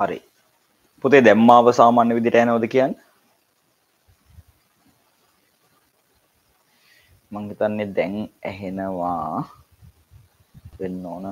හරි පුතේ දැම්මාව සාමාන්‍ය විදිට යනවද කියන්න මංහිතන්නේ දැන් ඇහෙනවා වෙන්න ඕන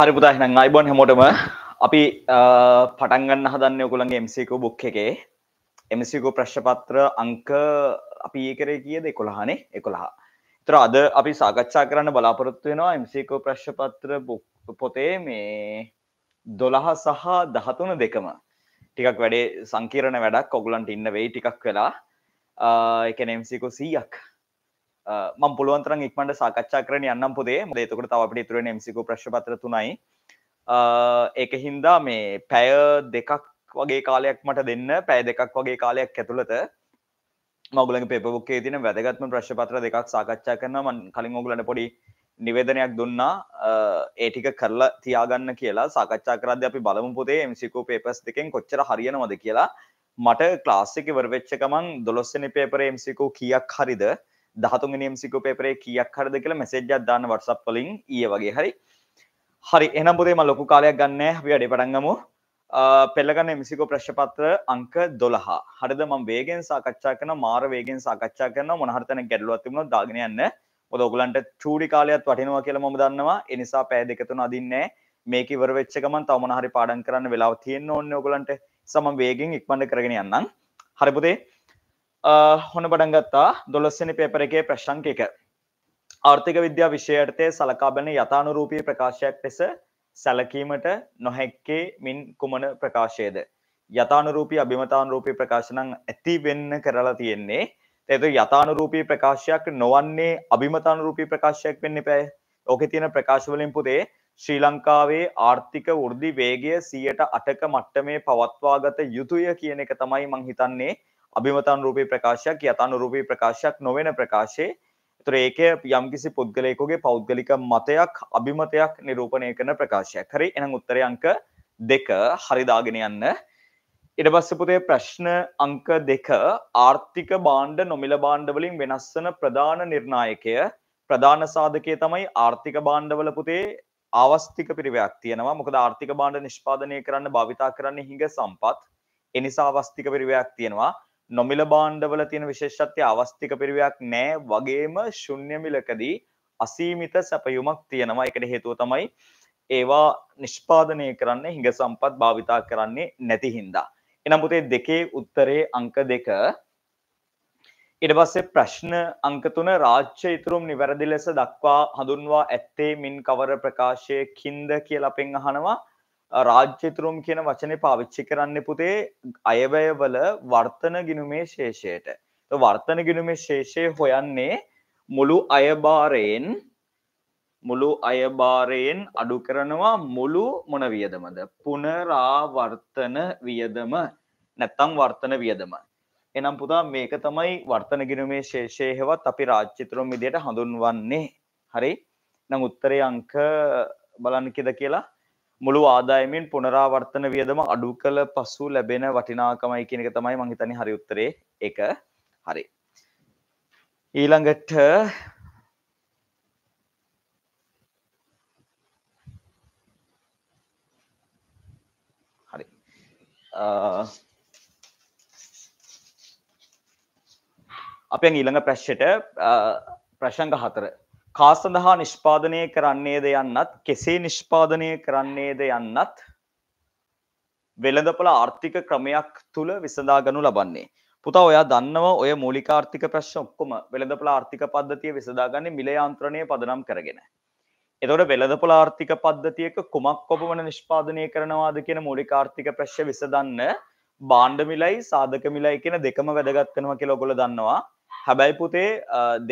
හරි පුතා හිනම් අයිබොන් හැමෝටම අපි පටන්ගන්න හදන්න ඔකුළන්ගේ එම්සකෝ බොක් එකේ එමසිකෝ ප්‍රශ්පත්‍ර අංක අපි ඒ කරේ කියද එකොළහනේ එකොළහා තර අද අපි සාකච්ඡා කරන්න බලාපොරොත්තු වෙනවා එමසිකෝ ප්‍රශ්පත්‍ර පොතේ මේ දොළහ සහ දහතුන දෙකම ටිකක් වැඩේ සංකීරණ වැඩක් ඔගුලන්ට ඉන්න වෙයි ටිකක් වෙලා එකන එම්සිකෝ සීයක් මම් පුළුවන්තරන් ඉක්මට සාකච්ඡා කරන යන්නම් පුදේ දේතකට තව අපිට තුරෙන මසිකු ප්‍රශ්පත්‍ර තුනයි ඒක හින්දා මේ පැය දෙකක් වගේ කාලයක් මට දෙන්න පැය දෙකක් වගේ කාලයක් ඇතුළත මගුලන් පෙපබුක්කේ තින වැදගත්ම ප්‍රශ්පත්‍ර දෙකක් සාකච්ඡා කරන මන් කලින් ඔගලට පොඩි නිවේදනයක් දුන්නා ඒටික කරලා තියාගන්න කියලා සාකච්ඡා කරද අපි බලමු පොතේ මසිකෝ පේපස් දෙකෙන් කොච්චර හරියනවද කියලා මට ක්ලාසික වර්වෙච්චකමන් දොස්සනි පේපර මසිකෝ කියක් හරිද දහතු නියම් සිකු පේපරේ කියක් හරද කියල මෙසේජ්ජත් දාන්න වටසප් පලින් ඒ වගේ හරි හරි එනම් පුතේම ලොකු කාලයක් ගන්න අපි අඩි පටන්ගමු පෙල්ලගන්න මිසිකෝ ප්‍රශ්පත්‍ර අංක දොළහා හරිද ම වේගෙන් සාකච්ඡා කන මාර වේගෙන් සාකච්ඡා කරන මොනහරතන ගැඩලුවත්තිමුණ දාගෙනයන්න ඔදගලන්ට චූඩි කාලයක්ත් වටිනවා කියල මම දන්නවා එනිසා පෑ දෙකතුන අදින්නේ මේක ඉවර වෙච්චකමන් තවමනහරි පාඩන් කරන්න වෙලාව තියෙන්න්න ඕන්න ඔගලන්ට සම වේගෙන් ඉක්මට කරගෙන යන්නම් හරිපුතේ හොන බඩගත්තා දොලස්සනි පේපර එකේ ප්‍රශ්ංකක ආර්ථික විද්‍යා විෂයටතේ සලකාබන යථනුරූපී ප්‍රකාශයක් ලෙස සැලකීමට නොහැක්කේ මින් කුමන ප්‍රකාශයද. යථනුරූපී අභිමතානුරූපී ප්‍රකාශනං ඇති වෙන්න කරලා තියෙන්නේ එතු යථනුරූපී ප්‍රකාශයක් නොවන්නේ අභිමතානුරූපී ප්‍රකාශයක් වෙන්න පැය ඕක තියෙන ප්‍රකාශවලින් පුතේ ශ්‍රී ලංකාවේ ආර්ථික වෘද්ධි වේගය සියයට අටක මට්ටමේ පවත්වාගත යුතුය කියන එක තමයි මං හිතන්නේ අභිමතන්රූපී ප්‍රකාශයක් යතනුරූපී ප්‍රකාශයක් නොවෙන ප්‍රකාශයේ එතුර ඒක යම්කිසි පුද්ගලයකුගේ පෞද්ගලික මතයක් අභිමතයක් නිරූපණය කරන ප්‍රකාශයක් හරි එන උත්තරය අංක දෙක හරිදාගෙන යන්න ඉඩ බස්සපුතේ ප්‍රශ්න අංක දෙක ආර්ථික බාණ්ඩ නොමිල බාණ්ඩවලින් වෙනස්සන ප්‍රධාන නිර්ණායකය ප්‍රධාන සාධකය තමයි ආර්ථික බාණ්ඩවල පුතේ අවස්ථික පිරිවයක් තියෙනවා මොකද ආර්ථික බාණ්ඩ නිෂ්පාදනය කරන්න භාවිතා කරන්න හිඟ සම්පත් එනිසා අවස්ථික පිරිවයක් තියෙනවා නොමිල බාණ්ඩවල තියෙන විශේෂත්වය අවස්තික පිරිවයක් නෑ වගේම ශුන්‍ය මිලකදී අසීමිත සැපයුමක් තියෙනවා. ඒකට හේතුව තමයි ඒවා නිෂ්පාදනය කරන්නේ හිඟ සම්පත් භාවිතා කරන්නේ නැති හින්දා. එනම් පුතේ දෙකේ උත්තරේ අංක දෙක. ඊට පස්සේ ප්‍රශ්න අංක 3 රාජ්‍ය ඉතුරුම් නිවැරදි ලෙස දක්වා හඳුන්වා ඇත්තේ මින් කවර ප්‍රකාශයකින්ද කියලා අපෙන් අහනවා. රාජ්‍යතුරුම් කියන වචනය පාවිච්චි කරන්න පුතේ අයවයවල වර්තන ගිනුමේ ශේෂයට වර්තන ගිනුමේ ශේෂය හොයන්නේ මුළු අයභාරයෙන් මුළු අයභාරයෙන් අඩු කරනවා මුළු මොන වියදමද පුනරාවර්තන වියදම නැත්තම් වර්තන වියදම එනම් පුතා මේක තමයි වර්තන ගිනුමේ ශේෂය හෙවත් අපි රාජ්‍යතුරුම් විදියට හඳුන්වන්නේ හරි නම් උත්තරේ අංක බලන්න කිද කියලා මුළු ආදායමින් පුනරාවර්තන වියදම අඩු කළ පසු ලැබෙන වටිනාකමයි කියන එක තමයි මං හිතන්නේ හරි උත්තරේ එක හරි ඊළඟට හරි අපෙන් ඊළඟ ප්‍රශ්යට ප්‍රශංග හතර කා සඳහා නිෂ්පාදනය කරන්නේද යන්නත් කෙසේ නිෂ්පාදනය කරන්නේද යන්නත් වෙළඳපල ආර්ථික ක්‍රමයක් තුළ විසඳාගනු ලබන්නේ. පුතා ඔයා දන්නව ඔය මූලිකාර්ථික ප්‍රශ්න ඔක්කොම වෙළඳපල ආර්ථික පද්ධතිය විසඳාගන්නේ මිල යන්ත්‍රණය පදනම් කරගෙන. එතකොට වෙළඳපොළ ආර්ථික පද්ධතියක කුමක් ඔබවන නිෂ්පාදනය කරනවාද කියන මූලික ආර්ථික ප්‍රශ්න විසඳන්න බාණ්ඩ මිලයි සාධක මිලයි කියන දෙකම වැදගත් කරනවා කියලා ඔයගොල්ලෝ දන්නවා. හැබැයි පුතේ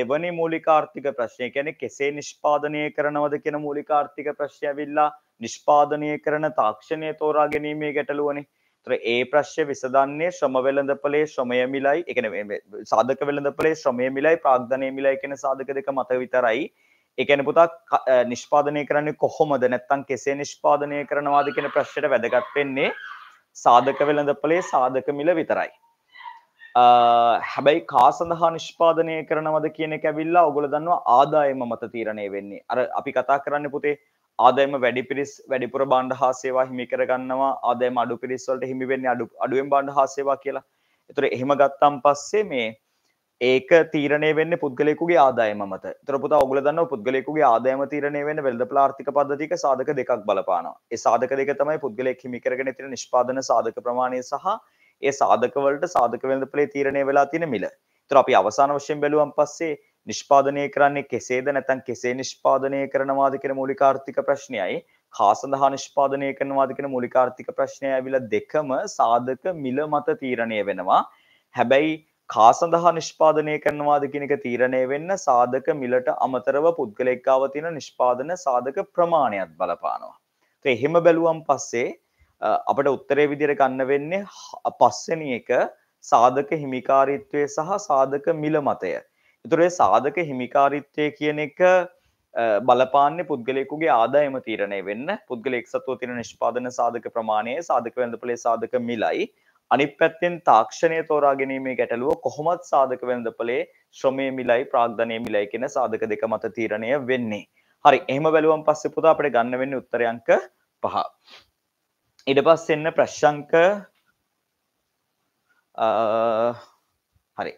දෙවනි මූලිකාර්ථික ප්‍රශ්නය කැනෙ කෙසේ නිෂ්පාදනය කරනවද කියෙන මූලිකාර්ථික ප්‍රශ්ය විල්ලා නිෂ්පාදනය කරන තාක්ෂණය තෝරා ගැනීමේ ගැටලුවනේ තර ඒ ප්‍රශ්්‍ය විසදන්නේ ශ්‍රම වෙළඳ පලේ ශ්‍රමය මිලයි එකන සාධක වෙළඳ පලේ ශ්‍රමය මිලයි ප්‍රාග්ධනය මිලයි කෙන සාධක දෙක මත විතරයි එකන පුතා නිෂ්පාදනය කරන්නේ කොහොමද නැත්තන් කෙසේ නිෂ්පාදනය කරනවාද කියෙන ප්‍රශ්යට වැදගත් වෙන්නේ සාධක වෙළඳ පලේ සාධක මිල විතරයි හැබැයි කා සඳහා නිෂ්පාදනය කරනවද කියන එක ඇවිල්ලා ඔගොල දන්නවා ආදායම මත තීරණය වෙන්නේ අර අපි කතා කරන්න පුතේ ආදායම වැඩි පිරිස් වැඩිපුර බණ්ඩ හා සේවා හිමි කරගන්නවා ආදායම අඩු පිරිස් වලට හිමි වෙන්නේ අඩු අඩුවෙන් බණ්ඩ හා සේවා කියලා. ඒතර එහෙම ගත්තාන් පස්සේ මේ ඒක තීරණය වෙන්නේ පුද්ගලයෙකුගේ ආදායම මත. ඒතර පුතා ඔගොල්ලෝ දන්නවා පුද්ගලයෙකුගේ ආදායම තීරණය වෙන්නේ වෙළඳපොළ ආර්ථික පද්ධතියක සාධක දෙකක් බලපානවා. ඒ සාධක දෙක තමයි පුද්ගලයෙක් හිමි කරගෙන තියෙන නිෂ්පාදන සාධක ප්‍රමාණය සහ ඒ සාධකවලට සාධක වෙළඳපොලේ තීරණය වෙලා තියෙන මිල. ඒතර අපි අවසාන වශයෙන් බැලුවන් පස්සේ නිෂ්පාදනය කරන්නේ කෙසේද නැත්නම් කෙසේ නිෂ්පාදනය කරනවාද කියන මූලික ආර්ථික ප්‍රශ්නයයි කා සඳහා නිෂ්පාදනය කරනවාද කියන මූලික ආර්ථික ප්‍රශ්නය ඇවිල්ලා දෙකම සාධක මිල මත තීරණය වෙනවා. හැබැයි කා සඳහා නිෂ්පාදනය කරනවාද කියන එක තීරණය වෙන්න සාධක මිලට අමතරව පුද්ගලෙක්කාව තියෙන නිෂ්පාදන සාධක ප්‍රමාණයක් බලපානවා. එහෙම බැලුවම් පස්සේ අපට උත්තරේ විදිර ගන්න වෙන්නේ පස්සෙන එක සාධක හිමිකාරිත්වය සහ සාධක මිල මතය. එතුරේ සාධක හිමිකාරිත්වය කියන එක බලපාන්න පුද්ගලෙකුගේ ආදායම තීරණය වෙන්න පුද්ගල එක්සත්ව තිර නිෂ්පාදන සාධක ප්‍රමාණය සාධක වැඳපලේ සාධක මිලයි අනිත් පැත්තෙන් තාක්ෂණය තෝරා ගැනීමේ ගැටලුව කොහොමත් සාධක වෙළඳපොලේ ශ්‍රමයේ මිලයි ප්‍රාග්ධනයේ මිලයි කියන සාධක දෙක මත තීරණය වෙන්නේ. හරි, එහෙම බැලුවම් පස්සේ පුතා අපිට ගන්න වෙන්නේ උත්තරයන්ක 5. ඉඩ පස් එන්න ප්‍රශ්ංක හරි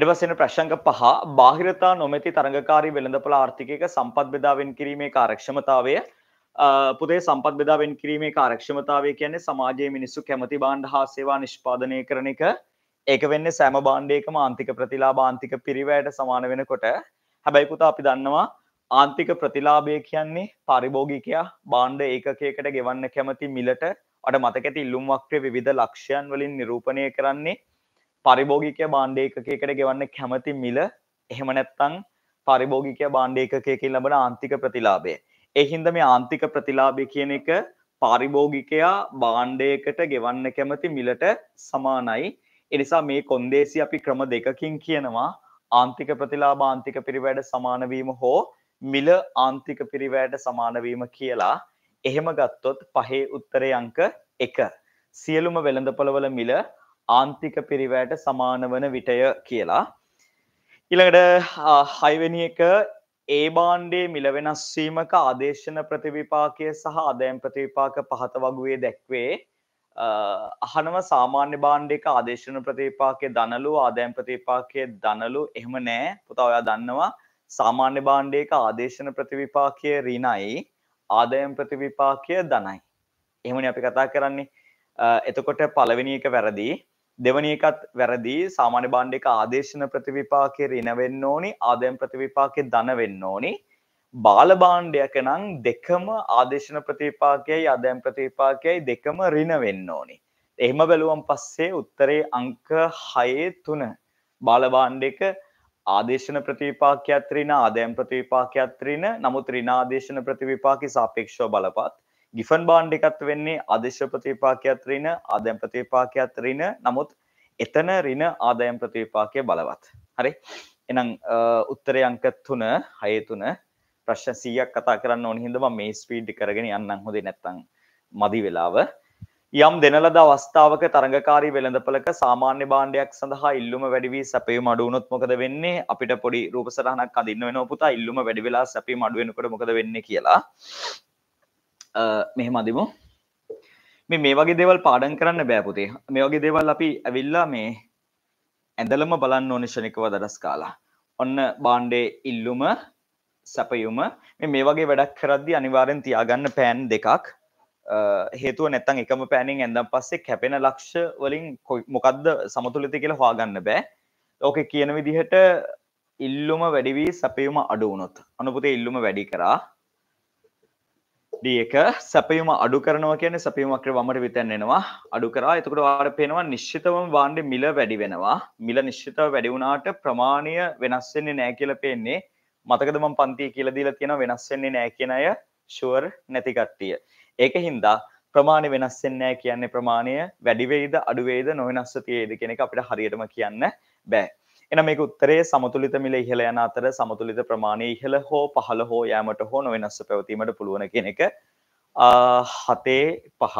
ඉඩවසෙන ප්‍රශ්ංක පහ බාහිරතා නොමැති තරඟකාරී වෙළඳපල ආර්ථිකයක සම්පත් බෙදාවෙන් කිරීමේ කාරක්ෂමතාවය පුදේ සම්පත් බෙදාවෙන් කිරීමේ කාරක්ෂමතාවය කියන්නේ සමාජයේ මිනිස්සු කැමති බාණ්ඩ හා සේවා නිෂ්පාදනය කරන එක ඒක වෙන්නේ සෑම බාණ්ඩයකම ආන්තික ප්‍රතිලාභ ආන්තික පිරිවැයට සමාන වෙනකොට හැබැයි පුතා අපි දන්නවා ආන්තික ප්‍රතිලාබය කියන්නේ පරිභෝගිකයා බාණ්ඩ ඒකකයකට ගෙවන්න කැමති මිලට අට මතකඇති ඉල්ලුම් වක්්‍රය විධ ලක්ෂයන් වලින් නිරූපණය කරන්නේ පරිභෝගිකය බාණ්ඩ ඒකකයකට ගෙවන්න කැමති මිල එහෙම නැත්තං පරිභෝගිකය බාණ්ඩ ඒකකයකින් ලබන ආන්තික ප්‍රතිලාබය එහින්ද මේ ආන්තික ප්‍රතිලාබය කියන එක පරිභෝගිකයා බාණ්ඩයකට ගෙවන්න කැමති මිලට සමානයි එනිසා මේ කොන්දේසි අපි ක්‍රම දෙකකින් කියනවා ආන්තික ප්‍රතිලා බාන්තික පිරිවැඩ සමානවීම හෝ මිල ආන්තික පිරිවැයට සමානවීම කියලා එහෙම ගත්තොත් පහේ උත්තරේ අංක එක. සියලුම වෙළඳපොළවල මිල ආන්තික පිරිවැයට සමානවන විටය කියලා. ඉළඟට හයිවැනි එක ඒ බාණ්ඩේ මිල වෙනස්වීමක ආදේශන ප්‍රතිවිපාකය සහ අදයම් ප්‍රතිවිපාක පහත වගුවේ දැක්වේ අහනව සාමාන්‍ය බාණ්ඩික ආදේශන ප්‍රතිපාකය දනලු ආදයම් ප්‍රතිපාකය දනලු එහෙම නෑ පුතා ඔයා දන්නවා සාමාන්‍ය බාණ්ඩයක ආදේශන ප්‍රතිවිපාකය රිනයි ආදයම් ප්‍රතිවිපාකය දනයි. එහෙමනි අපි කතා කරන්නේ එතකොට පළවෙනි එක වැරදි දෙවනි එකත් වැරදි සාමාන්‍ය බාණ්ඩයක ආදේශන ප්‍රතිවිපාකය රින වෙන්න ඕනි ආදයම් ප්‍රතිවිපාකය දන වෙන්න ඕනි බාල බාණ්ඩයක නම් දෙකම ආදේශන ප්‍රතිවිපාකයයි ආදයම් ප්‍රතිවිපාකයයි දෙකම රින වෙන්න ඕනි. එහෙම බැලුවම් පස්සේ උත්තරේ අංක 6 3 බාල බාණ්ඩයක ආදේශන ප්‍රතිවිපාකයක්ත්‍රීන ආදයම් ප්‍රතිවිපාකයක්ත්‍රීන නමුත් රිනාදේශන ප්‍රතිවිපාකි සාපේක්ෂව බලපත් ගිෆන් බාන්්ඩ එකත් වෙන්නේ අදේශ ප්‍රතිවිපාකයක්ත්‍රීන ආදයම් ප්‍රතිවිපාකයක්ත්‍රීන නමුත් එතන රින ආදයම් ප්‍රතිවිපාකය බලවත් හරි එනම් උත්තරය අංක තුන හයතුන ප්‍රශ්න සීයක් කතා කරන්න ඕන හිදම මේ ස්පීඩ් කරගෙන යන්න හොදේ නැත්තං මදි වෙලාව යම් දෙනලද අවස්ථාවක තරඟකාරී වෙළඳපලක සාමාන්‍ය බාණ්ඩයක් සඳහා ඉල්ලුම වැඩිවී සැපේ මඩුවනොත් මොකද වෙන්නේ අපිට පොඩි රූපසරහනක් අඳන්න වෙන පුතා ඉල්ලුම වැඩිවෙලා සැපේ මඩුවෙනකට මොකද වෙන්න කියලා මෙහෙම අදිමු මේ මේ වගේ දේවල් පාඩන් කරන්න බෑපුතේ මේ වගේ දේවල් අපි ඇවිල්ලා මේ ඇඳලම බලන්න ඕනිශනිකව දරස් කාලා ඔන්න බාණ්ඩේ ඉල්ලුම සැපයුම මේ වගේ වැඩක් කරද්දි අනිවාරෙන් තියාගන්න පෑන් දෙකක් හේතුව නැත්තන් එකම පෑනින් ඇඳම් පස්සේ කැපෙන ලක්ෂ වලින් මොකක්ද සමතුලිති කියලා හවාගන්න බෑ ඕක කියන විදිහට ඉල්ලුම වැඩිවී සැපයුම අඩුවනොත් අනුපතේ ඉල්ලුම වැඩි කරා දියක සැපයුම අඩු කරනවා කියන සැපියමක්‍ර වමට විතැන්නෙනවා අඩු කරා එතකට වාර පෙනවා නිශ්චිතවම වාන්ඩ මිල වැඩි වෙනවා මිල නිශ්චිතව වැඩිවුණාට ප්‍රමාණය වෙනස්සෙන්නේ නෑ කියල පෙන්නේ මතකදම පන්ති කියලදීල තියෙන වෙනස්සෙන්නේ නෑ කියනය ෂුවර් නැති කට්ටිය. ඒක හින්දා ප්‍රමාණය වෙනස් වෙන්නේ නැහැ කියන්නේ ප්‍රමාණය වැඩි වෙයිද අඩු වෙයිද නොවෙනස්ව තියේද කියන එක අපිට හරියටම කියන්න බෑ. එහෙනම් මේක උත්තරේ සමතුලිත මිල ඉහළ යන අතර සමතුලිත ප්‍රමාණය ඉහළ හෝ පහළ හෝ යෑමට හෝ නොවෙනස්ව පැවතීමට පුළුවන් කියන එක හතේ පහ.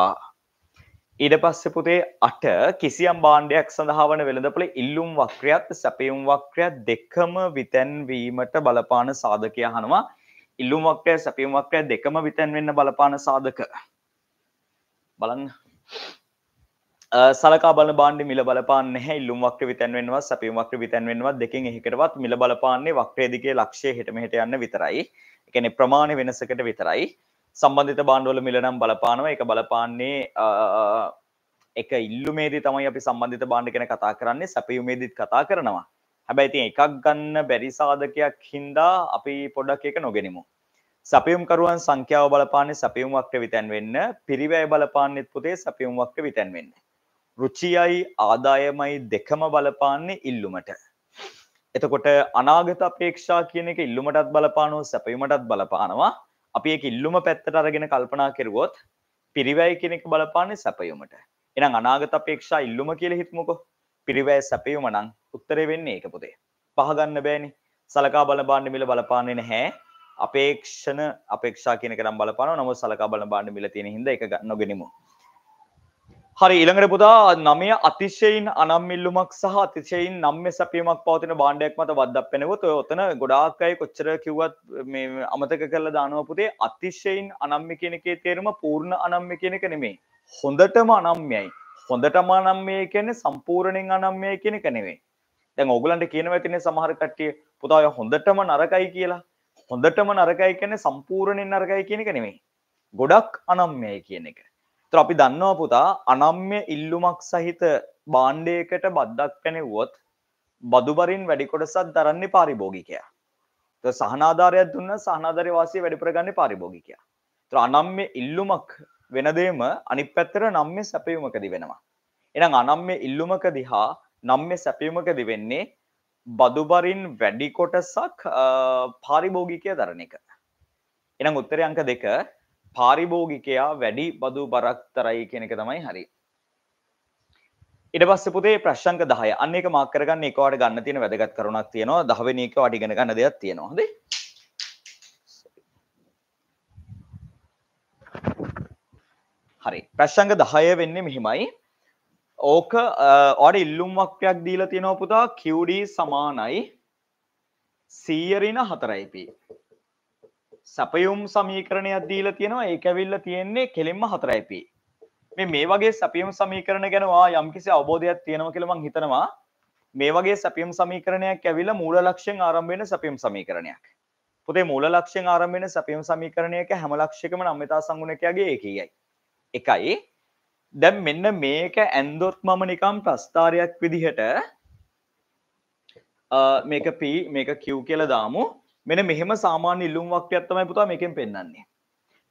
ඊට පස්සේ පුතේ අට කිසියම් භාණ්ඩයක් සඳහා වන වෙළඳපොළ ඉල්ලුම් වක්‍රයත් සැපයුම් වක්‍රයත් දෙකම විතැන්වීමට බලපාන සාධකය අහනවා. ඉල්ලුමක්ක සැපියමක්ක දෙකම විතැන් වෙන්න බලපාන සාධක බලන්න සලකා බල බාණ්ඩි මිල බලපාන්න ඉල්ලුමක්ක විතැන්වෙන්වා සැපියමක්ක විතැන්වෙන්වා දෙකින් එහිකරවත් මිල බලපාන්නේ වක්්‍රේදිගේ ලක්ෂය හිටමහිට යන්න විතරයි එකන ප්‍රමාණ වෙනසකට විතරයි සම්බන්ධිත බාණ්ඩුවල මිලනම් බලපානව එක බලපාන්නේ එක ඉල්ලුමේදී තමයි අපි සම්බන්ධිත බාණ්ඩ කෙන කතා කරන්නේ සැපියුමේදීත් කතා කරනවා හැබැයි ඉතින් එකක් ගන්න බැරි සාධකයක් හින්දා අපි පොඩ්ඩක් ඒක නොගෙනිමු. සැපියුම්කරුවන් සංඛ්‍යාව බලපාන්නේ සැපියුම් වක්‍ර විතැන් වෙන්න, පිරිවැය බලපාන්නෙත් පුතේ සැපියුම් වක්‍ර විතැන් වෙන්න. රුචියයි ආදායමයි දෙකම බලපාන්නේ ඉල්ලුමට. එතකොට අනාගත අපේක්ෂා කියන එක ඉල්ලුමටත් බලපානවා සැපයුමටත් බලපානවා. අපි ඒක ඉල්ලුම පැත්තට අරගෙන කල්පනා කරුවොත් පිරිවැය කියන එක බලපාන්නේ සැපයුමට. එහෙනම් අනාගත අපේක්ෂා ඉල්ලුම කියලා හිතමුකෝ. පිරිවෑ සැපයුම නම් උත්තරේ වෙන්නේ ඒක පොතේ. පහගන්න බෑනි. සලකා බලන බාණ්ඩ මිල බලපාන්නේ නැහැ. අපේක්ෂණ අපේක්ෂා කියන එක නම් බලපානවා. නමුත් සලකා බලන බාණ්ඩ මිල තියෙන හින්දා ඒක නොගෙනිමු. හරි ඊළඟට පුතා නමය අතිශයින් අනම්මිල්ලුමක් සහ අතිශයින් නම්ය සැපීමක් පවතින බාණ්ඩයක් මත වදපෙනවොත් ඔය ඔතන ගොඩාක් අය කොච්චර කිව්වත් මේ අමතක කරලා දානවා පුතේ අතිශයින් අනම්ම්‍ය කියන එකේ තේරුම පූර්ණ අනම්ම්‍ය කියන එක නෙමෙයි හොඳටම අනම්ම්‍යයි හොඳටම අනම් මේ කියන්නේ සම්පූර්ණයෙන් අනම් මේ කියන එක නෙවෙයි. දැන් ඕගලන්ට කියනවා ඇතිනේ සමහර කට්ටිය පුතා ඔය හොඳටම නරකයි කියලා. හොඳටම නරකයි කියන්නේ සම්පූර්ණයෙන් නරකයි කියන එක නෙමෙයි. ගොඩක් අනම්‍යයි කියන එක. ඒතර අපි දන්නවා පුතා අනම්‍ය ඉල්ලුමක් සහිත භාණ්ඩයකට බද්දක් පැනෙව්වොත් බදුබරින් වැඩි කොටසක් දරන්නේ පාරිභෝගිකයා. ඒතර සහනාධාරයක් දුන්නා සහනාධාරයේ වාසිය වැඩිපුර ගන්නේ පාරිභෝගිකයා. ඒතර අනම්‍ය ඉල්ලුමක් වෙනදේම අනිත් පැත්තට නම්ම සැපයුමකදි වෙනවා. එනම් අනම්ම ඉල්ලුමක දිහා නම්ම සැපියුමකදි වෙන්නේ බදුබරින් වැඩි කොටසක් පාරිභෝගිකය දරණ එක. එනම් උත්තරය අංක දෙක පාරිභෝගිකයා වැඩි බදු බරක් තරයි කෙනෙක තමයි හරි. ඉට පස්ස පුතේ ප්‍රශ්ංක දහය අන්නේක මාකරගන්න එකවාට ගන්න තියෙන වැදගත් කරුණක් තියෙනවා දහවනක අඩිගෙන ගන්න දෙයක් තියෙනවාද හරි ප්‍රශ්ංග දහය වෙන්න මෙහෙමයි ඕක ඕඩ ඉල්ලුම්වක්යක් දීල තියෙනව පුතා කිවඩී සමානයි සීයරින හතරයිප සැපයුම් සමීකරණයක් දීල තියෙනවා ඒ ඇවිල්ල තියෙන්නේ කෙලින්ම හතරයිප මේ මේ වගේ සැපියම් සමීකරණ ගැනවා යම්කිසි අවබෝධයක් තියෙනව කියලමං හිතනවා මේ වගේ සැපියම් සමීකරණයක් ඇවිල්ල මූල ලක්ෂෙන් ආරම්භෙන සැපියම් සමීකරණයක් පුතේ මූල ලක්ෂෙන් ආරම්භෙන සැපියම් සමීකරණයක හැම ලක්ෂයකම නම්මතා සංගුණකයාගේ ඒකයයි එකයි දැම් මෙන්න මේක ඇන්දොත් මම නිකම් ප්‍රස්ථාරයක් විදිහට මේක පී මේක කිව් කියල දාමු මෙන මෙහෙම සාමාන්‍ය ඉල්ලුම් වක්ටයක් තමයි පුතා මේකෙන් පෙන්න්නන්නේ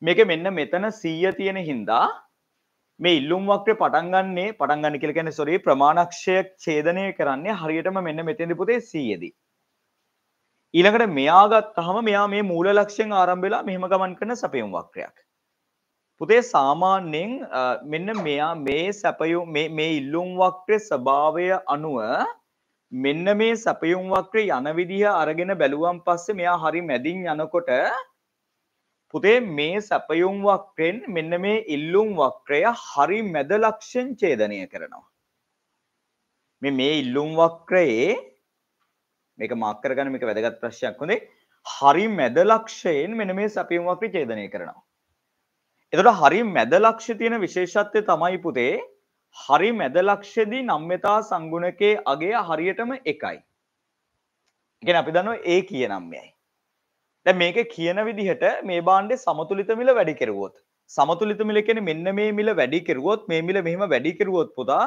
මේක මෙන්න මෙතන සීය තියෙන හින්දා මේ ඉල්ලුම් වක්ට පටන්ගන්නේ පටන්ගන්න කලකැන සොරේ ප්‍රමාණක්ෂය චේදනය කරන්නේ හරියටම මෙන්න මෙතෙදි පුතේ සීයදී. ඊළඟට මෙයාගත් අහම මෙයා මේ මූල ලක්ෂයෙන් ආරම්භලා මෙහම ගමන් කරන සපයම් වක්‍රයක්. පුතේ සාමාන්‍යයෙන් මෙන්න මෙයා මේ සැපයු මේ ඉල්ලුම් වක්‍රේ ස්වභාවය අනුව මෙන්න මේ සැපයුම් වක්‍රේ යන විදිහ අරගෙන බැලුවන් පස්සේ මෙයා හරි මැදින් යනකොට පුතේ මේ සැපයුම් වක්‍රෙන් මෙන්න මේ ඉල්ලුම් වක්‍රය හරි මැද ලක්ෂෙන් ඡේදනය කරනවා. මේ මේ ඉල්ලුම් වක්‍රයේ මේක මාක් කරගන්න මේක වැදගත් ප්‍රශ්නයක් හොඳේ. හරි මැද ලක්ෂයෙන් මෙන්න මේ සැපයුම් වක්‍රය ඡේදනය කරනවා. එතට හරි මැද ලක්ෂ තියෙන විශේෂත්වය තමයි පුතේ හරි මැද ලක්ෂදී නම්්‍යතා සංගුණකේ අගේ හරියටම එකයි. ගෙන අපි දන්න ඒ කිය නම්යයි. දැ මේක කියන විදිහට මේ බාණ්ඩේ සමතුලිත මිල වැඩි කෙරුවොත් සමතුලිත මිල කෙන මෙන්න මේ මිල වැඩි කෙරුවොත් මේ මිල මෙහම වැඩි කෙරුවොත් පුදා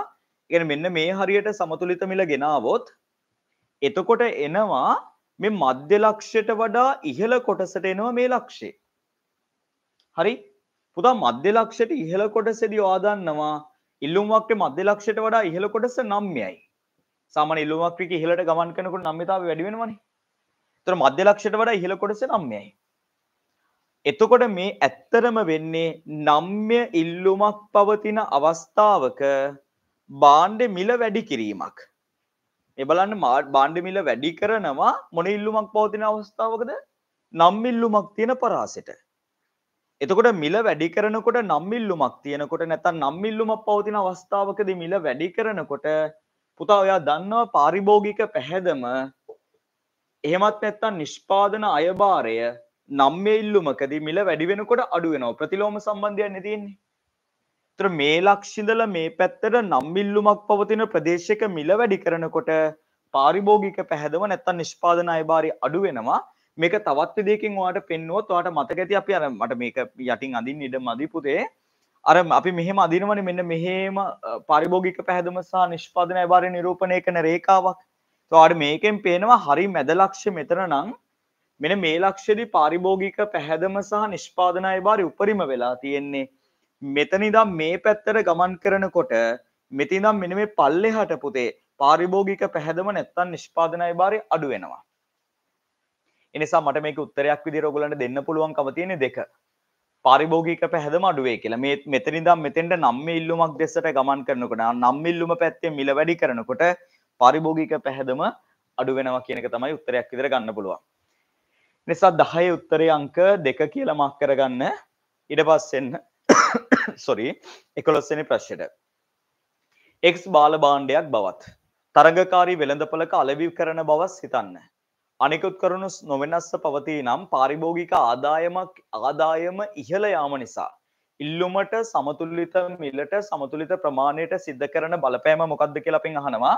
ගෙන මෙන්න මේ හරියට සමතුලිත මිල ගෙනාවොත් එතකොට එනවා මේ මධ්‍ය ලක්ෂයට වඩා ඉහළ කොටසට එනවා මේ ලක්ෂේ. හරි පුතා මධ්‍යලක්ෂයට ඉහළ කොටසෙදී වාදන්නවා ඉල්ලුම් වක්‍රයේ මධ්‍යලක්ෂයට වඩා ඉහළ කොටස 9යි. සාමාන්‍ය ඉල්ලුම් වක්‍රයක ඉහළට ගමන් කරනකොට නම්‍යතාවය වැඩි වෙනවනේ. ඒතර මධ්‍යලක්ෂයට වඩා ඉහළ කොටස 9යි. එතකොට මේ ඇත්තරම වෙන්නේ නම්්‍ය ඉල්ලුමක් පවතින අවස්ථාවක බාණ්ඩ මිල වැඩි කිරීමක්. එබලන්න බාණ්ඩ මිල වැඩි කරනවා මොන ඉල්ලුමක් පවතින අවස්ථාවකද නම් ඉල්ලුමක් තියෙන පරාසට. එතකොට මිල වැඩි කරනකොට නම්මිල්ලුමක් තියෙනකොට නැත්තම් නම්මිල්ලුමක් පවතින අවස්ථාවකදී මිල වැඩි කරනකොට පුතා ඔයා දන්නවා පාරිභෝගික පැහැදම එහෙමත් නැත්තම් නිෂ්පාදන අයභාරය නම්මිල්ලුමකදී මිල වැඩි වෙනකොට අඩු වෙනවා ප්‍රතිලෝම සම්බන්ධයන්නේ තියෙන්නේ. ඒතර මේ ලක්ෂිඳලා මේ පැත්තට නම්මිල්ලුමක් පවතින ප්‍රදේශයක මිල වැඩි කරනකොට පාරිභෝගික පැහැදම නැත්තම් නිෂ්පාදන අයභාරය අඩු වෙනවා. මේක තවත් විදිකින් වාට පෙන්නුවොත් වාට මතක ඇති අපි අර මට මේක යටින් අඳින්න ඉඩ මදි පුතේ අර අපි මෙහෙම අදිනවනේ මෙන්න මෙහෙම පරිභෝගික පැහැදුම සහ නිෂ්පාදන අයභාරය නිරූපණය කරන රේඛාවක් වාට මේකෙන් පේනවා හරි මැද ලක්ෂ්‍ය මෙතන නම් මෙන මේ ලක්ෂ්‍යදී පාරිභෝගික පැහැදම සහ නිෂ්පාදන අයභාරය උපරිම වෙලා තියෙන්නේ මෙතනිදම් මේ පැත්තට ගමන් කරනකොට මෙතිනම් මෙන මේ පල්ලෙහට පුතේ පාරිභෝගික පැහැදම නැත්තන් නිෂ්පාදන අයභාරය අඩු වෙනවා එනිසා මට මේක උත්තරයක් විදිරෝගලට දෙන්න පුළුවන් කවතියෙන දෙක පරිභෝගික පැහදම අඩුවේ කියලා මේ මෙතනිදම් මෙතෙන්ට නම්ම ඉල්ලුමක් දෙසට ගමන් කරනකොට නම් ඉල්ලුම පැත්තේ මිල වැඩි කරනකොට පරිභෝගික පැහැදම අඩු වෙනවා කියනක තමයි උත්තරයක් විදිර ගන්න පුළුවන් නිසා දහය උත්තරය අංක දෙක කියලා මක් කරගන්න ඉඩ පස්සෙන්න සොරි එකොළොස්සනි ප්‍රශ්යට එක් බාල බාණ්ඩයක් බවත් තරගකාරී වෙළඳපලක අලවිව් කරන බවත් හිතන්න අනිකුත් කරුණු නොවෙනස්ස පවතිී නම් පාරිභෝගික ආදායමක් ආදායම ඉහළ යාම නිසා. ඉල්ලුමට සමතුල්ලිත මිලට සමතුලිත ප්‍රමාණයට සිද්ධ කරන බලපෑම මොකක්ද කියලපින් අහනවා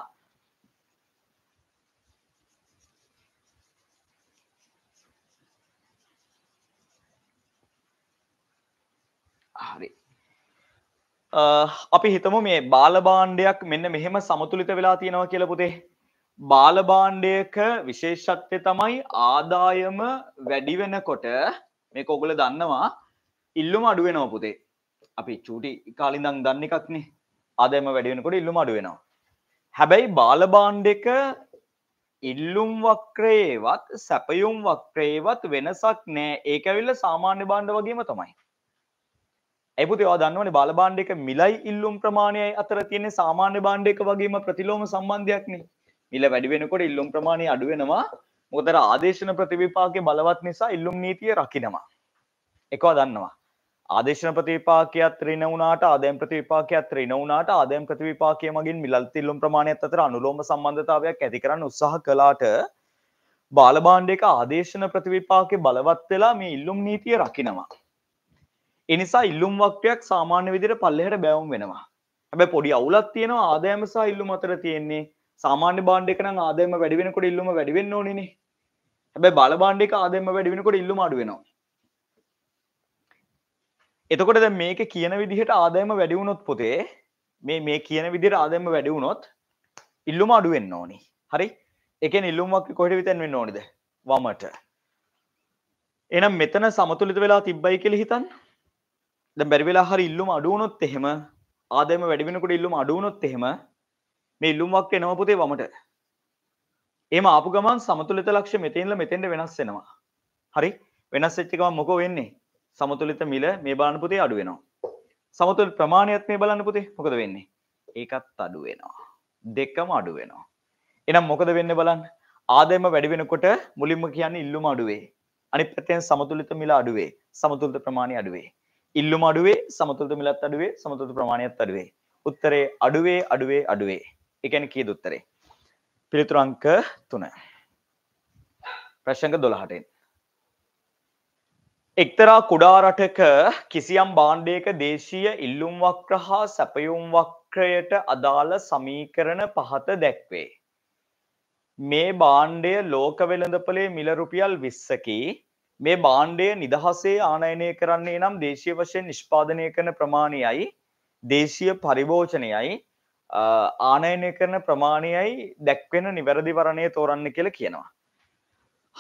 හරි අපි හිතමු මේ බාලබාණ්ඩයක් මෙන්න මෙහෙම සමතුලිත වෙලා තියෙනවා කියලපුදේ බාලබාණ්ඩයක විශේෂත්වය තමයි ආදායම වැඩි වෙනකොට මේ කොගල දන්නවා ඉල්ලුම අඩුවෙනව පුතේ අපි චූටි කාලිඳං දන්න එකක්නේ ආදයම වැඩිවෙනකොට ඉල්ලුම අඩුවෙනවා හැබැයි බාලබාණ්ඩක ඉල්ලුම් වක්‍රේවත් සැපයුම් වක්‍රේවත් වෙනසක් නෑ ඒකවිල්ල සාමාන්‍ය බාණ්ඩ වගේම තමයි ඇපුතිවා දන්නවන බාලබාණ්ඩ එක මිලයි ඉල්ලුම් ප්‍රමාණයයි අතර තියෙන සාමාන්‍ය බාණ්ඩ එක වගේම ප්‍රතිලෝම සම්බන්ධයක්නේ මිල වැඩි වෙනකොට ඉල්ලුම් ප්‍රමාණය අඩු වෙනවා මොකද ආදේශන ප්‍රතිවිපාකයේ බලවත් නිසා ඉල්ලුම් නීතිය රකින්නවා එකව දන්නවා ආදේශන ප්‍රතිවිපාකයක් ඍණ වුණාට ආදායම් ප්‍රතිවිපාකයක් ඍණ වුණාට ආදායම් ප්‍රතිවිපාකයේ මගින් මිලල් තිල්ලුම් ප්‍රමාණයත් අතර අනුලෝම සම්බන්ධතාවයක් ඇති කරන්න උත්සාහ කළාට බාල භාණ්ඩයක ආදේශන ප්‍රතිවිපාකයේ බලවත් වෙලා මේ ඉල්ලුම් නීතිය රකින්නවා. ඒ නිසා ඉල්ලුම් වක්‍රයක් සාමාන්‍ය විදිහට පල්ලෙහාට බැවුම් වෙනවා. හැබැයි පොඩි අවුලක් තියෙනවා ආදායම සහ ඉල්ලුම් අතර තියෙන්නේ සාමාන්‍ය බාන්්ඩෙකන ආදම වැඩිවෙනකොට ඉල්ලුම වැඩිවෙන්න ඕනනි හැබැ බල බාන්්ඩෙක ආදම වැඩිවෙනකොට ඉල්ලුම අඩුවෙනවා එතකොට මේක කියන විදිහට ආදායම වැඩිවුණොත් පොතේ මේ මේ කියන විදිර ආදම වැඩිවුණොත් ඉල්ලුම අඩුවෙන්න්න ඕනි හරි එක ඉල්ලුමක් කොට විතැන් වෙන්න ඕනිද වමට එනම් මෙතන සමතුලිත වෙලා තිබ්බයි කෙළ හිතන් ද බැරිවෙලා හරි ඉල්ලුම අඩුවනොත් එහෙම ආදම වැඩිවෙනකට ඉල්ලුම අඩුවනොත් එහෙම මේ ඉල්ලුමක් එනව පුතේ වමට. එහෙම ආපු ගමන් සමතුලිත ලක්ෂ්‍ය මෙතෙන්ල මෙතෙන්ට වෙනස් වෙනවා. හරි? වෙනස් වෙච්ච ගමන් මොකෝ වෙන්නේ? සමතුලිත මිල මේ බලන්න පුතේ අඩු වෙනවා. සමතුලිත ප්‍රමාණයත් මේ බලන්න පුතේ මොකද වෙන්නේ? ඒකත් අඩු වෙනවා. දෙකම අඩු වෙනවා. එහෙනම් මොකද වෙන්නේ බලන්න. ආදායම වැඩි වෙනකොට මුලින්ම කියන්නේ ඉල්ලුම අඩුවේ. අනිත් පැත්තෙන් සමතුලිත මිල අඩුවේ. සමතුලිත ප්‍රමාණය අඩුවේ. ඉල්ලුම අඩුවේ, සමතුලිත මිලත් අඩුවේ, සමතුලිත ප්‍රමාණයත් අඩුවේ. උත්තරේ අඩුවේ අඩුවේ අඩුවේ. එකන කී දුත්තරේ පිළිතුරු අංක තුන ප්‍රශ්ංක දොළහටෙන් එක්තරා කුඩා රටක කිසියම් බාණ්ඩයක දේශීය ඉල්ලුම් වක්‍ර හා සැපයුම් වක්‍රයට අදාළ සමීකරණ පහත දැක්වේ මේ බාණ්ඩය ලෝක වෙළඳපලේ මිල රුපියල් විස්සකි මේ බාණ්ඩය නිදහසේ ආනයනය කරන්නේ නම් දේශය වශයෙන් නිෂ්පාදනය කරන ප්‍රමාණයයි දේශීය පරිභෝජනයයි ආනයනය කරන ප්‍රමාණයයි දැක්වෙන නිවැරදි වරණය තෝරන්න කියල කියනවා.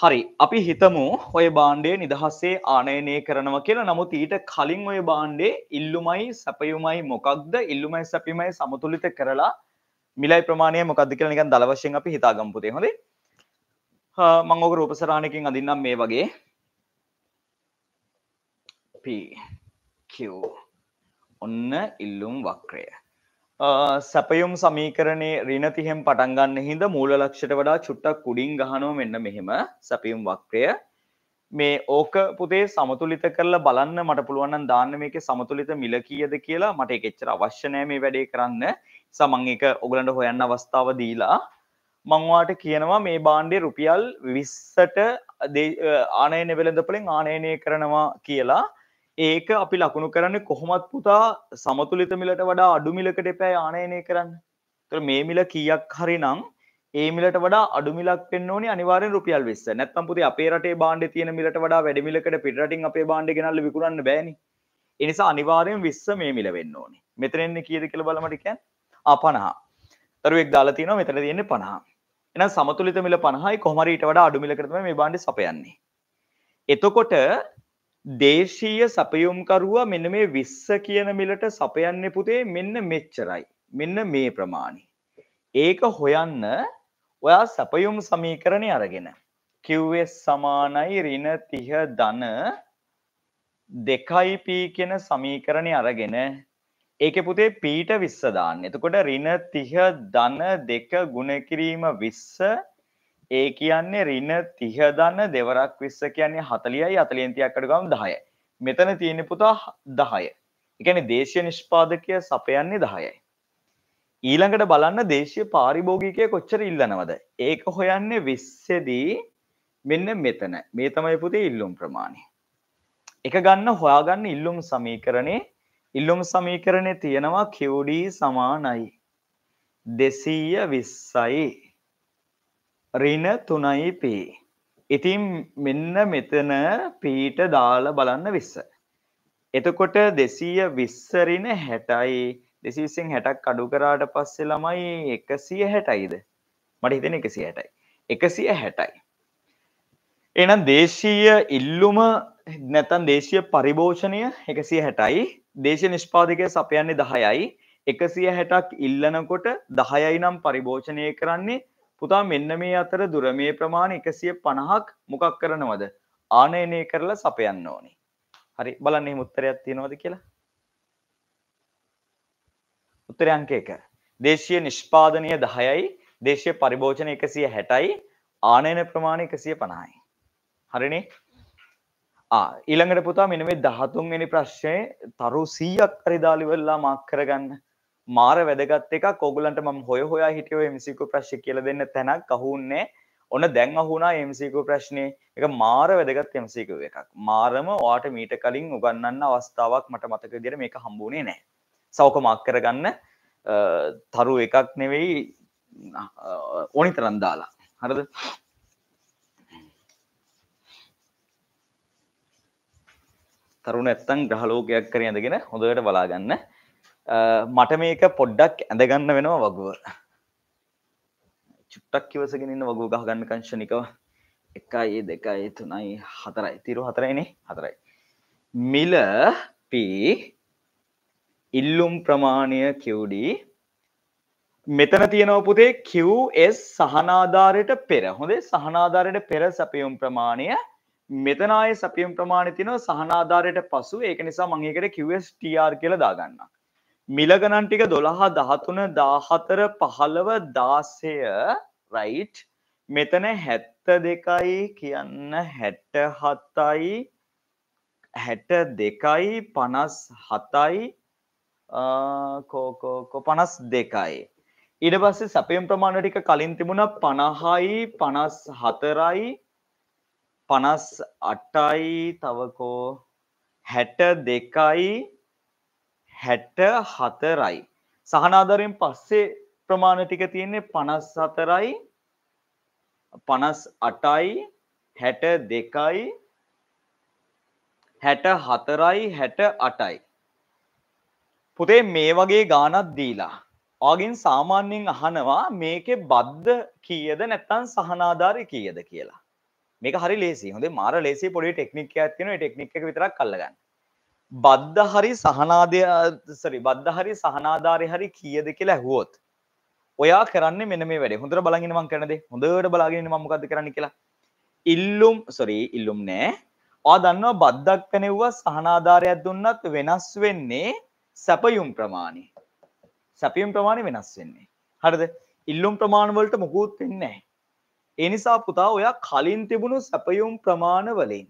හරි අපි හිතමු ඔය බාණ්ඩය නිදහස්සේ ආනයනය කරනව කියලා නමුත් ඊට කලින් ඔය බාණ්ඩේ ඉල්ලුමයි සැපයුමයි මොකක්ද ඉල්ලුමයි සැපිමයි සමතුලිත කරලා මිලයි ප්‍රමාණය මොකක්ද කියලා නිකන් දලවශයෙන් අපි හිතාගම්පුතේ හොඳේ මංගෝක රූපසරාණකින් අඳන්නම් මේ වගේ ප ඔන්න ඉල්ලුම් වක්‍රය සැපයුම් සමීකරණය රිනතිහෙම් පටන්ගන්න හිද මූල ලක්ෂට වඩා චුට්ටක් කුඩින් ගහනෝ මෙන්න මෙහෙම සැපියුම් වක්්‍රය මේ ඕක පුදේ සමතුලිත කරලා බලන්න මට පුළුවන්න් දාන්න මේක සමතුලිත මිල කියද කියලා මට එකෙච්චර අවශ්‍යනය මේ වැඩේ කරන්න සමං එක ඔගලන්ට හොයන්න අවස්ථාව දීලා මංවාට කියනවා මේ බාණ්ඩේ රුපියල් විස්සට ආනයන වෙළඳපලින් ආනයනය කරනවා කියලා ඒක අපි ලකුණු කරන්නේ කොහොමත් පුතා සමතුලිත මිලට වඩා අඩු මිලකට එපෑ ආනයනය කරන්න තර මේ මිල කියක් හරි නං ඒ මිලට වඩා අඩු මිලක් පෙන්වන්නේ අනිවාර්යෙන් රුපියල් 20. නැත්තම් පුතේ අපේ රටේ බාණ්ඩේ තියෙන මිලට වඩා වැඩි මිලකට පිටරටින් අපේ බාණ්ඩේ ගෙනල්ලා විකුණන්න බෑනේ. ඒ නිසා අනිවාර්යෙන් 20 මේ මිල වෙන්න ඕනේ. මෙතන එන්නේ කීයද කියලා බලමට කියන්නේ. ආ 50. දරුවෙක් දාලා තියෙනවා මෙතන තියෙන්නේ 50. එහෙනම් සමතුලිත මිල 50යි කොහොම හරි ඊට වඩා අඩු මිලකට තමයි මේ බාණ්ඩේ සපයන්නේ. එතකොට දේශීය සපයුම්කරුවා මෙන්න මේ විස්ස කියන මිලට සපයන්න පුතේ මෙන්න මෙච්චරයි. මෙන්න මේ ප්‍රමාණි. ඒක හොයන්න ඔයා සපයුම් සමීකරණය අරගෙන. කිව්වේ සමානයි රින තිහ දන දෙකයි පී කියන සමීකරණය අරගෙන ඒක පුතේ පීට විස්ස දාන්න. එතකොට රින තිහ දන දෙක ගුණකිරීම විස්ස ඒ කියන්නේ ඍණ 30 දන දෙවරක් 20 කියන්නේ 40යි 40න් 30ක් අඩු ගාම 10යි. මෙතන තියෙන පුතා 10යි. ඒ කියන්නේ දේශීය නිෂ්පාදකය සපයන්නේ 10යි. ඊළඟට බලන්න දේශීය පාරිභෝගිකය කොච්චර ඉල්ලනවද? ඒක හොයන්නේ 20 දී මෙන්න මෙතන. මේ තමයි පුතේ ඉල්ලුම් ප්‍රමාණය. එක ගන්න හොයාගන්න ඉල්ලුම් සමීකරණේ ඉල්ලුම් සමීකරණේ තියෙනවා QD සමානයි 220යි රින තුනයි P. ඉතින් මෙන්න මෙතන පීට දාල බලන්න විස්ස. එතකොට දෙසීය විස්සරින හැටයි දෙසිසිෙන් හැටක් අඩු කරාට පස්සෙ ළමයි එකසිය හැටයිද මට හිතෙන එකසි හැටයි එකසිය හැටයි. එනම් දේශීය ඉල්ලුම නැතන් දේශීය පරිභෝෂණය එකසිය හැටයි දේශ නිෂ්පාධකය සපයන්නේ දහයයි එකසිය හැටක් ඉල්ලනකොට දහයයි නම් පරිභෝෂණය කරන්නේ පුතා මෙන්න මේ අතර දුර මේ ප්‍රමාණ එකසිය පණහක් මොකක් කරනවද ආනයනය කරලා සපයන්න ඕනි හරි බලන්නේ මුත්තරයක් තියෙනවද කියලා උත්තරයංක එක දේශය නිෂ්පාදනය දහයයි දේශය පරිභෝජන එකසිය හැටයි ආනයන ප්‍රමාණ එකසිය පණයි හරිනේ ඊළඟට පුතා මෙනම දහතුන්ගනි ප්‍රශ්නය තරු සීයක් පරිදාලිවෙල්ලා මාක් කරගන්න මාර වැදගත් එක කොගලන්ට ම හොය හොයා හිටියව මිසිකු ප්‍රශ්ි කියල දෙන්න තැනක් කහුන්නේ ඔන්න දැන් අහුනා එමසිකු ප්‍රශ්නය එක මාර වැදගත් එමසිකු එකක් මාරම වාට මීට කලින් උගන්නන්න අවස්ථාවක් මට මතක දිර මේක හම්බුණේ නෑ සෞක මක් කරගන්න තරු එකක් නෙවෙයි ඕනි තරන්දාලා හරද තරුණ ඇත්තන් ග්‍රහලෝකයක් කර ඇඳගෙන හොඳට බලාගන්න මට මේක පොඩ්ඩක් ඇඳගන්න වෙනවා වගුව චුට්ටක් කිවසගෙනන්න වගු ගහගන්න කංශනිකව එකයි ඒ දෙකයි තුනයි හතරයි තිරු හතරයිනේ හතරයි මිල පී ඉල්ලුම් ප්‍රමාණය කිව්ඩි මෙතන තියෙනව පුතේ QS සහනාධාරයට පෙර හොඳේ සහනාධාරයට පෙර සැපියුම් ප්‍රමාණය මෙතනය සැපියම් ප්‍රමාණය තිනව සහනාධාරයට පසු ඒක නිසා මංඒකට QSTR කියල දාගන්නා මිලගණන් ටික දොළහා දහතුන දාහතර පහළව දාසය රයිට් මෙතන හැත්ත දෙකයි කියන්න හැට්ට හතයි හැට දෙකයි පනස් හතයි කෝකෝකෝ පනස් දෙකයි. ඉඩ පස්සේ සැපයම් ප්‍රමාණ ටික කලින් තිබුණ පණහයි පනස් හතරයි පනස් අටයි තවකෝ හැට දෙකයි හැට හතරයි. සහනාධරයෙන් පස්සේ ප්‍රමාණ ටික තියෙන්නේ පනස් හතරයි පනස් අටයි හැට දෙකයි හැට හතරයි හැට අටයි. පුතේ මේ වගේ ගානත් දීලා. ආගෙන් සාමාන්‍යයෙන් අහනවා මේකෙ බද්ධ කියද නැත්තන් සහනාධාරය කියද කියලා. මේක හරි ලේසි හොඳේ මාර ලේසි පොඩි ටෙක්නික්කයක් තියෙනවා ඒ ටෙක්නික් එක විතරක් අල්ලගන්න. බද්ධ හරි සහනාදය සරි බද්ධ හරි සහනාධාරය හරි කියද කියලා ඇහුවොත් ඔයා කරන්න මෙන මේ වැඩ හොඳර බලගෙනමං කරනද හොඳට බලාගෙන මමකද කරන්න කියලා ඉල්ලුම් සොරී ඉල්ලුම් නෑ ආ දන්නවා බද්දක් පැනෙව්වා සහනාධාරයක් දුන්නත් වෙනස් වෙන්නේ සැපයුම් ප්‍රමාණය සැපියම් ප්‍රමාණය වෙනස් වෙන්නේ හරිද ඉල්ලුම් ප්‍රමාණවලට මුකුත් වෙන්නේ ඒ නිසා පුතා ඔයා කලින් තිබුණු සැපයුම් ප්‍රමාණවලින්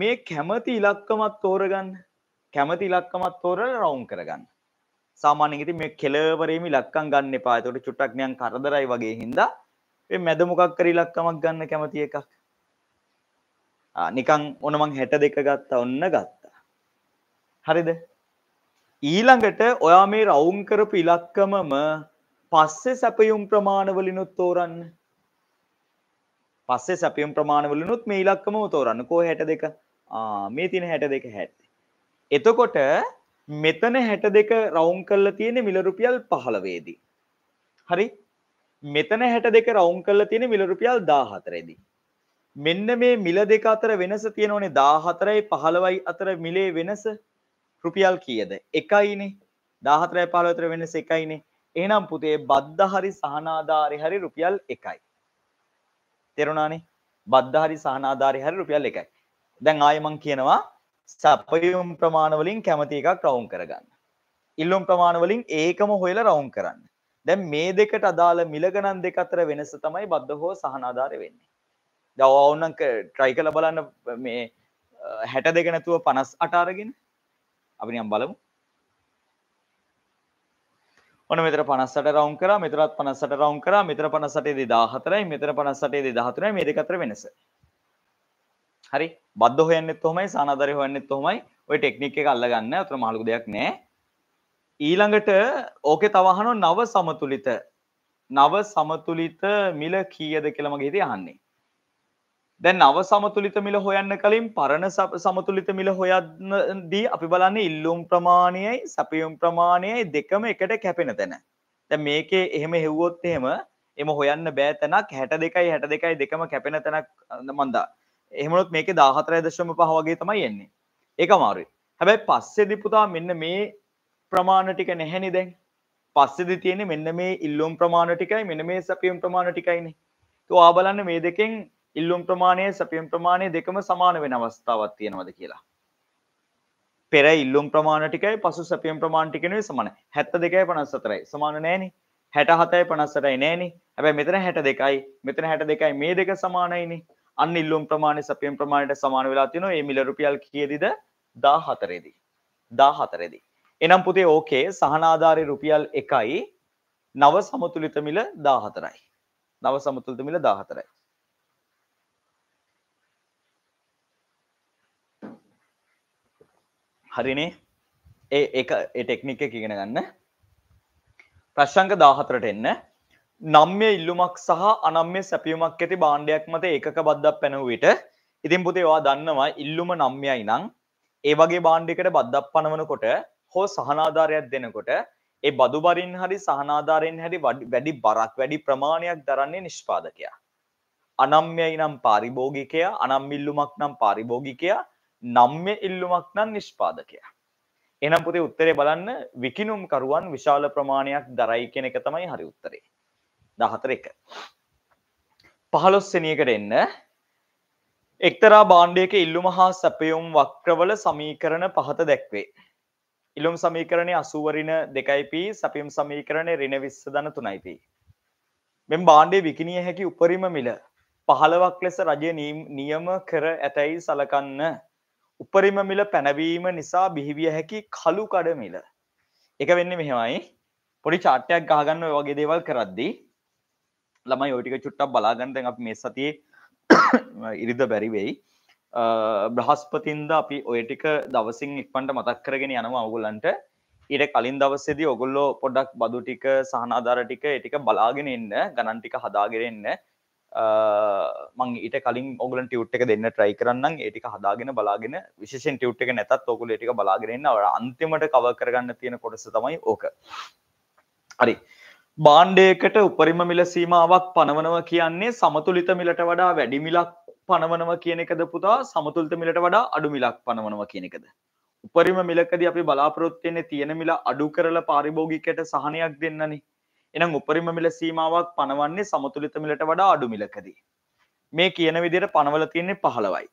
මේ කැමති ඉලක්කමත් තෝරගන්න කැමති ඉලක්කමත් තෝරලා රවුම් කරගන්න සාමාන්‍යයෙන් ඉතින් මේ කෙලවරේම ඉලක්කම් ගන්න එපා. ඒකට චුට්ටක් නියම් කරදරයි වගේ හින්දා මේ මැද මොකක් කර ඉලක්කමක් ගන්න කැමති එකක්. ආ නිකන් ඔන මං 62 ගත්තා ඔන්න ගත්තා. හරිද? ඊළඟට ඔයා මේ රවුම් කරපු ඉලක්කමම පස්සේ සැපයුම් ප්‍රමාණ වලිනුත් තෝරන්න. පස්සේ සැපයුම් ප්‍රමාණ වලිනුත් මේ ඉලක්කම තෝරන්න. කෝ 62 මේ තියෙන හැට දෙක හැත් එතකොට මෙතන හැට දෙක රවුන් කල්ල තියෙන මිලරුපියල් පහළවේදී හරි මෙතන හැට දෙක රවුන් කල්ල තියෙන මිලරුපියල් දාහතරේදී මෙන්න මේ මිල දෙක අතර වෙනස තියෙන ඕනේ දාහතරයි පහළවයි අතර මිලේ වෙනස රුපියල් කියද එකයිනේ දාහතරයි පහළවතර වෙනස එකයිනේ එනම් පුතේ බද්ධ හරි සහනාධාරය හරි රුපියල් එකයි තෙරුණානේ බද්ධ හරි සහනාධාරය හරි රුපියල් එකයි දැන් ආයමං කියනවා සපයුම් ප්‍රමාණවලින් කැමති එකක් රවුන් කරගන්න. ඉල්ලුම් ප්‍රමාණවලින් ඒකම හොයලා රවුන් කරන්න. දැන් මේ දෙකට අදාළ මිල ගණන් දෙක අතර වෙනස තමයි බද්ධ හෝ සහනාධාර වෙන්නේ. දැන් ඕවුනම් try කරලා බලන්න මේ 62 නැතුව 58 අරගෙන අපි නිකන් බලමු. ඔන්න මෙතර 58 රවුන්ඩ් කරා මෙතරත් 58 රවුන්ඩ් කරා මෙතර 58 2014යි මෙතර 58 2013යි මේ දෙක අතර වෙනස. හරි. බද්ධ හොයන්නෙත් හොමයි සානාධරය හොයන්නෙත් හොමයි ඔය ටෙක්නික් එක අල්ලගන්න අතර මහලු දෙයක් නෑ ඊළඟට ඕකේ තවහනො නව සමතුලිත නව සමතුලිත මිල කීයද කියලා මගේ හිතේ අහන්නේ දැන් නව සමතුලිත මිල හොයන්න කලින් පරණ සමතුලිත මිල හොයද්දී අපි බලන්නේ ඉල්ලුම් ප්‍රමාණයයි සැපියුම් ප්‍රමාණයයි දෙකම එකට කැපෙන තැන. දැන් මේකේ එහෙම හෙව්වොත් එහෙම එම හොයන්න බෑ තැනක් 62යි 62යි දෙකම කැපෙන තැනක් මන්දා එහමොත් මේක දාහතරය දශම පහ වගේ තමයි එන්නේ ඒක මාරු හැබැයි පස්සෙදි පුතා මෙන්න මේ ප්‍රමාණ ටික නැහැනි දැන් පස්සෙදි තියෙන්නේ මෙන්න මේ ඉල්ලුම් ප්‍රමාණ ටිකයි මෙන්න මේ සැපියුම් ප්‍රමාණ ටිකයිනේ તો ආ බලන්න මේ දෙකෙන් ඉල්ලුම් ප්‍රමාණය සැපියුම් ප්‍රමාණය දෙකම සමාන වෙන අවස්ථාවක් තියෙනවද කියලා පෙර ඉල්ලුම් ප්‍රමාණ ටිකයි පසු සැපියුම් ප්‍රමාණ ටිකනේ සමාන 72යි 54යි සමාන නැහැනේ 67යි 54යි නැහැනේ හැබැයි මෙතන 62යි මෙතන 62යි මේ දෙක සමානයිනේ අන්න ඉල්ලුම් ප්‍රමාණය සැපියම් ප්‍රමාණයට සමාන වෙලා තියෙනවා මේ මිල රුපියල් කීයේද 14 දී 14 දී එනම් පුතේ ඕකේ සහනාධාරී රුපියල් 1යි නව සමතුලිත මිල 14යි නව සමතුලිත මිල 14යි හරිනේ ඒ ඒක ඒ ටෙක්නික් එක ඉගෙන ගන්න ප්‍රශ්ංක 14ට එන්න නම්ය ඉල්ලුමක් සහ අනම්ය සැපියුමක් ඇති බාණ්ඩයක් මත එකක බද්දක් පැනවූවිට ඉතින් පුතේවා දන්නවා ඉල්ලුම නම්යයි නං ඒ වගේ බාණ්ඩිකට බද්දක් පනවනකොට හෝ සහනාධාරයක් දෙනකොට ඒ බදුබරින් හරි සහනාධාරයෙන් හැරි වැඩි බරක් වැඩි ප්‍රමාණයක් දරන්නේ නිෂ්පාදකයා. අනම්යයි නම් පාරිභෝගිකයා අනම් ඉල්ලුමක් නම් පාරිභෝගිකයා නම්ය ඉල්ලුමක් නම් නිෂ්පාදකයා. එනම් පුතේ උත්තරේ බලන්න විකිනුම්කරුවන් විශාල ප්‍රමාණයක් දරයි කෙනෙක තමයි හරි උත්තරේ. දහතර එක පහළොස්සනියකට එන්න එක්තරා බාණ්ඩයක ඉල්ලුම හා සැපයුම් වක්‍රවල සමීකරණ පහත දැක්වේ. ඉලුම් සමීකරණය අසුවරින දෙකයිප සැපියම් සමීකරණය රින විස්ස දන තුනයිපී. මෙ බාණ්ඩේ විකිනිය හැකි උපරිම මිල පහළවක් ලෙස රජය නියම කර ඇතැයි සලකන්න උපරිම මිල පැනවීම නිසා බිහිවිය හැකි කළු කඩ මිල. එක වෙන්න මෙහෙමයි පොඩි චාට්ටයක් ගාගන්න වගේ දේවල් කරද්දී ළමයි ඔටික චුට්ටක් බලාගන්න දැන් අප මේ සතියේ ඉරිද බැරිවෙයි බ්‍රහස්පතින්ද අපි ඔයටික දවසින් ඉක්පන්ට මතක් කරගෙන යනවා අවගුලන්ට ඉට කලින් දවස්සෙද ඔගොල්ලෝ පොඩක් බදු ටික සහනාධාර ටික එටික බලාගෙන එන්න ගණන් ටික හදාගෙනෙන්න මං ඊට කලින් ඔගලන් ටියුට් එක දෙන්න ට්‍රයි කරන්න ඒටික හදාගෙන බලාගෙන විශෂෙන් ටියුට් එක නැතත් ඔකුල ටික බලාගෙනන්න අන්තිමට කව කරගන්න තියෙන කොටස තමයි ඕක හරි බාණ්ඩයකට උපරිම මිල සීමාවක් පනවනව කියන්නේ සමතුලිත මිලට වඩා වැඩි මිලක් පනවනව කියන එකද පුතා සමතුලිත මිලට වඩා අඩු මිලක් පනවනව කියන එකද උපරිම මිලකදී අපි බලාපොරොත්තු වෙන්නේ තියෙන මිල අඩු කරලා පාරිභෝගිකයට සහනයක් දෙන්නනේ එහෙනම් උපරිම මිල සීමාවක් පනවන්නේ සමතුලිත මිලට වඩා අඩු මිලකදී මේ කියන විදිහට පනවලා තියෙන්නේ 15යි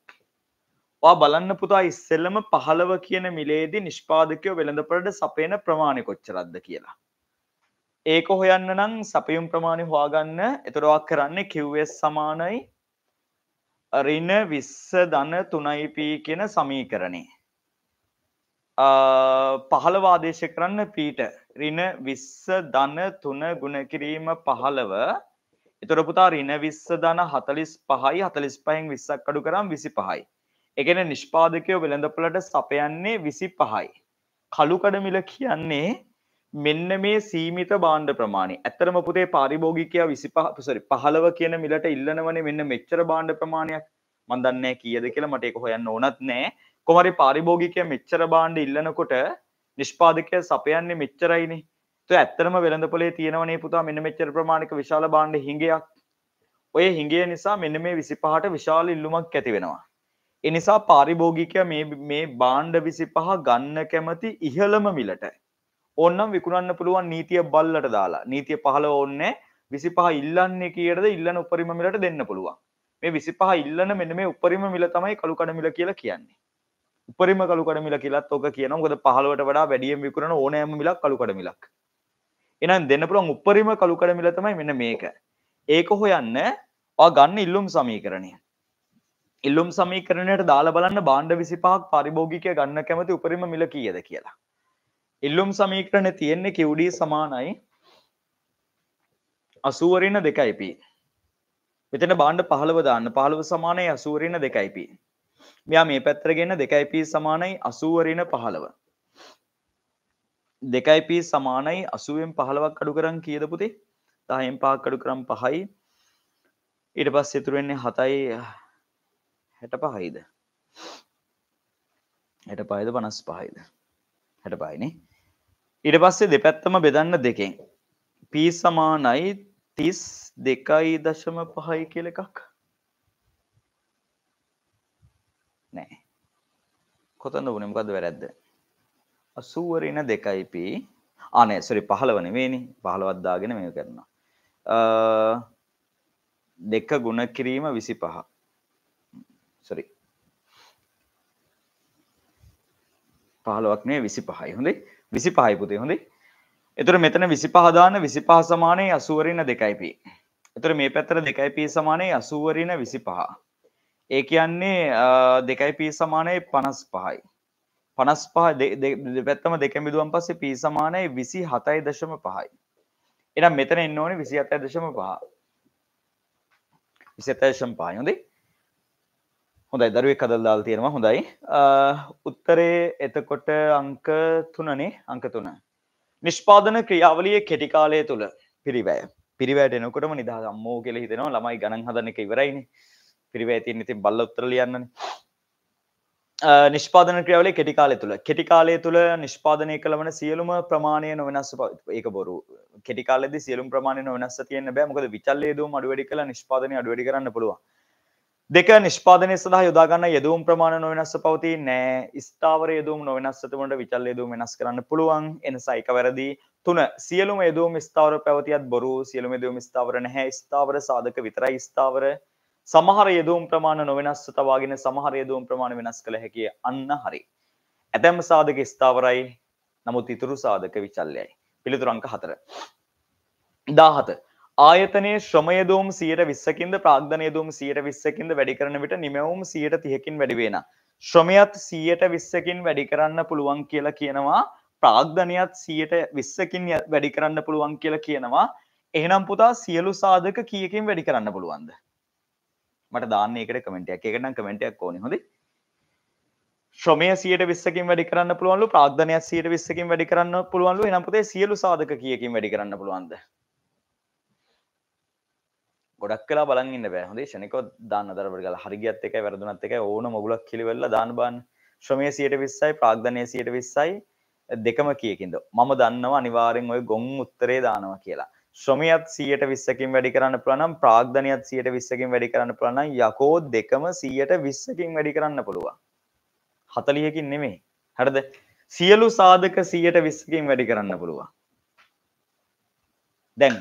ඔයා බලන්න පුතා ඉස්සෙල්ලම 15 කියන මිලේදී නිෂ්පාදකයෝ වෙළඳපොළට සපයන ප්‍රමාණය කොච්චරක්ද කියලා ඒක හොයන්න නම් සපයුම් ප්‍රමාණය හවාගන්න එතුරවක් කරන්නේ කිව්වස් සමානයි රින විස්ස දන තුනයිපී කියෙන සමී කරණේ පහළවාදේශ කරන්න පීට රින විස්ස දන තුන ගුණකිරීම පහළව එතුරපුතා රින විස්ස දන හතලිස් පහයි හතලිස් පහෙන් විස්සක් අඩු කරම් විසි පහයි එකෙන නිෂ්පාදකයෝ වෙළඳපලට සපයන්නේ විසි පහයි කළුකඩමිල කියන්නේ මෙන්න මේ සීමිත බාණ්ඩ ප්‍රමාණය ඇත්තරම පුතේ පාරිභෝගිකයා විසි පහසරි පහලව කියන මිලට ඉල්ලනවනේ මෙන්න මෙච්චර බාණ්ඩ ප්‍රමාණයක් මන්දන්නේ කියද කියලා මට එක හොයන්න ඕනත් නෑ කොමරි පාරිභෝගිකය මෙච්චර බාණ්ඩ ඉල්ලනකොට නිෂ්පාදකය සපයන්නේ මෙච්චරයිනේ ඇත්තරම වෙළඳ පොලේ තියෙනවනේ පුතා මෙන්න මෙච්චර ප්‍රමාණික විශාල බාණ්ඩ හිඟයක් ඔය හිඟිය නිසා මෙන්න මේ විසි පහට විශාල ඉල්ලුමක් ඇති වෙනවා. එනිසා පාරිභෝගිකය මේ බාණ්ඩ විසි පහ ගන්න කැමති ඉහළම මිලට ඕන්නම් විකුණන්න පුළුවන් නීතිය බල්ලට දාලා නීතිය පහළ ඕන්නේ විසි පහ ඉල්ලන්නේ කියටද ඉල්ලන උපරිම මිලට දෙන්න පුළුවන් මේ විසි පහ ඉල්ලන මෙන මේ උපරිම මිල තමයි කළු කඩමිල කියලා කියන්නේ උපරිම කළු කඩමිල කියලත් ඕක කියන ගොද පහලවට වඩා වැඩියම් විකුණන ඕනෑම මිලක් කළු කඩමිලක් එනම් දෙන්න පුළුවන් උපරිම කළු කඩමිල තමයි මෙන්න මේක ඒක හොයන්න ගන්න ඉල්ලුම් සමීකරණය ඉල්ලුම් සමීකරණයට දාලා බලන්න බාණ්ඩ විසිපහක් පරිභෝගිකය ගන්න කැමති උපරිම මිල කියද කියලා ඉල්ලුම් සමීකරණ තියෙන්නේ කිව්ඩී සමානයි අසුවරින දෙකයිප මෙතන බාණ්ඩ පහළව දාන්න පහළව සමානයි අසුවරින දෙකයිප මෙයා මේ පැත්තරගෙන දෙකයිප සමානයි අසුවරින පහළව දෙකයිප සමානයි අසුවෙන් පහළවක් අඩු කරන් කියද පුතේ දහයෙන් පහක් අඩු කරම් පහයි ඊට පස් සිතුරෙන්නේ හතයි හැට පහයිද හැට පහයිද පනස් පහයිද හැට පයිනේ ඉට පස්සේ දෙපැත්තම බෙදන්න දෙකෙන් පී සමානයි තිස් දෙකයි දශම පහයි කියල එකක් නෑ කොතන්න උනමකද වැරැද්ද අසුවරන දෙකයි පී අනේ සොරි පහළ වන වේනි පහළවත්දාගෙන මෙය කරනවා දෙක ගුණ කිරීම විසි පහ සොරි පහළවක් මේ විසි පහයි හොඳේ විසි පහයිපුතේ හොඳේ එතුර මෙතන විසි පහදාන විසි පහ සමානය අසුවරන දෙකයිපි එතුර මේ පැත්තර දෙකයිපී සමානය අසුවරන විසි පහ ඒ කියන්නේ දෙකයිපී සමානය පනස් පහයි පනස් පහ පැත්තම දෙකමිදුවන් පස්සේ පී සමානය විසි හතයි දශම පහයි එනම් මෙතන එන්න ඕනේ විසි අතයි දශම පහ විසි අතදශම් පහයොදේ හොඳයි දරුවේ කදල් දාල් තියෙනවා හොඳයි උත්තරේ එතකොට අංක තුනනේ අංක තුන නිෂ්පාදන ක්‍රියාවලිය කෙටිකාලය තුළ පිරිවැය පිරිවැට එනකොටම නිදාගම්මෝ කෙල හිතෙනවා ළමයි ගණන් හදන එක ඉවරයින පිරිවැතින් ඉතින් බල්ල උත්තර ලියන්නන නිෂ්පාදන ක්‍රියාවලේ කෙටිකාලය තුළ කෙටිකාලය තුළ නිෂ්පාදනය කළවන සියලුම ප්‍රමාණය නොවෙනස් ඒක බොරු කෙටිකාලෙද සියලුම් ප්‍රමාණය නොවෙනස් තියන්න බෑ මොකද විචල්ලේ දූ අඩුවැඩි කළ නිෂ්පාදනය අඩුවැඩි කරන්න පුළුවන් දෙක නිෂ්පාදනය සහ යොදාගන්න යෙදුම් ප්‍රමාණ නොවෙනස්ස පවති නෑ ස්ථාවර යෙදුම් නොවෙනස්සතුමට විචල් යෙදුම් වෙනස් කරන්න පුළුවන් එනසයික වැරදි තුන සියලුම යෙදුම් ස්ථාවර පැවතියත් බොරු සියලුම යෙදුම් ස්ථාවර නැහැ ස්ථාවර සාධක විතරයි ස්ථාවර සමහර යෙදුම් ප්‍රමාණ නොවෙනස්ස තවාගෙන සමහර යෙදුම් ප්‍රමාණ වෙනස් කළ හැකිය අන්න හරි ඇතැම් සාධක ස්ථාවරයි නමුත් ඉතුරු සාධක විචල්ලයයි පිළිතුරංක හතර දාහත ආයතනයේ ශ්‍රමය දෝම් සීර විස්සකින්ද ප්‍රාග්ධනය දුම් සීර විස්සකින්ද වැඩි කරන විට නිමවුම් සීට තියකින් වැඩිවෙන. ශ්‍රමයත් සීයට විස්සකින් වැඩි කරන්න පුළුවන් කියලා කියනවා ප්‍රාග්ධනයත් සීයට විස්සකින් වැඩි කරන්න පුළුවන් කියලා කියනවා එහනම් පුතා සියලු සාධක කියකින් වැඩි කරන්න පුළුවන්ද. මට දාන්නේකට කමෙන්ටයක් එකනම් කමෙන්ටයක් ඕන හොඳ ශ්‍රමය සියට විස්සකින් වැඩි කරන්න පුළුවන්ලු ප්‍රාධනයක් සීට විස්සකින් වැඩි කරන්න පුළුවන්ලු එනම්පතේ සියලු සාධක කියකින් වැඩි කරන්න පුළුවන්ද. ගොඩක් කලා බලන්න බෑ හොඳේ ෂනකො දාන්න දරට කල හරිගත් එක වැරදුනත් එක ඕන මොගලක් කිලිවෙල්ල දානබාන් ශ්‍රමය සියට විස්සයි ප්‍රාග්ධනය සියට විස්සයි දෙකම කියකින්ද මම දන්නවා අනිවාරෙන් ඔය ගොන් උත්තරේ දානවා කියලා ශ්‍රමියත් සියට විස්සකින් වැඩි කරන්න පුළනම් ප්‍රාග්ධනයත් සියට විස්සකින් වැඩි කරන්න පුළන යකෝ දෙකම සියට විස්සකින් වැඩි කරන්න පුළුවන් හතලියකින් නෙමේ හරද සියලු සාධක සියයට විස්සකින් වැඩි කරන්න පුළුවන් දැන්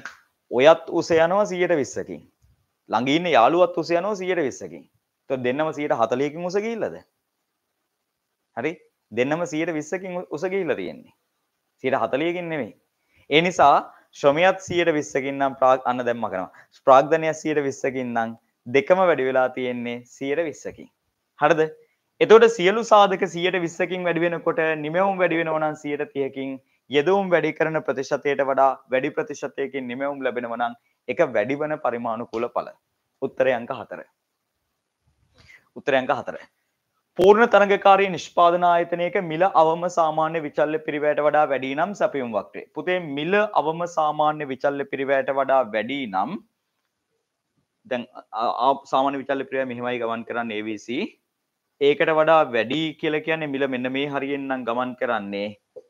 ඔයත් උසයනවා සියයට විස්සකින් ළඟින්න යාළුවත් උසයනවා සියයට විස්සකින් ත දෙන්නම සියට හතලයකින් උසගීල්ලද හරි දෙන්නම සියට විස්සකින් උසගීල්ල තියෙන්නේ සියට හතලියකින් නෙමේ ඒ නිසා ශ්‍රමයත් සියට විස්සකින් නම් ප්‍රාග් අන්න දැම්ම කරනවා ස්ප්‍රාග්ධනයක් සියට විස්සකින් නම් දෙකම වැඩි වෙලා තියෙන්නේ සියට විස්සකින් හරද එතොට සියලු සාධක සියට විස්සකින් වැඩිවෙනකොට නිමවුම් වැඩිවෙන ඕනන් සියට තියකින් යෙදවුම් වැඩි කරන ප්‍රතිශතයට වඩා වැඩි ප්‍රතිශතයකින් නිමවුම් ලැබෙනවනම් එක වැඩිවන පරිමාණුකූල පල උත්තරය අංක හතර උත්තරය අංක හතර පූර්ණ තරගකාරී නිෂ්පාදන ආයතනයක මිල අවම සාමාන්‍ය විචල්ල පිරිවැයට වඩා වැඩි නම් සැපියුම් වක්ටේ පුතේ මිල අවම සාමාන්‍ය විචල්ල පිරිවැයට වඩා වැඩි නම් දැන් සාමාන්‍ය විචල්ල පිරිවැය මෙහෙමයි ගමන් කරන්නේ AVC ඒකට වඩා වැඩි කියලා කියන්නේ මිල මෙන්න මේ හරියෙන්නම් ගමන් කරන්නේ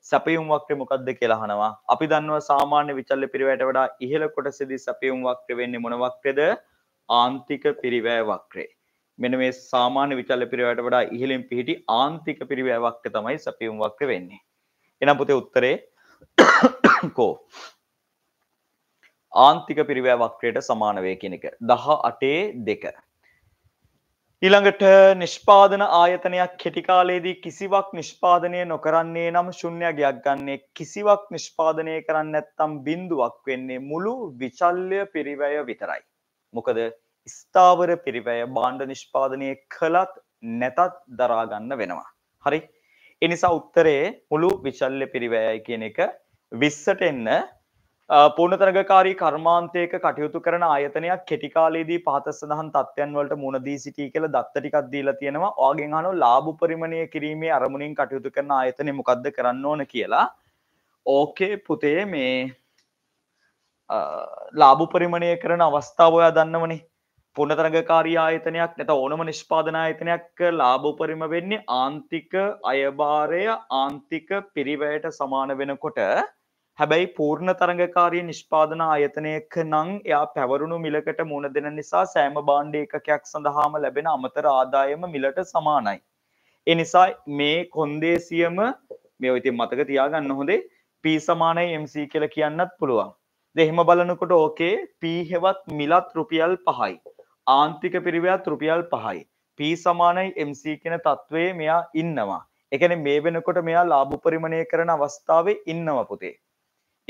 සැපියුම් වක්‍රය මොකක්ද කියලා අහනවා. අපි දන්නවා සාමාන්‍ය විචල්්‍ය පිරිවැයට වඩා ඉහළ කොටසේදී සැපියුම් වක්‍රය වෙන්නේ මොන වක්‍රයද? ආන්තික පිරිවැය වක්‍රය. මෙන්න මේ සාමාන්‍ය විචල්්‍ය පිරිවැයට වඩා ඉහළින් පිහිටි ආන්තික පිරිවැය වක්‍රය තමයි සැපියුම් වක්‍රය වෙන්නේ. එහෙනම් පුතේ උත්තරේ කෝ? ආන්තික පිරිවැය වක්‍රයට සමාන වේ කියන එක. 18 2 ඊළඟට නිෂ්පාදන ආයතනයක් කෙටිකාලයේදී කිසිවක් නිෂ්පාදනය නොකරන්නේ නම් ශුන්‍යගයක් ගන්නේ කිසිවක් නිෂ්පාදනය කරන්න ඇත්තම් බින්දුවක් වෙන්නේ මුළු විචල්්‍ය පිරිවැය විතරයි. මොකද ස්ථාවර පිරිවැය බාණ්ඩ නිෂ්පාදනය කළත් නැතත් දරාගන්න වෙනවා. හරි එනිසා උත්තරේ මුළු විචල්්‍ය පිරිවැයයි කියන එක විස්සට එන්න පූර්ණතරගකාරී කර්මාන්තයක කටයුතු කරන ආයතනයක් කෙටිකාලේදී පහත සඳහන් තත්ත්වයන් වලට මුණදී සිටී කියලා දත්ත ටිකක් දීලා තියෙනවා. ඔයගෙන් අහනවා ලාභ පරිමාණය කිරීමේ අරමුණින් කටයුතු කරන ආයතනේ මොකද්ද කරන්න ඕන කියලා. ඕකේ පුතේ මේ ලාභ පරිමාණය කරන අවස්ථාව ඔයා දන්නවනේ. පුනතරගකාරී ආයතනයක් නැත ඕනම නිෂ්පාදන ආයතනයක් ලාභ උපරිම වෙන්නේ ආන්තික අයභාරය ආන්තික පිරිවැයට සමාන වෙනකොට හැබැයි පූර්ණ තරඟකාරී නිෂ්පාදන ආයතනයක නං එයා පැවරුණු මිලකට මුණ දෙන නිසා සෑම බාණ්ඩ එකකයක් සඳහාම ලැබෙන අමතර ආදායම මිලට සමානයි. ඒ නිසා මේ කොන්දේසියම මේ ඉතින් මතක තියාගන්න හොඳේ P සමානයි MC කියලා කියන්නත් පුළුවන්. දෙහෙම බලනකොට ඕකේ P හෙවත් මිලත් රුපියල් 5යි. ආන්තික පිරිවැයත් රුපියල් 5යි. P සමානයි MC කියන තත්වයේ මෙයා ඉන්නවා. ඒ කියන්නේ මේ වෙනකොට මෙයා ලාභ උපරිමණය කරන අවස්ථාවේ ඉන්නවා පුතේ.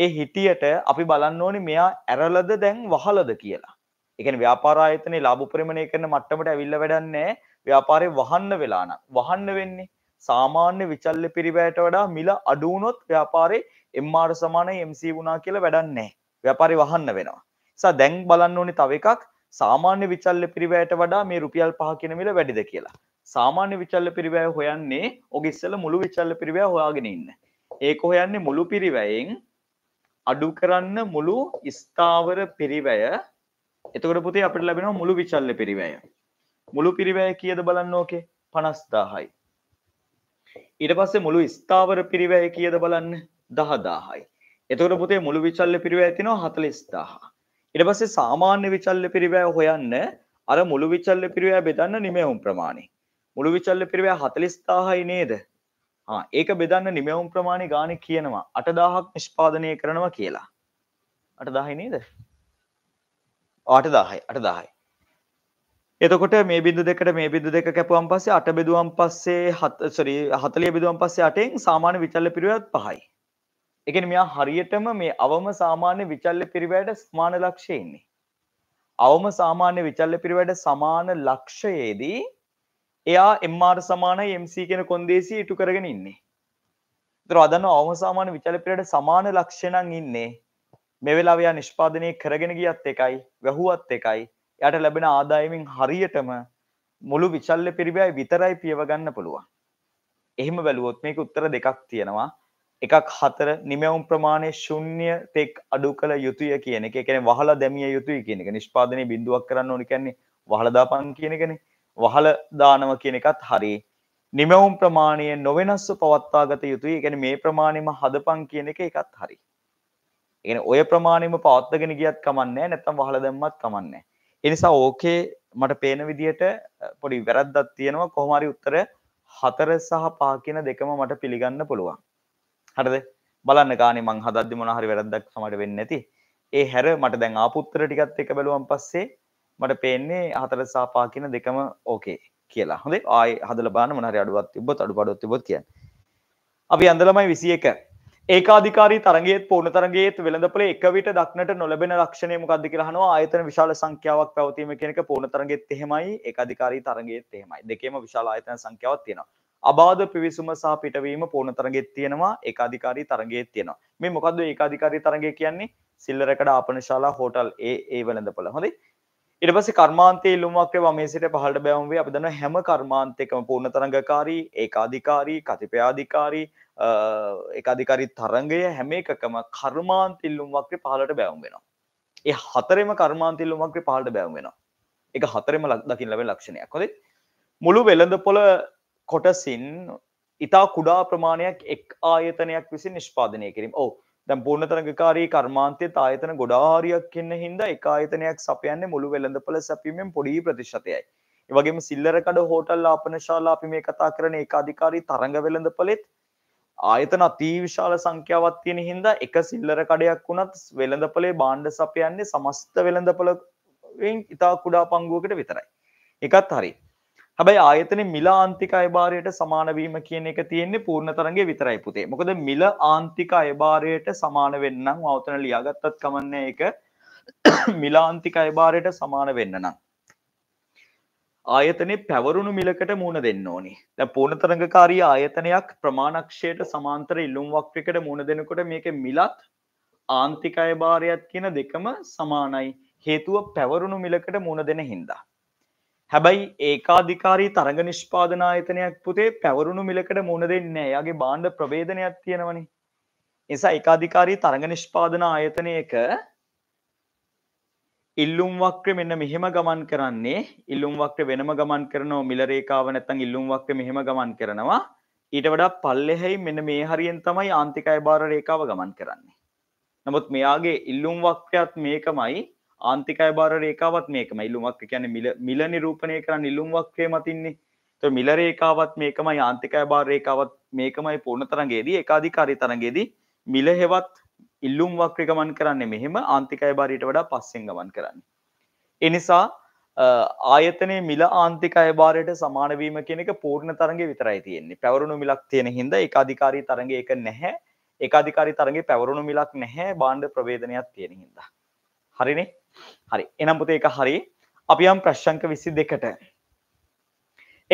ඒ හිටියට අපි බලන්න ඕනේ මෙයා ඇරලද දැන් වහලද කියලා. ඒ කියන්නේ ව්‍යාපාර ආයතනයේ ලාභ උපරිමණය කරන මට්ටමට ඇවිල්ලා වැඩක් නැහැ. ව්‍යාපාරේ වහන්න වෙලා නම් වහන්න වෙන්නේ සාමාන්‍ය විචල්්‍ය පිරිවැයට වඩා මිල අඩු වුණොත් ව්‍යාපාරේ MR සමානයි MC වුණා කියලා වැඩක් නැහැ. ව්‍යාපාරේ වහන්න වෙනවා. නිසා දැන් බලන්න ඕනේ තව එකක් සාමාන්‍ය විචල්්‍ය පිරිවැයට වඩා මේ රුපියල් 5 කියන මිල වැඩිද කියලා. සාමාන්‍ය විචල්්‍ය පිරිවැය හොයන්නේ ඔගේ ඉස්සෙල්ලා මුළු විචල්්‍ය පිරිවැය හොයාගෙන ඉන්න. ඒක හොයන්නේ මුළු පිරිවැයෙන් අඩු කරන්න මුළු ස්ථාවර පිරිවැය එතකොට පුතේ අපිට ලැබෙනවා මුළු විචල්්‍ය පිරිවැය මුළු පිරිවැය කියද බලන්න ඕකේ පනස්දාහයි ඊට පස්සේ මුළු ස්ථාවර පිරිවැය කියද බලන්න දහදාහයි එතකොට පුතේ මුළු විචල්්‍ය පිරිවැය තිනවා හතලිස්දාහ ඊට පස්සේ සාමාන්‍ය විචල්්‍ය පිරිවැය හොයන්න අර මුළු විචල්්‍ය පිරිවැය බෙදන්න නිමෙහුම් ප්‍රමාණය මුළු විචල්්‍ය පිරිවැය හතලිස්දාහයි නේද ඒක බෙදන්න නිමවුම් ප්‍රමාණය ගානය කියනවා අටදාහක් නිෂ්පාදනය කරනවා කියලා අටදාහි නේද ආටදාහයි අටදාහයි එතකොට මේ බිදු දෙකට මේ බිදු දෙක කැපුවම් පස්සේ අට බෙදුවම් පස්සේ හත්සරී හතලිය බිදුවම් පස්සේ අටෙන් සාමාන්‍ය විචල්ල පිරිවත් පහයි එකන මෙයා හරියටම මේ අවම සාමාන්‍ය විචල්ල පිරිවැයට ස්මාන ලක්ෂයඉන්නේ. අවම සාමාන්‍ය විචල්ල පිරිවැඩ සමාන ලක්ෂයේදී එයා එම්මාර් සමානයි MC කෙන කොන්දේසි ඉටු කරගෙන ඉන්නේ තර අදන්න අවම සාමාන විචලපිරට සමාන ලක්ෂණන් ඉන්නේ මෙවෙලාවයා නිෂ්පාදනය කරගෙන ගියත් එකයි වැැහුවත් එකයි යට ලැබෙන ආදායමින් හරියටම මුළු විචල්ල පිරිබයි විතරයි පියවගන්න පුළුවන් එහෙම බැලුවොත් මේක උත්තර දෙකක් තියෙනවා එකක් හතර නිමවුම් ප්‍රමාණය ශුන්්‍ය තෙක් අඩු කළ යුතුය කියන එක එකන වහලා දැමිය යුතුයි කියන එක නිෂ්පාදනය බිඳුවක් කරන්න ඕනි කැන්නේ වහලදාපන් කියන එකනේ වහල දානව කියන එකත් හරි. නිමවුම් ප්‍රමාණය නොවෙනස්ව පවත්වා ගත යුතුයි. ඒ කියන්නේ මේ ප්‍රමාණයම හදපන් කියන එක එකත් හරි. ඒ කියන්නේ ඔය ප්‍රමාණයම පවත්වාගෙන ගියත් කමන්නේ නැහැ. නැත්තම් වහල දැම්මත් කමන්නේ නැහැ. ඒ නිසා ඕකේ මට පේන විදිහට පොඩි වැරද්දක් තියෙනවා. කොහොම හරි උත්තරය හතර සහ පහ කියන දෙකම මට පිළිගන්න පුළුවන්. හරිද? බලන්න ගානේ මං හදද්දි මොන හරි වැරද්දක් සමහර වෙන්නේ නැති. ඒ හැර මට දැන් ආපුත්තර ටිකත් එක බැලුවම් පස්සේ මට පේන්නේ හතර සාපා කියන දෙකම ඕකේ කියලා හොඳේ ආයි හදලා බලන්න මොන හරි අඩුවක් තිබ්බොත් අඩුපාඩුවක් තිබ්බොත් කියන්න. අපි අන්දලමයි 21. ඒකාධිකාරී තරගයේත් පූර්ණ තරගයේත් වෙළඳපොලේ එක විට දක්නට නොලැබෙන ලක්ෂණය මොකක්ද කියලා අහනවා ආයතන විශාල සංඛ්‍යාවක් පැවතීම කියන එක පූර්ණ තරගයේත් එහෙමයි ඒකාධිකාරී තරගයේත් එහෙමයි දෙකේම විශාල ආයතන සංඛ්‍යාවක් තියෙනවා අබාධ පිවිසුම සහ පිටවීම පූර්ණ තරගයේත් තියෙනවා ඒකාධිකාරී තරගයේත් තියෙනවා මේ මොකද්ද ඒකාධිකාරී තරගය කියන්නේ සිල්ලරකඩ ආපනශාලා හෝටල් ඒ ඒ වෙළඳපොළ හොඳයි ඉට පස කර්මාන්තේ ඉල්ලුමක්ේ වමේසිට පහට බැවන්වේ අප දන හැම කර්මාන්තයකම පූර්ණ තරඟකාරී ඒක අධිකාරී කතිපයාධිකාරී එක අධිකාරි තරගය හැම එකකම කර්මාන්තිල්ලුම්වක්ේ පහලට බැවම් වෙනවා. ඒ හතරෙම කර්මාන්තිල්ලුමක්ේ පහලට බැවම් වෙන එක හතරෙම ලක් දකිින් ලබ ලක්ෂණයක් කොද මුළු වෙළඳ පොළ කොටසින් ඉතා කුඩා ප්‍රමාණයක් එක් ආයතනයක් විසි නිෂ්පාදනය කිරීම ඕ දැන් පූර්ණතරගකාරී කර්මාන්තයේ ආයතන ගොඩාරියක් ඉන්න හින්දා එක ආයතනයක් සපයන්නේ මුළු වෙළඳපොළ සැපීමෙන් පොඩි ප්‍රතිශතයයි. ඒ වගේම සිල්ලරකඩ හෝටල් ආපන ශාලා අපි මේ කතා කරන ඒකාධිකාරී තරඟ වෙළඳපොළෙත් ආයතන අතිවිශාල සංඛ්‍යාවක් තියෙන හින්දා එක සිල්ලර කඩයක් වුණත් වෙළඳපොලේ භාණ්ඩ සපයන්නේ සමස්ත වෙළඳපොලෙන් ඉතා කුඩා පංගුවකට විතරයි. එකත් හරි. හැබැයි ආයතන මිල ආන්තික අයභාරයට සමානවීම කියන එක තියෙන්නේ පූර්ණ තරගේ විතරයි පුතේ. මොකද මිල ආන්තික අයභාරයට සමාන වෙන්නම් අවතන ලියාගත්තත් කමන්නේ ඒක මිලාන්තික අයභාරයට සමාන වෙන්න නම්. ආයතනේ පැවරුණු මිලකට මුණ දෙන්න ඕනි. දැන් පූර්ණතරංගකාරී ආයතනයක් ප්‍රමාණක්ෂයට සමාන්තර ඉල්ලුම් වක්‍රයකට මුණ දෙනකොට මේකේ මිලත් ආන්තික අයභාරයත් කියන දෙකම සමානයි. හේතුව පැවරුණු මිලකට මුණ දෙන හින්දා. හැබැයි ඒකාධිකාරී තරග නිෂ්පාදනායතනයක් පුතේ පැවරුණු මිලකට මුණ දෙන්නේ යාගේ බාණ්ඩ ප්‍රබේදනයක් තියෙනවනි එසා ඒකාධිකාරී තරග නිෂ්පාදන ආයතනයක ඉල්ලුම් වක්්‍ර මෙන්න මෙහෙම ගමන් කරන්නේ ඉල්ලුම් වක්්‍ර වෙනම ගමන් කරනවා මිලරේකාව නැතන් ඉල්ලුම් වක්්‍ර මෙහෙම ගමන් කරනවා ඊට වඩා පල්ලෙහෙයි මෙන්න මේ හරියෙන් තමයි ආන්තිකයි බාර රේකාව ගමන් කරන්නේ නමුත් මෙයාගේ ඉල්ලුම් වක්්‍රයක්ත් මේකමයි ආන්තිකය බාර රේකාවත් මේකම ඉල්ලුමක් කියන මිල නිරූපණය කරන්න ඉල්ලුම් වක්‍රය මතින්නේ ත මිල රේකාවත් මේකමයි ආන්තිකය බාර රේකාවත් මේකමයි පූර්ණ තරගේදී ඒකාධිකාරී තරගේදී මිල හෙවත් ඉල්ලුම් වක්‍රය ගමන් කරන්නේ මෙහෙම ආන්තිකය බාරයට වඩා පස්සෙන් ගමන් කරන්න. එනිසා ආයතනයේ මිල ආන්තික අයභාරයට සමානවීම කෙනෙක පූර්ණ තරගේ විතරයි තියෙන්නේ පැවරුණු මිලක් තියෙන හින්ද එක අධිකාරී තරග එක නැහැ එක අධිකාරී තරගේ පැවරුණු මිලක් නැහැ බාණ්ඩ ප්‍රවේදනයක් තියෙන හින්දා. හරිනේ හරි එනම් පුතේ ඒක හරි අපි යම් ප්‍රශ්ංක 22ට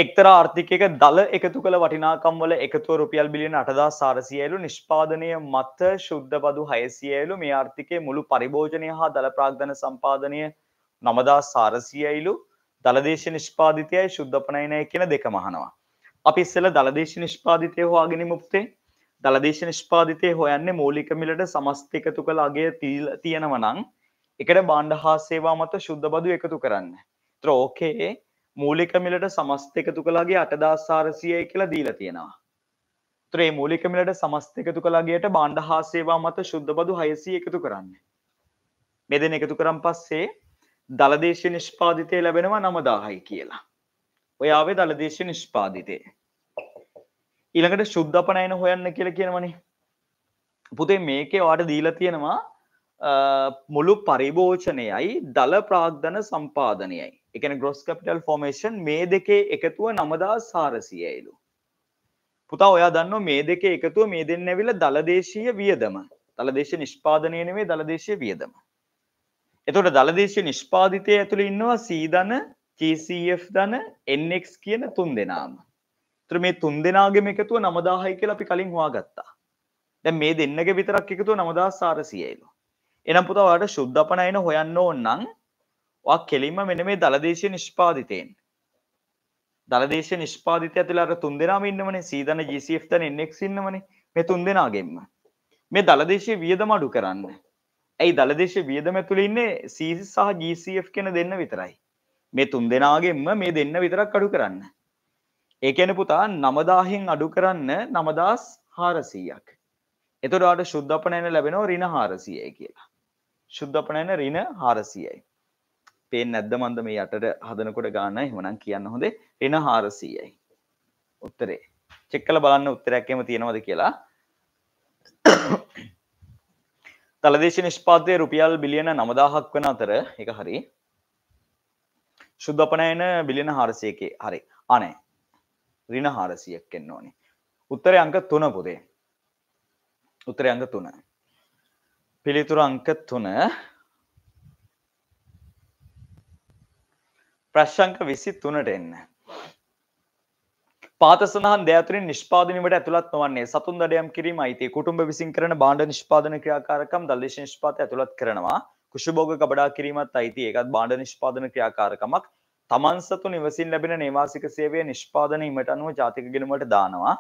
එක්තරා ආර්ථිකයක දල එකතු කළ වටිනාකම් වල එකතුව රුපියල් බිලියන 8400ලු නිෂ්පාදනය මත ශුද්ධබදු 600ලු මේ ආර්ථිකයේ මුළු පරිභෝජනය හා දල ප්‍රාග්ධන සම්පාදනය 9400ලු දලදේශ නිෂ්පාදිතයයි ශුද්ධපනයනය කියන දෙක මහනවා අපි ඉස්සෙල්ලා දලදේශ නිෂ්පාදිතය හොයාගෙන මුප්තේ දලදේශ නිෂ්පාදිතය හොයන්නේ මූලික මිලට සමස්ත එකතු කළ අගය තියෙනවා නම් එකට බණ්ඩ හා සේවා මත ශුද්ධ බදු එකතු කරන්න. ත්‍රෝකයේ මූලිකමිලට සමස්ත එකතු කලාගේ අටදාසාරසියය කියලා දීලා තියෙනවා. ත්‍රේ මූලිකමිලට සමස්ත එකතු කලාගේට බණ්ඩ හා සේවා මත ශුද්ධ බදු හයසිය එකතු කරන්න. මෙදෙන එකතු කරම් පස්සේ දලදේශ නිෂ්පාධිතය ලැබෙනවා නමදාහයි කියලා. ඔයාවේ දලදේශ නිෂ්පාධිතය. ඊළඟට ශුද්ධපනයන හොයන්න කියලා කියනවනේ. පුතේ මේකේ වාට දීලා තියෙනවා මුළු පරිභෝචනයයි දළ ප්‍රාග්ධන සම්පාධනයයි එකන ගොස් කපිටල් ෆෝමේෂන් මේ දෙකේ එකතුව නමදා සාරසියයිලු. පුතා ඔයා දන්න මේ දෙකේ එකතුව මේ දෙන්න ඇවිල දළදේශීය වියදම දළදේශ නිෂ්පාදනය නෙවේ දළදේශය වියදම. එතොට දළදේශය නිෂ්පාධිතය ඇතුළ ඉන්නවා සීදන TCF දන NX කියන තුන් දෙනාම. තර මේ තුන් දෙනාගම එකතුව නමදාහයි කියලා අපි කලින් හවා ගත්තා. දැ මේ දෙන්නගේ විතරක් එකතුව නමදා සාරසියයිලු. එනම් පුතාවට ශුද්ධපනයන හොයන්න ඕන්නම් කෙලින්ම මෙන මේ දළදේශය නිෂ්පාදිතයෙන් දළදේශ නිෂ්පාතිය ඇතුලාට තුන් දෙනාම ඉන්නවනේ සීදන ජිසිෆ්තන එන්නෙක් ඉන්නවනේ මේ තුන් දෙනාගෙන්ම මේ දළදේශය වියදම අඩු කරන්න ඇයි දළදේශ වියදම ඇතුළ ඉන්නේ සීසි සහ ජීF කෙන දෙන්න විතරයි මේ තුන් දෙනාගෙන්ම මේ දෙන්න විතරක් අඩු කරන්න ඒකැන පුතා නමදාහෙන් අඩු කරන්න නමදස් හාරසීයක් එතුරාට ශුද්ධපනයන ලැබෙනෝ රිණ හාරසියය කියලා ශුද්ධපනයන රින හාරසියයි. පේෙන් නැද්ද මන්ද මේ යටට හදනකොට ගාන්න එහමනම් කියන්න හොඳේ රින හාරසීයයි. උත්තරේ චෙක්කල බලන්න උත්තරැක්කම තියෙනවද කියලා තලදේශ නිෂ්පාතය රුපියල් බිලියන නමදාහක් වන අතර එක හරි ශුද්ධපනයන බිලියන හාරසයකේ හරි අනේ රින හාරසියක් කෙන්න ඕනේ උත්තරය අංක තුන පුරේ උත්තරය අංක තුනයි පිළිතුර අංක තුන ප්‍රශ්ංක විසි තුනට එන්න. පාතසනහන් දෑතුරින් නිෂ්පාදනීමට ඇතුළත් නොවන්නේ සතුන් දඩයම් කිරීම අයිති කුටුම්ඹ විසින් කරන බාණ්ඩ නිෂ්පාදන ක්‍රියාකාරකම් දල්දේශ නිෂ්පාත ඇතුළත් කරනවා කුෂභෝග කබඩා කිරීමත් අයිති ඒකත් බාණ්ඩ නිෂ්පාදන ක්‍රියාකාරකමක් තමන් සතු නිවසින් ලැබෙන නේවාසික සේවය නිෂ්පාදනීමට අනුව ජාතික ගෙනුමට දානවා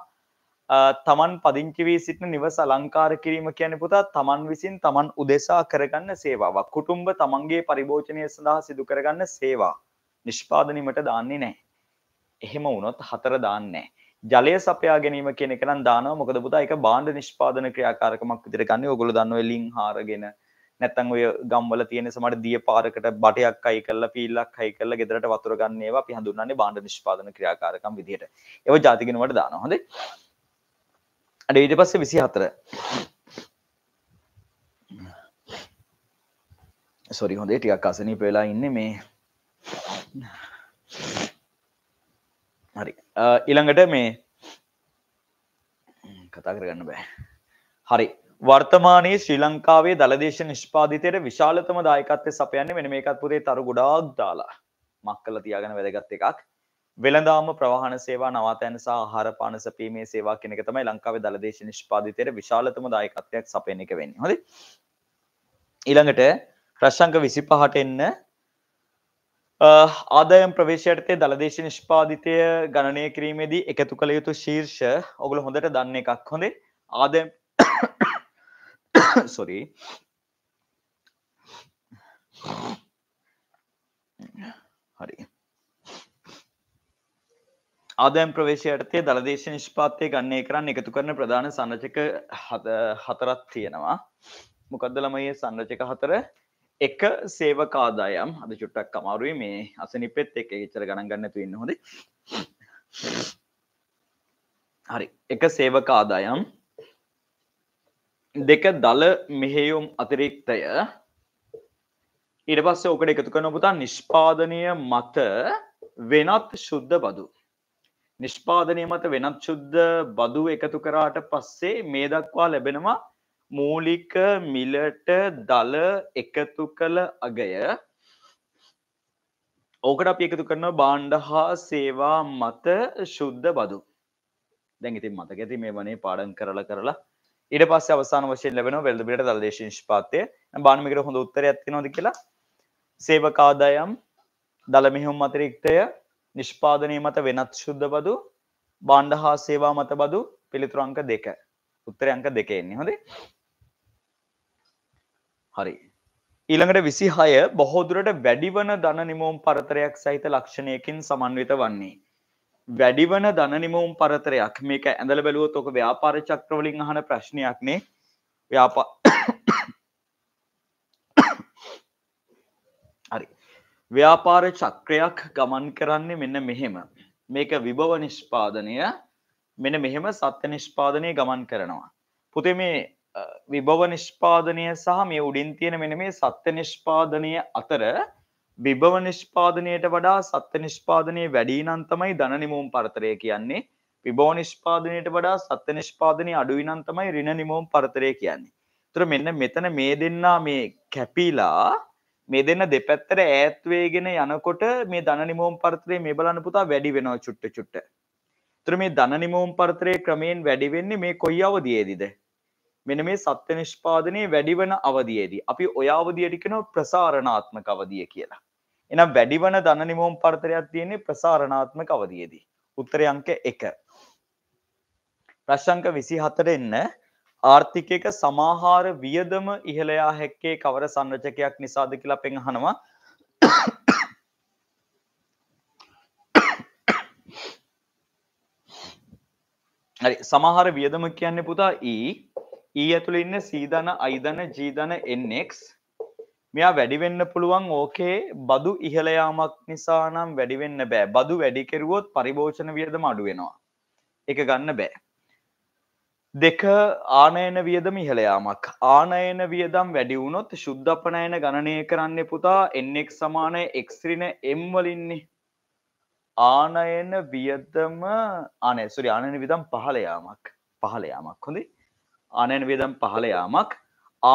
තමන් පදිංචිවී සිටින නිවස අලංකාර කිරීම කියන පුතා තමන් විසින් තමන් උදෙසා කරගන්න සේවාවක් කුටුම්බ තමන්ගේ පරිභෝජනය සඳහා සිදු කරගන්න සේවා නිෂ්පාදනීමට දාන්නේ නෑ. එහෙම වුණොත් හතර දාන්නේ. ජලය සපයා ගැනීම කියන එක නම් දානවා මොකද පුතා ඒක බාණ්ඩ නිෂ්පාදන ක්‍රියාකාරකමක් විදිහට ගන්න. ඕගොල්ලෝ දන්න ඔය ලින් හාරගෙන නැත්තම් ඔය ගම්වල තියෙන සමහර දිය පාරකට බටයක් අයි කරලා පීලක් අයි කරලා ගෙදරට වතුර ගන්න ඒවා අපි හඳුන්වන්නේ බාණ්ඩ නිෂ්පාදන ක්‍රියාකාරකම් විදිහට. ඒව ජාතිකිනුවට දානවා. හොඳයි. අඩ ඊට පස්සේ විසි හතර සොරි හොඳේ ටිකක් අසනී පෙලා ඉන්න මේ හරි ඉළඟට මේ කතා කරගන්න බෑ හරි වර්තමානයේ ශ්‍රී ලංකාවේ දළදේශ නිෂ්පාධිතයට විශාලතම දායකත්වය සපයන්නේ මෙන මේකත් පුරේ තරු ගොඩාක් දාලා මක් කල තියාගෙන වැදගත් එකක් වෙළඳාම ප්‍රවාහන සේවා නවාතැන් සහ ආහාරපාන සැපීමේ සේවා කියන එක තමයි ලංකාවේ දලදේශ නිෂ්පාදිතයට විශාලතම දායකත්වයක් සපයන එක වෙන්නේ. හොඳයි. ඊළඟට ප්‍රශ්ංක 25ට එන්න ආදායම් ප්‍රවේශයටතේ දලදේශ නිෂ්පාදිතය ගණනය කිරීමේදී එකතු කළ යුතු ශීර්ෂ ඔගොල්ලෝ හොඳට දන්න එකක් හොඳේ. ආදායම් sorry හරි ආදායම් ප්‍රවේශය යටතේ දළදේශ නිෂ්පාත්තය ගන්නේ කරන්න එකතු කරන ප්‍රධාන සංරචක හතරත් තියෙනවා. මොකක්ද ළමයේ සංරචක හතර එක සේවක ආදායම් අද චුට්ටක් අමාරුයි මේ අසනිපෙත් එක ඉච්චර ගණන් ගන්න නැතුව ඉන්න හොඳයි. හරි එක සේවක ආදායම් දෙක දල මෙහෙයුම් අතිරික්තය ඉඩ පස්සේ ඕකට එකතු කරන පුතා නිෂ්පාදනය මත වෙනත් ශුද්ධ බදු නිෂ්පාදනය මත වෙනත් ශුද්ධ බදු එකතු කරාට පස්සේ මේ දක්වා ලැබෙනවා මූලික මිලට දල එකතු කළ අගය ඕකට අපි එකතු කරන බාණ්ඩ හා සේවා මත ශුද්ධ බදු දැන් ඉතින් මතක ඇති මේ වනේ පාඩම් කරලා කරලා ඊට පස්සේ අවසාන වශයෙන් ලැබෙනවා වෙළඳපිලට දලදේශ නිෂ්පාතය බාණ්ඩ මේකට හොඳ උත්තරයක් තියෙනවද කියලා සේවක ආදායම් දල මෙහෙයුම් අතිරික්තය නිෂ්පාදනය මත වෙනත් ශුද්ධබදු බාණ්ඩ හා සේවා මත බදු පිළිතුරු අංක දෙක උත්තර අංක දෙක එන්නේ හොඳේ හරි ඊළඟට විසි හය බොහෝදුරට වැඩිවන ධන නිමෝම් පරතරයක් සහිත ලක්ෂණයකින් සමන්විත වන්නේ වැඩිවන ධන නිමෝම් පරතරයක් මේක ඇඳල බැලුවොත් ඔක ව්‍යාපාර චක්‍රවලින් අහන ප්‍රශ්නයක් නේ ව්‍යාපා ව්‍යාපාර චක්‍රයක් ගමන් කරන්නේ මෙන්න මෙහෙම මේක විභව නිෂ්පාදනය මෙන මෙහෙම සත්‍ය නිෂ්පාදනය ගමන් කරනවා. පුතේ මේ විභව නිෂ්පාදනය සහ මේ උඩින් තියෙන මෙන මේ සත්‍ය නිෂ්පාදනය අතර විභව නිෂ්පාදනයට වඩා සත්‍ය නිෂ්පාදනය වැඩී නම් තමයි ධන නිමෝම් පරතරය කියන්නේ විභව නිෂ්පාදනයට වඩා සත්‍ය නිෂ්පාදනය අඩුයි නම් තමයි ඍණ නිමෝම් පරතරය කියන්නේ. ඒතර මෙන්න මෙතන මේ දෙන්නා මේ කැපිලා මේ දෙන්න දෙපැත්තර ඈත්වේගෙන යනකොට මේ ධන නිමෝම් පර්තරේ මේ බලන්න පුතා වැඩි වෙනවා චුට්ට චුට්ට. ඒතර මේ ධන නිමෝම් පර්තරේ ක්‍රමයෙන් වැඩි වෙන්නේ මේ කොයි අවධියේදීද? මෙන්න මේ සත්ත්ව නිෂ්පාදනයේ වැඩි වෙන අවධියේදී. අපි ඔය අවධියට කියනවා ප්‍රසාරණාත්මක අවධිය කියලා. එහෙනම් වැඩි වෙන ධන නිමෝම් පර්තරයක් තියෙන්නේ ප්‍රසාරණාත්මක අවධියේදී. උත්තරය අංක 1. ප්‍රශ්න අංක 24 එන්න ආර්ථිකයක සමාහාර වියදම ඉහළයා හැක්කේ කවර සංරචකයක් නිසාද කියලා පෙන් හනවා හරි සමහර වියදම කියන්න පුතා ඊ e. ඊ e ඇතුළ ඉන්න සීදන අයිදන ජීදන එන්නෙක් මෙයා වැඩිවෙන්න පුළුවන් ඕකේ බදු ඉහළයාමක් නිසා නම් වැඩිවෙන්න බෑ බදු වැඩිකෙරුවොත් පරිභෝෂණ වියදම අඩුවෙනවා එක ගන්න බෑ දෙක ආනයන වියදම ඉහළයාමක් ආනයන වියදම් වැඩිවුණොත් ශුද්ධ අපනයන ගණනය කරන්න පුතා එන්නෙක් සමානය එක්ස්රින එම්වලින්නේ ආනයන වියදම අනේසුරි ආනයන විදම් පහලයාමක් පහලයාමක් හොඳේ ආනයන වියදම් පහලයාමක්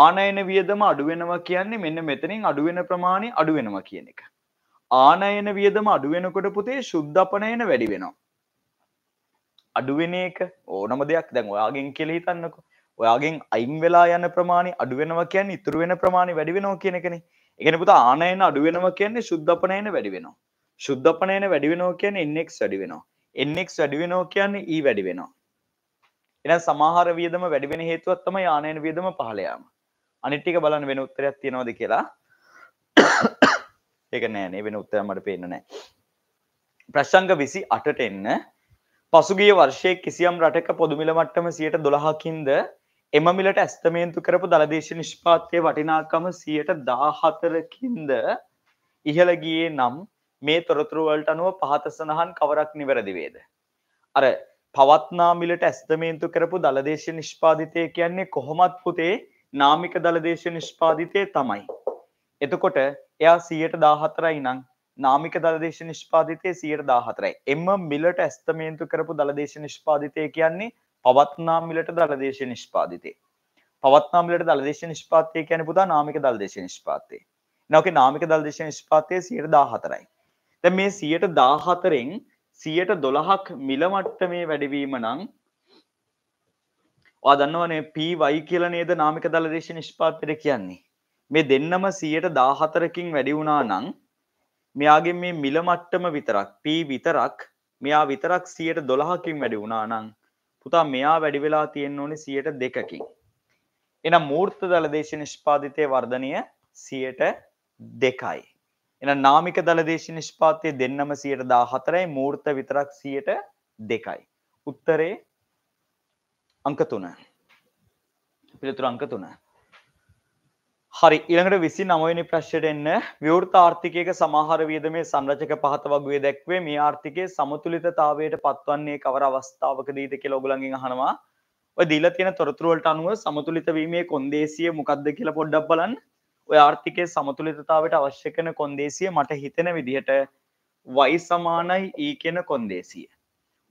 ආනයන වියදම අඩුවෙනවා කියන්නේ මෙන්න මෙතනින් අඩුවෙන ප්‍රමාණය අඩුවෙනවා කියන එක ආනයන වියදම අඩුවෙනකොට පුතේ ශුද්ධපනයන වැඩි වෙනවා අඩුවෙන එක ඕනම දෙයක් දැන් ඔයාගෙන් කෙළ හිතන්නක ඔයාගෙන් අයින් වෙලා යන ප්‍රමාණි අඩුවෙනවා කියන්න ඉතුරු වෙන ප්‍රමාණි වැඩිවෙනවා කියන කෙනෙ එකන පුතා ආනයන අඩුවෙනවා කියන්නේ ශුද්ධපනයන වැඩිවෙනවා ශුද්ධපනයන වැඩිවෙනවා කියන එන්නෙක් වැඩි වෙනවා එන්නෙක් වැඩිවෙනෝ කියන්නේ ඊ වැඩි වෙනවා e එන සමහර වියදම වැඩිවෙන හේතුවත් තම යානයන වියදම පහලයාම අනිට්ටික බලන්න වෙන උත්තරයක් තියෙනවාද කියලා ඒක නෑනේ වෙන උත්තරමට පේන්න නෑ ප්‍රශ්ංග විසි අටට එන්න පසුගිය වර්ෂය කිසියම් රටක පොදුමිල මට්ටම සියයට දොළහකින්ද එම මිලට ඇස්තමේන්තු කරපු දළදේශ නිෂ්පාතය වටිනාකම සියයට දාහතරකින්ද ඉහළගියේ නම් මේ තොරතුරුවලට අනුව පහත සඳහන් කවරක් නිවැරදිවේද. අර පවත්නාමිලට ඇස්තමේන්තු කරපු දළදේශ නිෂ්පාධිතය කියන්නේ කොහොමත් පුතේ නාමික දළදේශ නිෂ්පාධිතය තමයි. එතකොට එයා සියයට දාහතරයි නං නාමික දළදේශ නිෂ්පාතිතය සියයට දාහතරයි. එම මිලට ඇස්තමේන්තු කරපු දළදේශ නිෂ්පාතිතය කියන්නේ පවත්නා මිලට දළදේශ නිෂ්පාතිතය. පවත්නාමිලට දළදේශ නිෂ්පාතය කියන පුදා නාමික දල්දේශ නිෂ්පාතය. නොක නාමික දල්දේශ නිෂ්පාතය සියයට දාහතරයි. ද මේ සියයට දාහතරෙන් සියයට දොළහක් මිලමට්ට මේ වැඩවීම නං දන්නවනේ පීවයි කියල නේද නාමික දළදේශ නිෂ්පාතයට කියන්නේ. මේ දෙන්නම සියයට දාහතරකින් වැඩි වුණා නං මෙයාගේ මේ මිල මට්ටම විතරක් පී විතරක් මෙයා විතරක් සියයට දොළහකින් වැඩි වුණා නං පුතා මෙයා වැඩි වෙලා තියෙන්න්න ඕනි සියයට දෙකකින් එනම් මූර්ත දලදේශ නිෂ්පාධිතය වර්ධනය සියට දෙකයි එන නාමික දලදේශ නිෂ්පාතය දෙන්නම සියයට දා හතරයි මූර්ත විතරක් සියයට දෙකයි උත්තරේ අංක තුන පිළිතුර අංක තුනෑ හරි ඉළඟට විසි නමයනි ප්‍රශ්යට එන්න විවෘත ආර්ථිකයක සමහර වියදමේ සංරචක පහත වගේ දැක්වේ මේ ආර්ථිකය සමතුලිතතාවයට පත්වන්නේ කවර අවස්ථාවක දීද කිය ලොගලඟින් හනවා දීල තියෙන තොරතුරුවලට අනුව සමතුලිතවීමේ කොන්දේසිය මොකක්ද කියලා පොඩ්ඩක් බලන් ඔය ආර්ථිකය සමතුලිතතාවට අවශ්‍ය කරන කොන්දේසිය මට හිතෙන විදිහට වයි සමානයි ඒ e කියන කොන්දේසිය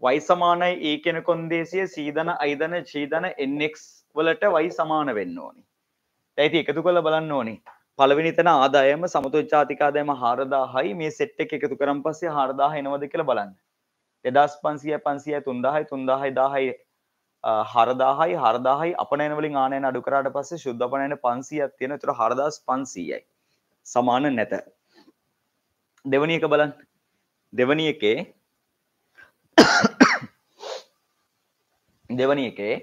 වයි සමානයි ඒ e කියන කොන්දේසිය සීදන අයිදන චීදන එන්නෙක්ස් වලට වයි සමාන වෙන්න ඕනි ඇති එකතු කළ බලන්න ඕනේ පළවෙනි තැන ආදායම සමතු ජාතිකාදායම 4000යි මේ සෙට් එක එකතු කරන් පස්සේ 4000 එනවද කියලා බලන්න 2500යි 500යි 3000යි 3000යි 1000යි හරදාහයි හරදාහයි අපනෑනවලින් ආනයන අඩු කරාට පස්සේ ශුද්ධ අපනයන පන්සියක් තියෙන තුර හරදස් පන්සීයයි සමාන නැත දෙවනි එක බලන් දෙවනි එකේ දෙවනි එකේ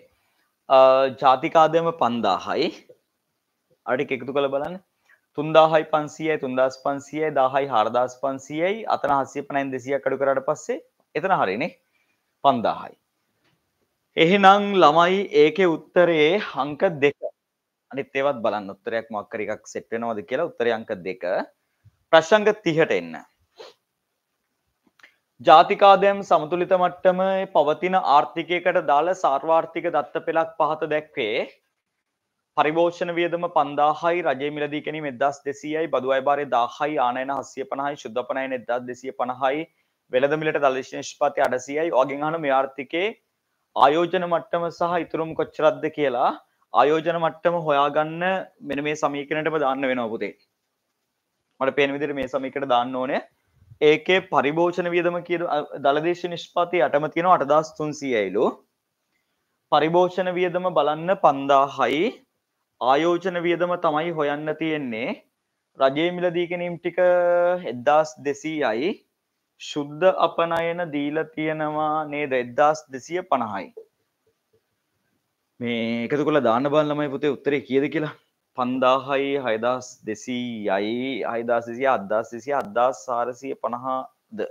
ජාතිකාදයම පන්දාහයි අටි එකතු කළ බලන්න තුන්දාහයි පන්සියයි තුන්දස් පන්සියයි දාහයි හාරදස් පන්සියයි අතන හස්සේ පනයින් දෙසිය කඩු කරට පස්සේ එතන හරිනේ පන්දාහයි. එහෙනං ළමයි ඒකෙ උත්තරයේ අංක දෙක අනිත් ඒවත් බලන්න උත්තරයක් මක්කර එකක් සෙට්වෙනවාද කියලා උත්තරය අංක දෙක ප්‍රශංග තිහට එන්න. ජාතිකාදයම් සමතුලිත මට්ටම පවතින ආර්ථිකයකට දාළ සාර්වාර්ථික දත්ත පෙළක් පහත දැක්වේ පරිභෝෂණ වියදම පන්දාහයි රජේ මිලදී කැනීම එදස් දෙසියයි බදු අයිබාරය දාහයි ආනයන හස්සිය පනහයි ශුද්ධපනයන එදස් දෙසිය පනහයි වෙළද මිලට දර්ශනේෂ්පාති අඩසියයි ඔගෙන්හන මෙයාර්ථිකේ ආයෝජන මට්ටම සහ ඉතුරුම් කොච්චරද්ද කියලා ආයෝජන මට්ටම හොයාගන්න මෙන මේ සමීකනට දාන්න වෙන ඔපුතේ මට පේන විදිර මේ සමීකට දාන්න ඕනේ ඒකේ පරිභෝෂණ වියදම කිය දළදේශ නිෂ්පාති අටම තියෙන අටදස් තුන්සියයිලු පරිභෝෂණ වියදම බලන්න පන්දාහයි ආයෝජන වියදම තමයි හොයන්න තියෙන්නේ රජයේ මිලදීකැනීම් ටික එද්දාස් දෙසීයයි ශුද්ධ අපනයන දීල තියෙනවා නේද එද්දාස් දෙසිය පණහයි මේ එකතු කොල දාන බල්ලමයි පුතේ උත්තරේ කියද කියලා පන්දාහයි හයදස් දෙසී යයි අයිදාසිසිය අදදාස් දෙසිය අදදාස් සාරසිය පණහාද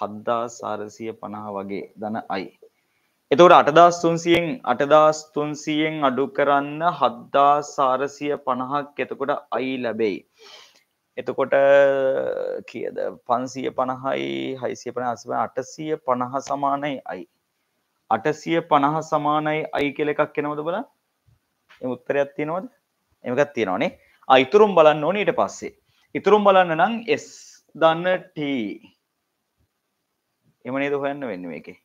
හද්දා සාරසිය පණහ වගේ දන අයි එතකට අටදස් තුන්සියෙන් අටදස් තුන්සියෙන් අඩු කරන්න හද්දා සාරසිය පණහක් එතකොට අයි ලැබෙයි. එතකොට කියද පන්සිය පණහයි හයිසිය පන අසව අටසිය පණහ සමානයි අයි. අටසිය පණහ සමානයි අයි කෙල එකක් කෙනවද බල උත්තරයක් තියෙනවද එමකත් තියෙනවානේ අයිතුරුම් බලන්න ඕන ඊට පස්සේ. ඉතුරුම් බලන්න නං එස් දන්න ට එමනේ දොහන්න වෙන්න එකේ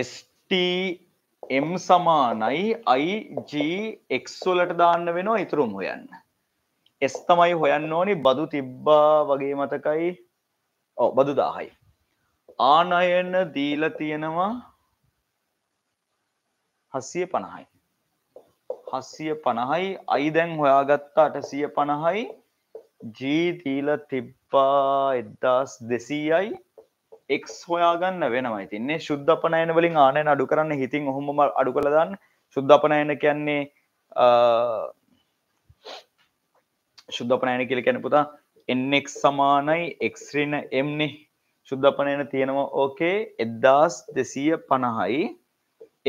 STM සමානයි IGX වලට දාන්න වෙනවා ඉතුරුම හොයන්න. S තමයි හොයන්න ඕනි බදු තිබ්බා වගේ මතකයි. ඔව් බදු 10යි. ආනයන දීලා තියෙනවා 750යි. 750යි I දැන් හොයාගත්තා 850යි G දීලා තිබ්බා 1200යි එක් හොයාගන්න වෙනමයි තින්නේ ශුද්ධ අපනයන වලින් ආනයන අඩු කරන්න හිතින් ඔහොම අඩු කළදන්න ශුද්ධ අපනයන කියන්නේ ශුද්ධ අපනයන කියල කැන පුතා එන්නෙක් සමානයි එක්රින එම්නෙ ශුද්ධ අපනයන තියෙනවා ඕකේ එද්දාස් දෙසීය පණහයි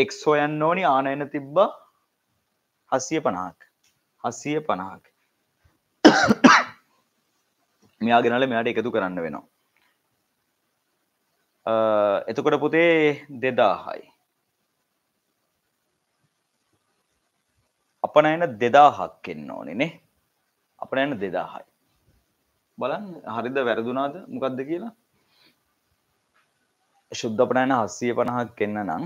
එක් හොයන්න ඕනි ආනයන තිබ්බ හසිය පණහක් හසිය පණහක් මෙයා ගෙනල මෙයාට එකතු කරන්න වෙනවා Äh, එතකොට පුතේ දෙදාහයි අප නයන දෙදාහක් කෙන්න ඕනෙනේ අප නෑන දෙදාහයි බලන් හරිද වැරදුනාද මොකක්ද කියලා ශුද්ධ අපනෑන හස්සිය පණහක් කෙන්න නම්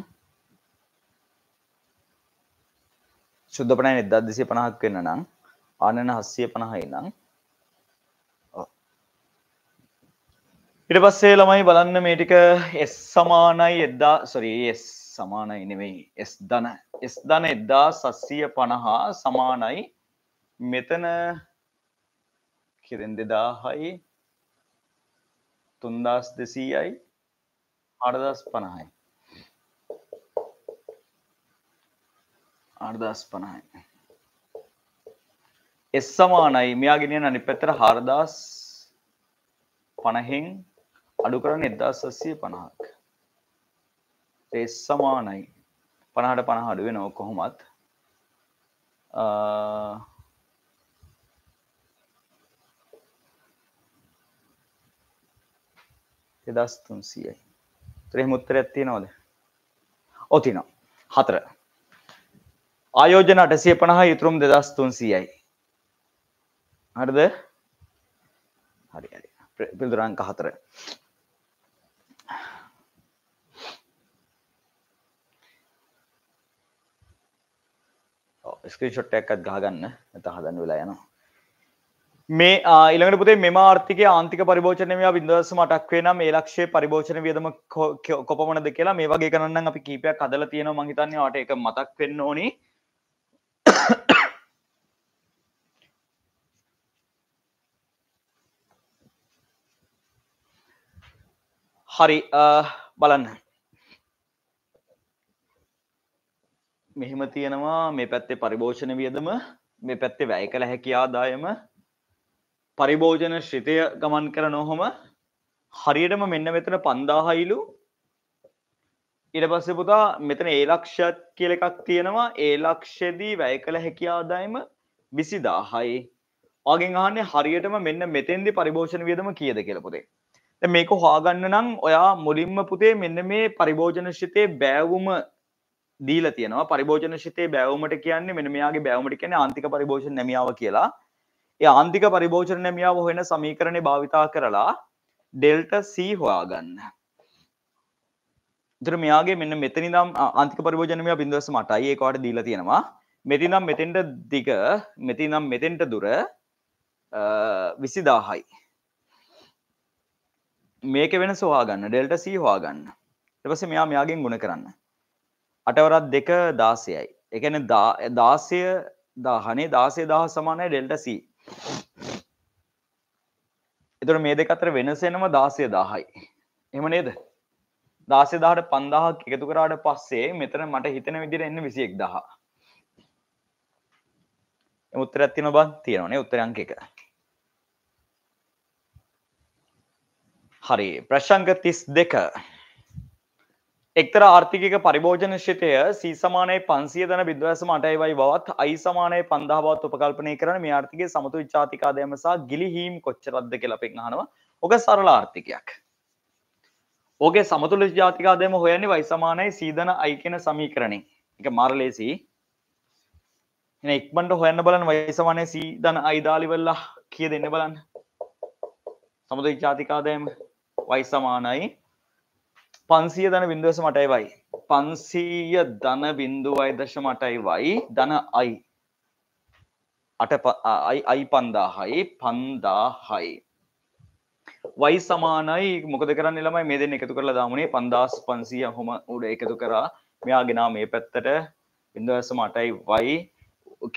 ශුද්ධ පනෑන එදදසිය පණහක් කෙන්න නම් ආනන හස්සිය පණහයි නම් ඉට පස්සේ ළමයි බලන්න මේ ටික එස් සමානයි එද්දා සොරේ එස් සමානයි නෙවෙයි එස් දන එස් දන එද්දා සස්සිය පණහා සමානයි මෙතන කෙරෙන් දෙදාහයි තුන්දස් දෙසීයයි අඩදස් පණහයි අර්දස් පණහයි එස් සමානයි මෙයා ගෙනියන අනි පැතර හාරදස් පණහෙෙන් අඩු කරන්න එදදාසස්සිය පණහක් ඒස් සමානයි පණහට පණ අඩුව නෝ කොහොමත් එදස් තුන් සියයි ත්‍රේ මුත්තර ඇත්ති නොද ඔතින හතර ආයෝජන අටසිය පණහ යුතුරුම් දෙදස් තුන් සියයි හරිද හරි පිල්දුරංක හතර ස්ක්‍රීෂොට් එකත් ගාගන්න ඇත හදන් වෙලා යනවා මේ ඉළඟට පුතේ මෙම ආර්ථික ආන්තික පරිභෝචනය බිදස මටක්වේ නම් ඒ ලක්ෂය පරිභෝචන වියදම කොපමනද කියලා මේ වගේ කරන්න අපි කීපයක් කදල තියෙන මහිතන්න ට එක මතක් වෙන්න ඕනි හරි බලන්න මෙහෙම තියෙනවා මේ පැත්තේ පරිභෝෂණ වියදම මේ පැත්තේ වැය කළ හැකි ආදායම පරිභෝජන ශ්‍රිතය ගමන් කර නොහොම හරියටම මෙන්න මෙතන පන්දාහයිලු ඉට පස්ස පුතා මෙතන ඒ ලක්ෂත් කියල එකක් තියෙනවා ඒ ලක්ෂයේදී වැය කළ හැකි ආදායම විසි දාහයි ආගෙන් අහන්නේ හරියටම මෙන්න මෙතෙන්දි පරිභෝෂණ වියදම කියද කියල පුතේ මේක හාගන්න නම් ඔයා මුලින්ම පුතේ මෙන්න මේ පරිභෝජන ශිතේ බෑවුම දීල තියෙනවා පරිභෝජන ශිතේ බැවමට කියන්නේ මෙන මෙයාගේ බැවමට කියන ආන්තික පරිභෝෂණ නැමියාව කියලා ඒ ආන්තික පරිභෝෂණ නැමියාව හොයන සමීකරණය භාවිතා කරලා ඩෙල්ට C හොයාගන්න. ඉතින් මෙයාගේ මෙන්න මෙතන ඉඳන් ආන්තික පරිභෝජන නැමියාව 0.8යි ඒක වාට දීලා තියෙනවා. මෙතන ඉඳන් මෙතෙන්ට දිග මෙතන ඉඳන් මෙතෙන්ට දුර 20000යි. මේක වෙනස හොයාගන්න ඩෙල්ට C හොයාගන්න. ඊට පස්සේ මෙයා මෙයාගෙන් ගුණ කරන්න. අටවරත් දෙක දාසයයි එකන දාසය දහනේ දාසේ දහ සමානයි ඩෙල්ටසි එතුර මේ දෙක අතර වෙනසෙනම දාසය දාහයි එම නේද දාසේ දාට පන්දාහක් එකතු කරාට පස්සේ මෙතන මට හිතන විදිර එන්න විසියෙක් දහ උත්තරත් තින බන් තියෙනනේ උත්තරංක එක හරි ප්‍රශංග තිස් දෙක එක්තර ආර්ථික පරිභෝජන ශිතය සී සමානය පන්සිය දන බිදවැසම අටයිවයි බවත් අයි සමානය පන්දාවත් උපකල්පනය කරන මේ ආර්ථික සමතු විච්චාතිකාදයම සහ ගිලිහීම් කොච්චරද්ද කලපෙන් හනවා ඔක සරල ආර්ථිකයක් ඕගේ සමතුල ජාතිකාදයම හොයන්නේ වයිසමානයි සීදන අයිකෙන සමීකරණින් එක මරලේසි එක්බට හොයන්න බලන් වයිසමානය සීදන අයිදාලිවෙල්ලා කිය දෙන්න බලන්න සමුතු ජාතිකාදයම වයිසමානයි පන්සිය දන බින්දුවස මටයි වයි පන්සීය දන බින්දුවයි දශ මටයි වයි දන අයි අට අයි අයි පන්දාහයි පන්දාහයි වයි සමානයි මොකද කරන්න ළමයි මේ දෙන්න එකතු කරලා දාමුණේ පන්දස් පන්සිය හොම උඩ එකතු කරා මෙයා ගෙනා මේ පැත්තට බිඳුවස මටයි වයි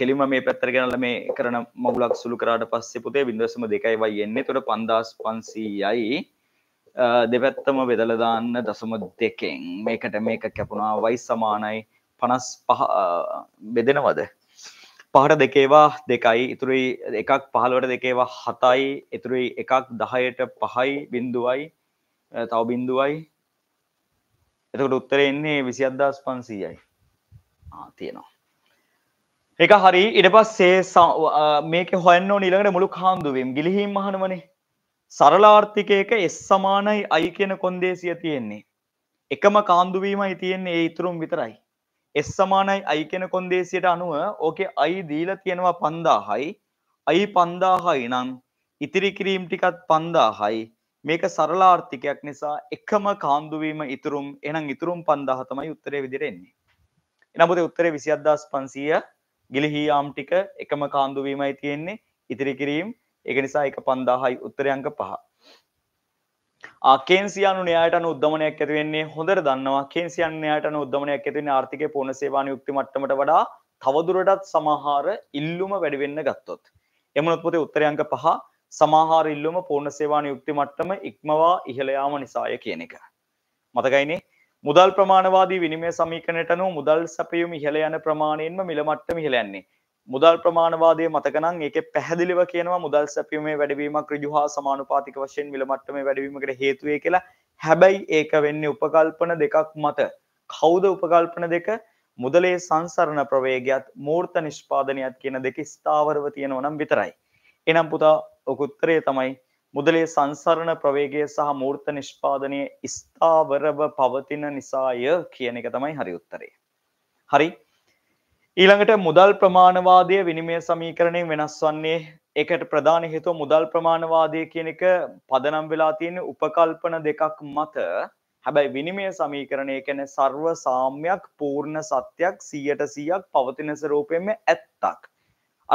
කෙලිම මේ පැත්තර ගැනල මේ කරන මගුලක් සුළු කරාට පස්සේ පුතේ බිඳුවසම දෙකයි වයි එන්නේ තොට පන්දස් පන්සීයයි දෙවැත්තම බෙදලදාන්න දසම දෙකෙන් මේකට මේක කැපුණා වයි සමානයි පනස් පහ බෙදෙනවද පහට දෙකේවා දෙකයි ඉතුරයි එකක් පහළුවට දෙකේවා හතයි ඉතුරයි එකක් දහයට පහයි බින්දුවයි තව බින්දුවයි එතකට උත්තර එන්නේ විසි අදදාස් පන්සීයයි තියෙනවා එක හරි ඉඩ පස්සේ මේක හොන්න නිළඟට මුළු කාන්දුවම් ගිලිහිම් මහනමනේ සරලාර්ථිකයක S සමානයි I කියන කොන්දේසිය තියෙන්නේ. එකම කාන්දුවීමයි තියෙන්නේ ඒ ඉතුරුම් විතරයි. S සමානයි I කියන කොන්දේසියට අනුව ඕකේ I දීලා තියෙනවා 5000යි. I 5000යි නම් ඉතිරි කිරීම් ටිකත් 5000යි. මේක සරලාර්ථිකයක් නිසා එකම කාන්දුවීම ඉතුරුම් එහෙනම් ඉතුරුම් 5000 තමයි උත්තරේ විදිහට එන්නේ. එහෙනම් ඔබට උත්තරේ 27500 ගිලිහියාම් ටික එකම කාන්දුවීමයි තියෙන්නේ. ඉතිරි කිරීම් 5000 ඒක නිසා එක පන්දාහයි උත්තරයංක පහ ආකේන්සියනු න්‍යායට අනු උද්දමනයක් ඇති වෙන්නේ හොඳට දන්නවා කේන්සියන් න්‍යායට අනු උද්දමනයක් ඇති වෙන්නේ ආර්ථිකය පූර්ණ සේවා නියුක්ති මට්ටමට වඩා තවදුරටත් සමහර ඉල්ලුම වැඩි වෙන්න ගත්තොත් එහෙම නොත් පුතේ උත්තරයංක පහ සමහර ඉල්ලුම පූර්ණ සේවා නියුක්ති මට්ටම ඉක්මවා ඉහළ යාම නිසාය කියන එක මතකයිනේ මුදල් ප්‍රමාණවාදී විනිමය සමීකරණයට අනුව මුදල් සැපයීම ඉහළ යන ප්‍රමාණයෙන්ම මිල මට්ටම ඉහළ යන්නේ මුදල් ප්‍රමාණවාදය මතකනම් ඒක පැහැදිලිව කියනවා මුදල් සැපීමේ වැඩවීමක් ඍජු හා සමානුපාතික වශයෙන් මිල මට්ටමේ වැඩවීමකට හේතු වේ කියලා. හැබැයි ඒක වෙන්නේ උපකල්පන දෙකක් මත. කවුද උපකල්පන දෙක? මුදලේ සංසරණ ප්‍රවේගයත් මූර්ත නිෂ්පාදනයත් කියන දෙක ස්ථාවරව තියෙනවා නම් විතරයි. එනම් පුතා ඔක උත්තරේ තමයි මුදලේ සංසරණ ප්‍රවේගය සහ මූර්ත නිෂ්පාදනය ස්ථාවරව පවතින නිසාය කියන එක තමයි හරි උත්තරේ. හරි ඊළඟට මුදල් ප්‍රමාණවාදය විනිමය සමීකරණයෙන් වෙනස් වන්නේ ඒකට ප්‍රධාන හේතුව මුදල් ප්‍රමාණවාදය කියන එක පදනම් වෙලා තියෙන උපකල්පන දෙකක් මත හැබැයි විනිමය සමීකරණය කියන්නේ ਸਰව සාම්‍යයක් පූර්ණ සත්‍යයක් 100%ක් පවතින ස්වරූපයෙන්ම ඇත්තක්.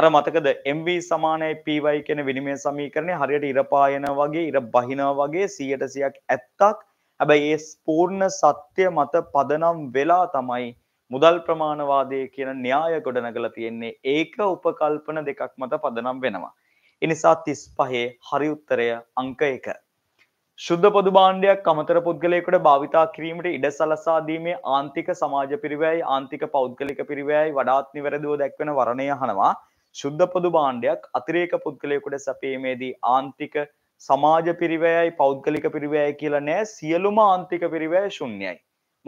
අර මතකද MV සමානයි PY කියන විනිමය සමීකරණය හරියට ඉර පායනවා වගේ ඉර බහිනවා වගේ 100%ක් ඇත්තක්. හැබැයි ඒ පූර්ණ සත්‍ය මත පදනම් වෙලා තමයි මුදල් ප්‍රමාණවාදය කියන න්‍යාය ගොඩනගලා තියෙන්නේ ඒක උපකල්පන දෙකක් මත පදනම් වෙනවා. එනිසා 35 හරි උත්තරය අංක 1. සුද්ධ පොදු භාණ්ඩයක් අමතර පුද්ගලයෙකුට භාවිතා කිරීමට ඉඩ සලසා දීමේ ආන්තික සමාජ පිරිවැයයි ආන්තික පෞද්ගලික පිරිවැයයි වඩාත් නිවැරදිව දැක්වෙන වර්ණය අහනවා. සුද්ධ පොදු භාණ්ඩයක් අතිරේක පුද්ගලයෙකුට සැපීමේදී ආන්තික සමාජ පිරිවැයයි පෞද්ගලික පිරිවැයයි කියලා නෑ සියලුම ආන්තික පිරිවැය ශුන්‍යයි.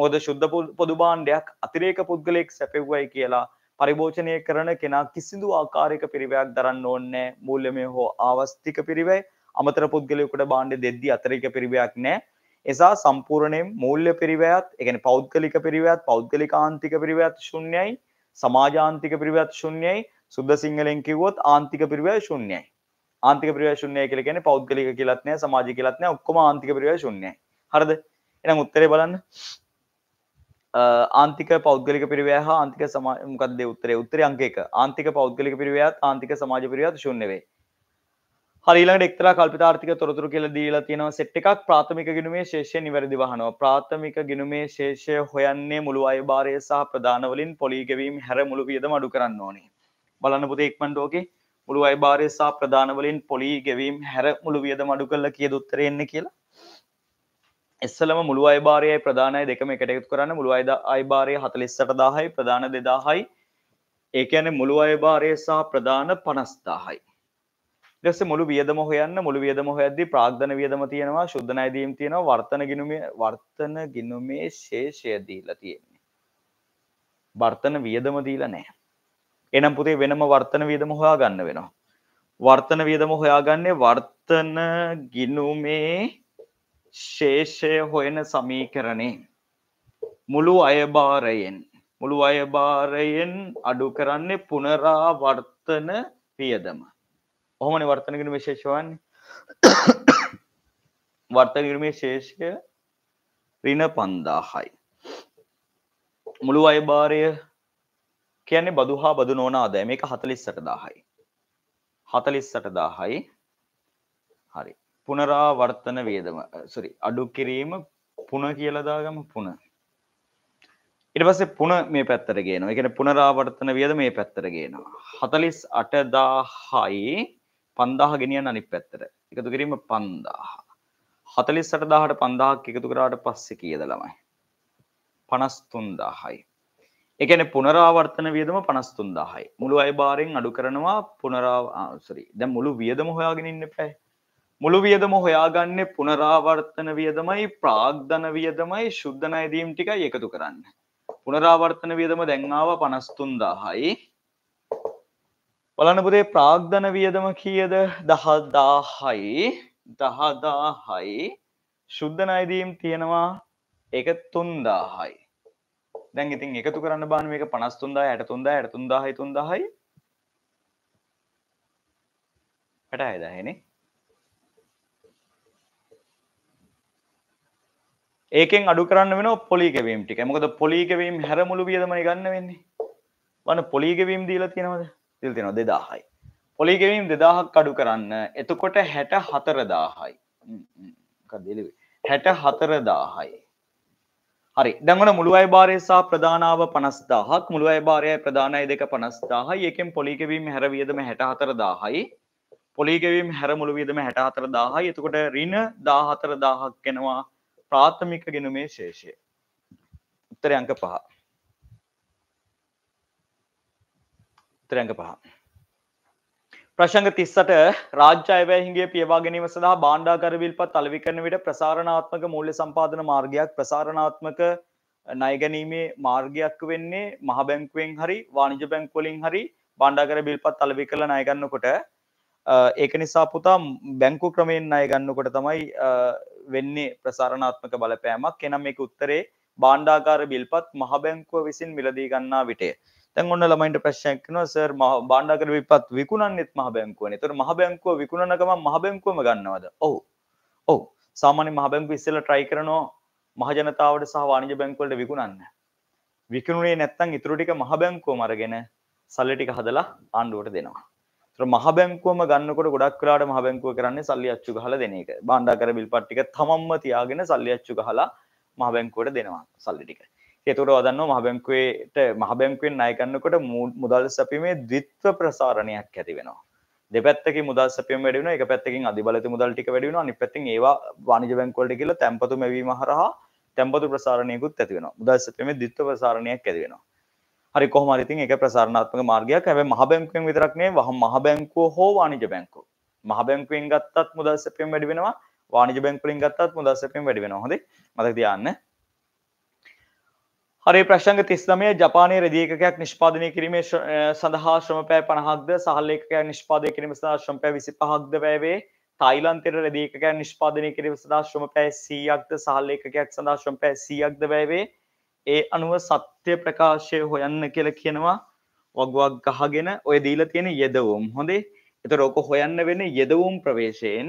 මොද ශුද්ධ පොදු බාණ්ඩයක් අතිරේක පුද්ගලෙක් සැපෙව්වයි කියලා පරිභෝජනය කරන කෙනා කිසිදු ආකාරයක පිරිවයක් දරන්න ඕන්නෑ මූල්‍යමය හෝ ආවස්තික පිරිවයි අමතර පුද්ගලයකුට බාණ්ඩ දෙද්දි අතරේක පිරිවයක් නෑ එසා සම්පූර්ණයෙන් මූල්‍ය පිරිවයත් එකන පෞද්ගලික පිරිවයත් පෞද්ගලිකාන්තික පිරිවයත් ශුන්‍යයි සමාජාන්තික පිරිවයත් ශුන්‍යයි සුද්ද සිංහලෙන් කිව්වොත් ආන්තික පිරිවය ශුන්‍යයි ආන්තික පිරිවය ශුන්‍යයි කියලා කියන්නේ පෞද්ගලික කියලත් නෑ සමාජික කියලත් නෑ ඔක්කොම ආන්තික පිරිවය ශුන්‍යයි හරිද එහෙනම් උත්තරේ බලන්න ආන්තික පෞද්ගලික පිරිවයා හා ආන්තික සමාමකක්ද උත්තරේ උත්තර අංකක ආන්තික පෞද්ගලික පිරිවයාත් ආන්තික සමාජ පිරිවත් ශුන්්‍යවේ හරිලට එක්තර කල්පතාර්ථික තොරතුර කියල දීලා තියෙනවා සෙට් එකක් ප්‍රාථමික ගිනුමේ ශේෂය නිවැරදි වහනවා ප්‍රාථමික ගිනුමේ ශේෂය හොයන්නේ මුළු අයභාරය සහ ප්‍රධානවලින් පොලිගවීම් හැර මුළු වියද මඩු කරන්න ඕනේ බලන්න පුතේ එක්මන්ට ඕකේ මුළු අයභාරය සහ ප්‍රධානවලින් පොලී ගෙවීම් හැර මුළු වියද මඩු කරලා කිය දුත්තරෙන්නේ කියලා එස්සලම මුළු අයිභාරයයි ප්‍රධානය දෙකම එකටෙකුත් කරන්න මුළු අයිද අයිභාරය හතලිස්සට දාහයි ප්‍රධාන දෙදාහයි ඒකඇන මුළු අයභාරය සහ ප්‍රධාන පනස්දාහයි දෙස මුළු වියදම හොයන්න මුළු වියදම හොයද්දි ප්‍රාග්ධන වියදම තියෙනවා ශුද්ධන ඇදීම් තියෙනවා වර්තන ගිනුමේ වර්තන ගිනුමේ ශේෂයදීල තියෙන්නේ වර්තන වියදම දීල නෑ එනම් පුතේ වෙනම වර්තන වියදම හොයා ගන්න වෙනවා වර්තන වියදම හොයාගන්නේ වර්තන ගිනුමේ ශේෂය හොයන සමීකරණේ මුළු අයභාරයෙන් මුළු අයභාරයෙන් අඩු කරන්නේ පුනරාවර්තන පියදම ඔහොමන වර්තනගෙන විශේෂවන් වර්තකිරීමේ ශේෂය රින පන්දාහයි මුළු අයභාරය කියන්නේ බදු හා බදු නෝන ආදය මේක හතලිස්සට දාහයි හතලිස්සට දාහයි හරි පුනරාවර්තන වේදම සොරි අඩු කිරීම පුන කියලදාගම පුන ඉට පස්සේ පුන මේ පැත්තර ගේනවා එකන පුනරාවර්තන වියද මේ පැත්තර ගේනවා හතලිස් අටදාහයි පන්දාහ ගෙනියන් අනි පැත්තර එකතු කිරීම පන්දාහ හතලිස් සටදාහට පන්දාහක් එකතු කරාට පස්සෙ කියද ළමයි පනස්තුන්දාහයි එකන පුනරාවර්තන වියදම පනස්තුන්දාහයි මුළු අයි බාරෙන් අඩු කරනවා පුනරාසරි දැ මුළු වියදම හොයාගෙන ඉන්න පැයි මුළු වියදම හොයාගන්න පුනරාවර්තන වියදමයි ප්‍රාග්ධන වියදමයි ශුද්ධනයදීම් ටික එකතු කරන්න. පුනරාවර්තන වියදම දැන්ආාව පනස්තුන්දාහයි. බලනපුදේ ප්‍රාග්ධන වියදම කියද දහදාහයි දහදාහයි ශුද්ධනයදීම් තියෙනවා එක තුන්දාහයි. දැන් ඉතින් එකතු කරන්න බාන මේක පනස්තුන්දා ඇයටතුන්දා ඇයටතුන්දාහයි තුන්දාහයි ඇටයදාහෙනේ ඒකෙන් අඩු කරන්න වෙන පොලිගවීම් ටික මොකද පොලිගවීම් හැරමුළු වියදමයි ගන්න වෙන්නේ වන පොලිගවීම් දීලා තියෙනවද තිල් තියෙනවා දෙදාහයි පොලිගවීම් දෙදාහක් අඩු කරන්න එතකොට හැට හතරදාහයි හැට හතරදාහයි හරි දැවන මුළුවයි භාරය සහ ප්‍රධානාව පනස්දාහක් මුළුව භාරය ප්‍රධානය දෙක පනස්දාහයි එකෙන් පොලිගවීම් හැරවියදම හැට හතරදාහයි පොලිගවීම් හැරමුළු වියදම හැට හතරදාහයි එතකොට රින දාහතරදාහක් කෙනවා ප්‍රාථමික ගෙනුමේ ශේෂය උත්තර අංක පහ උත්තර අංක පහ ප්‍රශංග තිස්සට රාජ්‍යයවැහිගේ පියවා ගැනීම සඳහා බාණ්ඩාකර විල්පත් අලවි කරන විට ප්‍රසාරණාත්මක මූල්‍ය සම්පාදන මාර්ගයක් ප්‍රසාරණාත්මක ණයගැනීමේ මාර්ගයක් වෙන්නේ මහ බැංකුවෙන් හරි වාණිජ බැංකුවලින් හරි බාණ්ඩාකර බිල්පත් අලවි කරලා ණය ගන්නකොට ඒක නිසා පුතා බැංකු ක්‍රමයෙන් ණය ගන්නකොට තමයි වෙන්නේ ප්‍රසාරණාත්මක බලපෑමක් එනම් මේක උත්තරේ බාණ්ඩාකාර බිල්පත් මහබැංකුව විසින් මිලදී ගන්නා විටය. දැන් ඔන්න ළමයින්ට ප්‍රශ්නයක් එනවා සර් බාණ්ඩාකාර බිල්පත් විකුණන්නෙත් මහබැංකුවනේ. ඒතර මහබැංකුව විකුණන ගමන් මහබැංකුවම ගන්නවද? ඔව්. ඔව්. සාමාන්‍ය මහබැංකුව ඉස්සෙල්ලා try කරනවා මහජනතාවට සහ වාණිජ බැංකුවලට විකුණන්න. විකුණුනේ නැත්නම් ඉතුරු ටික මහබැංකුවම අරගෙන සල්ලි ටික හදලා ආණ්ඩුවට දෙනවා. මහ බැංකුවම ගන්නකොට ගොඩක් වෙලාට මහ බැංකුව කරන්නේ සල්ලි අච්චු ගහලා දෙන එක. භාණ්ඩාකර බිල්පත් ටික තමන්ම තියාගෙන සල්ලි අච්චු ගහලා මහ බැංකුවට දෙනවා සල්ලි ටික. ඒතකොට වදන්නවා මහ බැංකුවේට මහ බැංකුවෙන් ණය ගන්නකොට මුදල් සැපීමේ ද්විත්ව ප්‍රසාරණයක් ඇති වෙනවා. දෙපැත්තකින් මුදල් සැපීම වැඩි වෙනවා. එක පැත්තකින් අධිබලිත මුදල් ටික වැඩි වෙනවා. අනිත් පැත්තෙන් ඒවා වාණිජ බැංකුවලට ගිහලා තැම්පතු මෙවීම හරහා තැම්පතු ප්‍රසාරණයකුත් ඇති වෙනවා. මුදල් සැපීමේ ද්විත්ව ප්‍රසාරණයක් ඇති වෙනවා. හරි කොහමරිතින් එක ප්‍රසාරණාත්මක මාර්ගයක් ඇැ මහබැංකුවෙන් විතරක්නේ වහ මහබැංකුව හෝ වානිජ බැංකු මහබැංකුවෙන් ගත්තත් මුදල් සැපියම් වැඩි වෙනවා වානිජ බැංකුලින් ගත්තත් මුදල් සැපියම් වැඩි වෙන හොද මතක තියන්න හරි ප්‍රශ්ංග තිස්නමය ජපානය රදීකයක් නිෂ්පාදනය කිරීම සඳහා ශ්‍රමපය පනහක්ද සහල්ලේකයක් නිෂ්පාදය කිරීම සඳහා ශ්‍රම්පය විසි පහක්ද වැෑවේ තයිලන්තෙර රදීකයක් නිෂ්පාදනය කිරීම සදා ශ්‍රමපය සීයක්ද සහල්ලේකයක් සඳහා ශ්‍රම්පය සීයක්ද වැෑවේ ඒ අනුව සත්‍ය ප්‍රකාශය හොයන්න කියල කියනවා වගුවක් ගහගෙන ඔය දීල තියෙන යෙදවුම් හොඳේ එත රෝක හොයන්න වෙන යෙදවුම් ප්‍රවේශයෙන්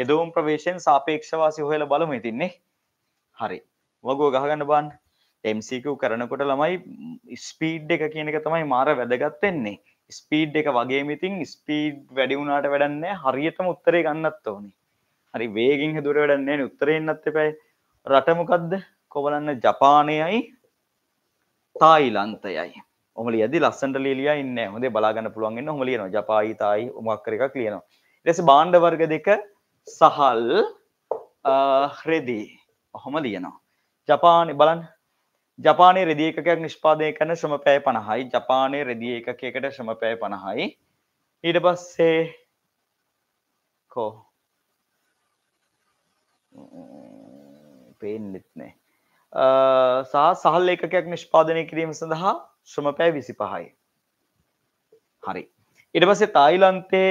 යෙදවුම් ප්‍රවේශයෙන් සාපේක්ෂවාසි හොයල බලම ඉතින්නේ හරි වගුව ගහගන්න බන් එMCක කරනකොට ළමයි ස්පීඩ් එක කියන එක තමයි මාර වැදගත්තෙන්නේ ස්පීඩ් එක වගේ මිතින් ස්පීඩ් වැඩිවුණට වැඩන්න හරියටම උත්තරේ ගන්නත් ඕනේ හරි වේගින් හදුර වැඩන්නේ උත්තරෙන්න්නත් එපයි රටමකක්ද කොබලන්න ජපානයයි තායිලන්තයයි ඔමලි ඇදි ලස්සට ලිය න්න හොදේ බලාගන්න පුළුවන්න්න හොම ලියන ජපායි තායි උමක්කර එකක් ලියනවා ලෙස බාණ්ඩ වර්ග දෙක සහල් හ්‍රෙදී ඔහොම ලියනවා ජපානය බලන් ජපානය රෙදිය එකකයක් නිෂ්පාදය කරන ශ්‍රමපය පණහයි ජපානය රෙදිය එකකට ශ්‍රමපය පණහයි ඊට පස්සේ කෝ පේෙන්ලෙත්නෑ සහ සහල් ඒකකයක් නිෂ්පාදනය කිරීම සඳහා ශ්‍රමපෑ විසි පහයි. හරි. ඉට පසේ තායිලන්තේ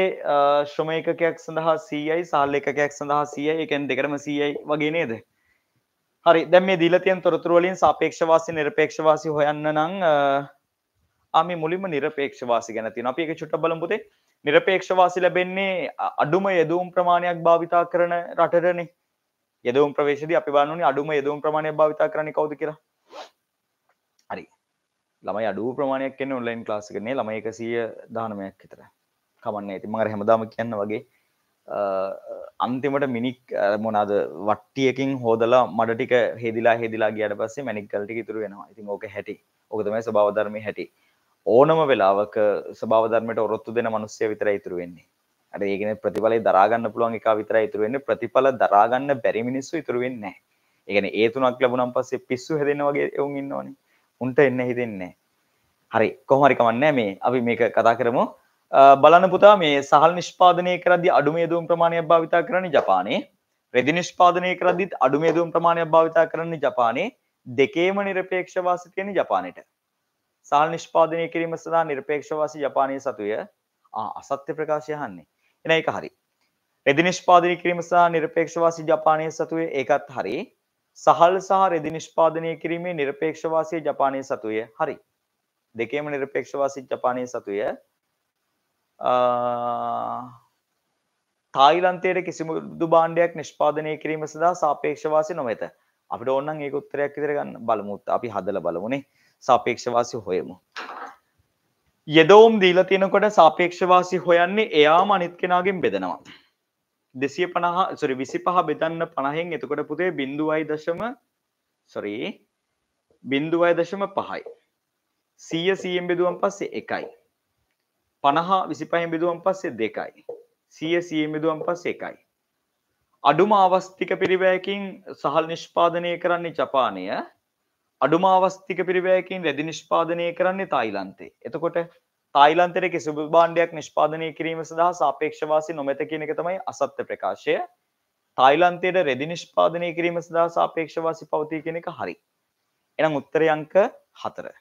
ශ්‍රමයකකයක් සඳහා සීයයි සහල් එකකයක් සඳහා සියයි එකන් දෙකරම සීයයි වගේ නේද. හරි දැම මේ දීලතියන් තොරතුරුවලින් සාපේක්ෂවාසි නිර්පේක්ෂවාසි හොයන්න නං ආමි මුලිම නිර්පේක්ෂවාසි ගැනතින අපි එක චුට්ට බලම්පුතේ නිර්පේක්ෂවාසි ලැබෙන්නේ අඩුම යෙදුම් ප්‍රමාණයක් භාවිතා කරන රටරනේ යෙදවුම් ප්‍රවේශදී අපි බලන්නේ අඩුම යෙදවුම් ප්‍රමාණය භාවිතා කරන්නේ කවුද කියලා. හරි. ළමයි අඩු ප්‍රමාණයක් එන්නේ ඔන්ලයින් ක්ලාස් එකේ නේ ළමයි 119ක් විතර. කමන්නේ. ඉතින් මම අර හැමදාම කියන්න වගේ අන්තිමට මිනික් මොනවාද වට්ටියකින් හොදලා මඩ ටික හෙදිලා හෙදිලා ගියාට පස්සේ මැනික් ගල් ටික ඉතුරු වෙනවා. ඉතින් ඕක හැටි. ඕක තමයි ස්වභාව ධර්මයේ හැටි. ඕනම වෙලාවක ස්වභාව ධර්මයට ඔරොත්තු දෙන මිනිස්සය විතරයි ඉතුරු වෙන්නේ. අර ඒකන ප්‍රතිඵලයි දරාගන්න පුළුවන් එක විතර ඉතුරුවෙන්න ප්‍රතිඵල දරාගන්න බැරි මිනිස්සු ඉතුරුවෙන්න ඒගන ඒ තුනක් ලැබුණම් පස්සේ පිස්සු හැදෙන වගේ එවුන් ඉන්න ඕනි උන්ට එන්න හිතෙන්නේ හරි කොහමරිකමන්න මේ අපි මේක කතා කරමු බලන්න පුතා මේ සහල් නිෂ්පාදනය කරදි අඩුමේ දුම් ප්‍රමාණයක් භාවිතා කරන ජපානයේ රෙදි නිෂ්පාදනය කරදිත් අඩුමේ දුම් ප්‍රමාණයක් භාවිතා කරන්න ජපානයේ දෙකේම නිරපේක්ෂ වාසිකයන ජපානයට සහල් නිෂ්පාදනය කිරීම සඳහා නිර්පේක්ෂවාසි ජපානය සතුය අසත්‍ය ප්‍රකාශය හන්නේ එන එක හරි. රෙදි නිෂ්පාදනය කිරීම සහ নিরপেক্ষවාසී ජපානයේ සතුය ඒකත් හරි. සහල් සහ රෙදි නිෂ්පාදනය කිරීමේ নিরপেক্ষවාසී ජපානයේ සතුය හරි. දෙකේම নিরপেক্ষවාසී ජපානයේ සතුය තායිලන්තයට කිසිමුදු බාණ්ඩයක් නිෂ්පාදනය කිරීම සඳහා සාපේක්ෂවාසි නොමැත. අපිට ඕනනම් ඒක උත්තරයක් විදිහට ගන්න බලමුත් අපි හදලා බලමුනේ. සාපේක්ෂවාසි හොයමු. යෙදවුම් දීල තියෙනකොට සාපේක්ෂවාසි හොයන්නේ එයාම අනිත් කෙනගෙන් බෙදෙනවා. දෙසිය පනහ සොරි විසි පහ බෙදන්න පණහෙන් එතකොට පුතේ බිඳු අයිදශම සොරී බිින්දු අයදශම පහයි. සීය සීයෙන් බෙදුවන් පස්සේ එකයි. පණහා විසි පහෙන් බෙදුවන් පස්සේ දෙකයි. සිය සියෙන් බෙදුවන් පස්සේ එකයි. අඩුම අවස්ථික පිරිවෑකින් සහල් නිෂ්පාදනය කරන්නේ ජපානය අඩුම අවස්ථික පිරිවැයකින් රැදි නිෂ්පාදනය කරන්නේ තායිලන්තේ. එතකොට තායිලන්තර කිසිබ බාණ්ඩයක් නිෂ්පාදනය කිරීම සඳහා සාපේක්ෂවාසි නොමැත කියන එක තමයි අසත්‍ය ප්‍රකාශය. තායිලන්තයට රෙදි නිෂ්පාදනය කිරීම සඳහා සාපේක්ෂවාසි පවතිය කියන එක හරි. එනම් උත්තරය අංක හතර.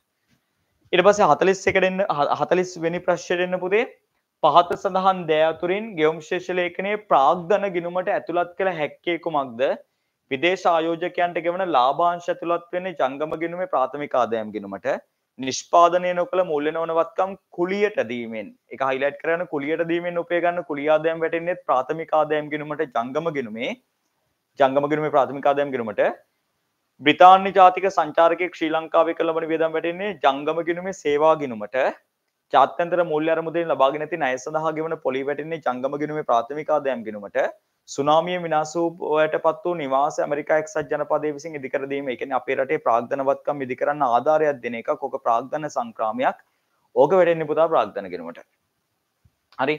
ඊට පස්සේ 41 දෙන්න 40 වෙනි ප්‍රශ්නය දෙන්න පුතේ පහත සඳහන් දෑ අතුරින් ගෙවම් ශේෂ ලේඛනයේ ප්‍රාග්ධන ගිණුමට ඇතුළත් කළ හැක්කේ කුමක්ද? විදේශ ආයෝජකයන්ට ගෙවන ලාභාංශ ඇතුළත් වෙන්නේ ජංගම ගිණුමේ ප්‍රාථමික ආදායම් ගිණුමට නිෂ්පාදනය නොකළ මුල්ල නොනවත්කම් කුලියට දීමෙන් එක හයිලයිට් කරන කුලියට දීමෙන් උපය ගන්න කුලියාදයම් වැටෙන්නේ ප්‍රාථමික ආදායම් ගෙනුමට ජංගම ගෙනුමේ ජංගම ගෙනුමේ ප්‍රාථමික ආදායම් ගෙනුමට බ්‍රිතාන්‍ය ජාතික සංචාරකයෙක් ශ්‍රී ලංකාවේ කළ ලබන වියදම් වැටෙන්නේ ජංගම ගෙනුමේ සේවා ගෙනුමට ජාත්‍යන්තර මුල්‍ය අරමුදෙන් ලබාගෙන ඇති ණය සඳහා ගෙවන පොලි වැටෙන්නේ ජංගම ගෙනුමේ ප්‍රාථමික ආදායම් ගෙනුමට සුනාමිය විනාසූපයට පත් වූ නිවාස ඇමරිකා එක්සත් ජනපදයේ විසින් ඉදිකර දීම. ඒ කියන්නේ අපේ රටේ ප්‍රාග්ධනවත්කම් ඉදි කරන්න ආධාරයක් දෙන එකක්. ඕක ප්‍රාග්ධන සංක්‍රාමයක්. ඕක වැඩෙන්නේ පුතා ප්‍රාග්ධන ගෙනුමට. හරි.